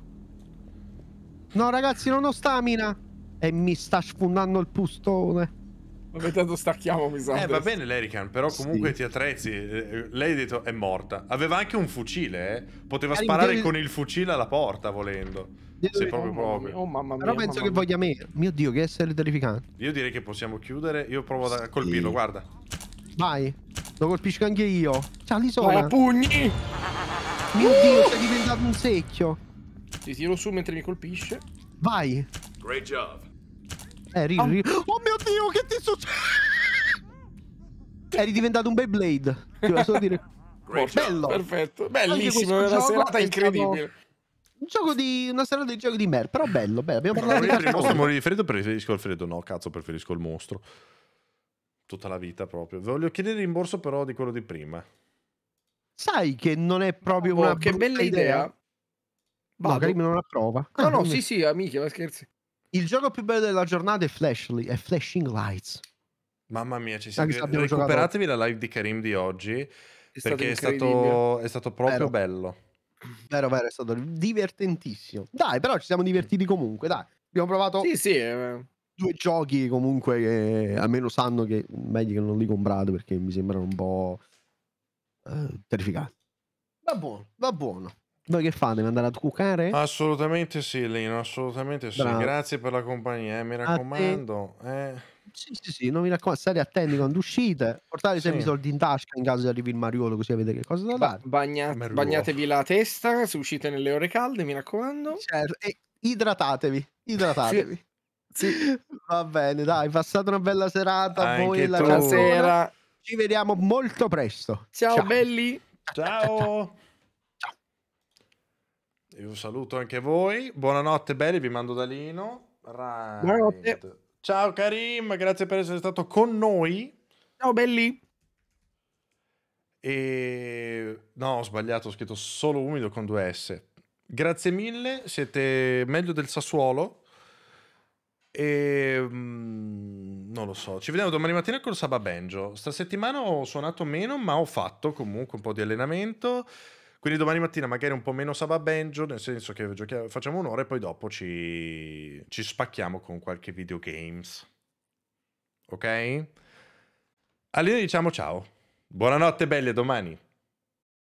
No, ragazzi, non ho stamina. E mi sta sfondando il pustone. Vabbè, tanto stacchiamo, mi sa. Eh, va bene l'Erican, però comunque sì. ti attrezzi. Eh, lei ha detto è morta. Aveva anche un fucile, eh. Poteva Era sparare del... con il fucile alla porta, volendo. Sei proprio, oh, proprio. Oh, mamma mia, Però penso che voglia me. Mio Dio, che essere terrificante. Io direi che possiamo chiudere. Io provo sì. a colpirlo, guarda. Vai. Lo colpisco anche io. Ciao, li sono. Ma pugni! Mio uh! Dio, sei diventato un secchio. Ti tiro su mentre mi colpisce. Vai. Great job. Eri, eh, oh. Ah. oh mio Dio, che ti succede? Eri diventato un Beyblade. Ti volevo dire... Great Bello. Perfetto. Bellissimo, è una serata incredibile. Stato... Un gioco di una serata di gioco di merda. però bello, bello. Abbiamo parlato di il mostro morire di freddo, preferisco il freddo. No, cazzo, preferisco il mostro. Tutta la vita proprio. Voglio chiedere il rimborso però di quello di prima. Sai che non è proprio oh, una che bella idea. idea. Vado. No, Karim non approva. No, no, sì, sì, amiche, ma scherzi. Il gioco più bello della giornata è, Flashly, è Flashing Lights. Mamma mia, ci siamo. Recuperatevi giocato. la live di Karim di oggi è perché stato è, stato, è stato proprio vero. bello. Vero, vero, è stato divertentissimo. Dai, però ci siamo divertiti comunque, dai. Abbiamo provato sì, sì, eh. due giochi comunque che eh, almeno sanno che meglio che non li comprate perché mi sembrano un po' eh, terrificanti. Va buono, va buono. Voi che fate? Mandare a cucare? Assolutamente sì, Lino, assolutamente sì. Bravo. Grazie per la compagnia, eh, mi raccomando. Eh. Sì, sì, sì, non mi raccomando, state attenti quando uscite, portate sì. sempre i soldi in tasca in caso di arrivi il mariolo così avete che cosa da dare. Bagna- bagnatevi la testa se uscite nelle ore calde, mi raccomando. Certo, e idratatevi, idratatevi. sì. sì. Va bene, dai, passate una bella serata. Anche voi la sera. Ci vediamo molto presto. Ciao, Ciao. belli. Ciao un saluto anche voi. Buonanotte, belli. Vi mando da Lino. Right. Buonanotte. Ciao Karim, grazie per essere stato con noi. Ciao belli. E... No, ho sbagliato, ho scritto solo umido con due S. Grazie mille, siete meglio del Sassuolo. E... Mm, non lo so, ci vediamo domani mattina col Saba Benjo. Sta settimana ho suonato meno, ma ho fatto comunque un po' di allenamento. Quindi domani mattina magari un po' meno Saba Benjo, nel senso che facciamo un'ora e poi dopo ci, ci spacchiamo con qualche videogames. Ok? Allora diciamo ciao. Buonanotte belle domani.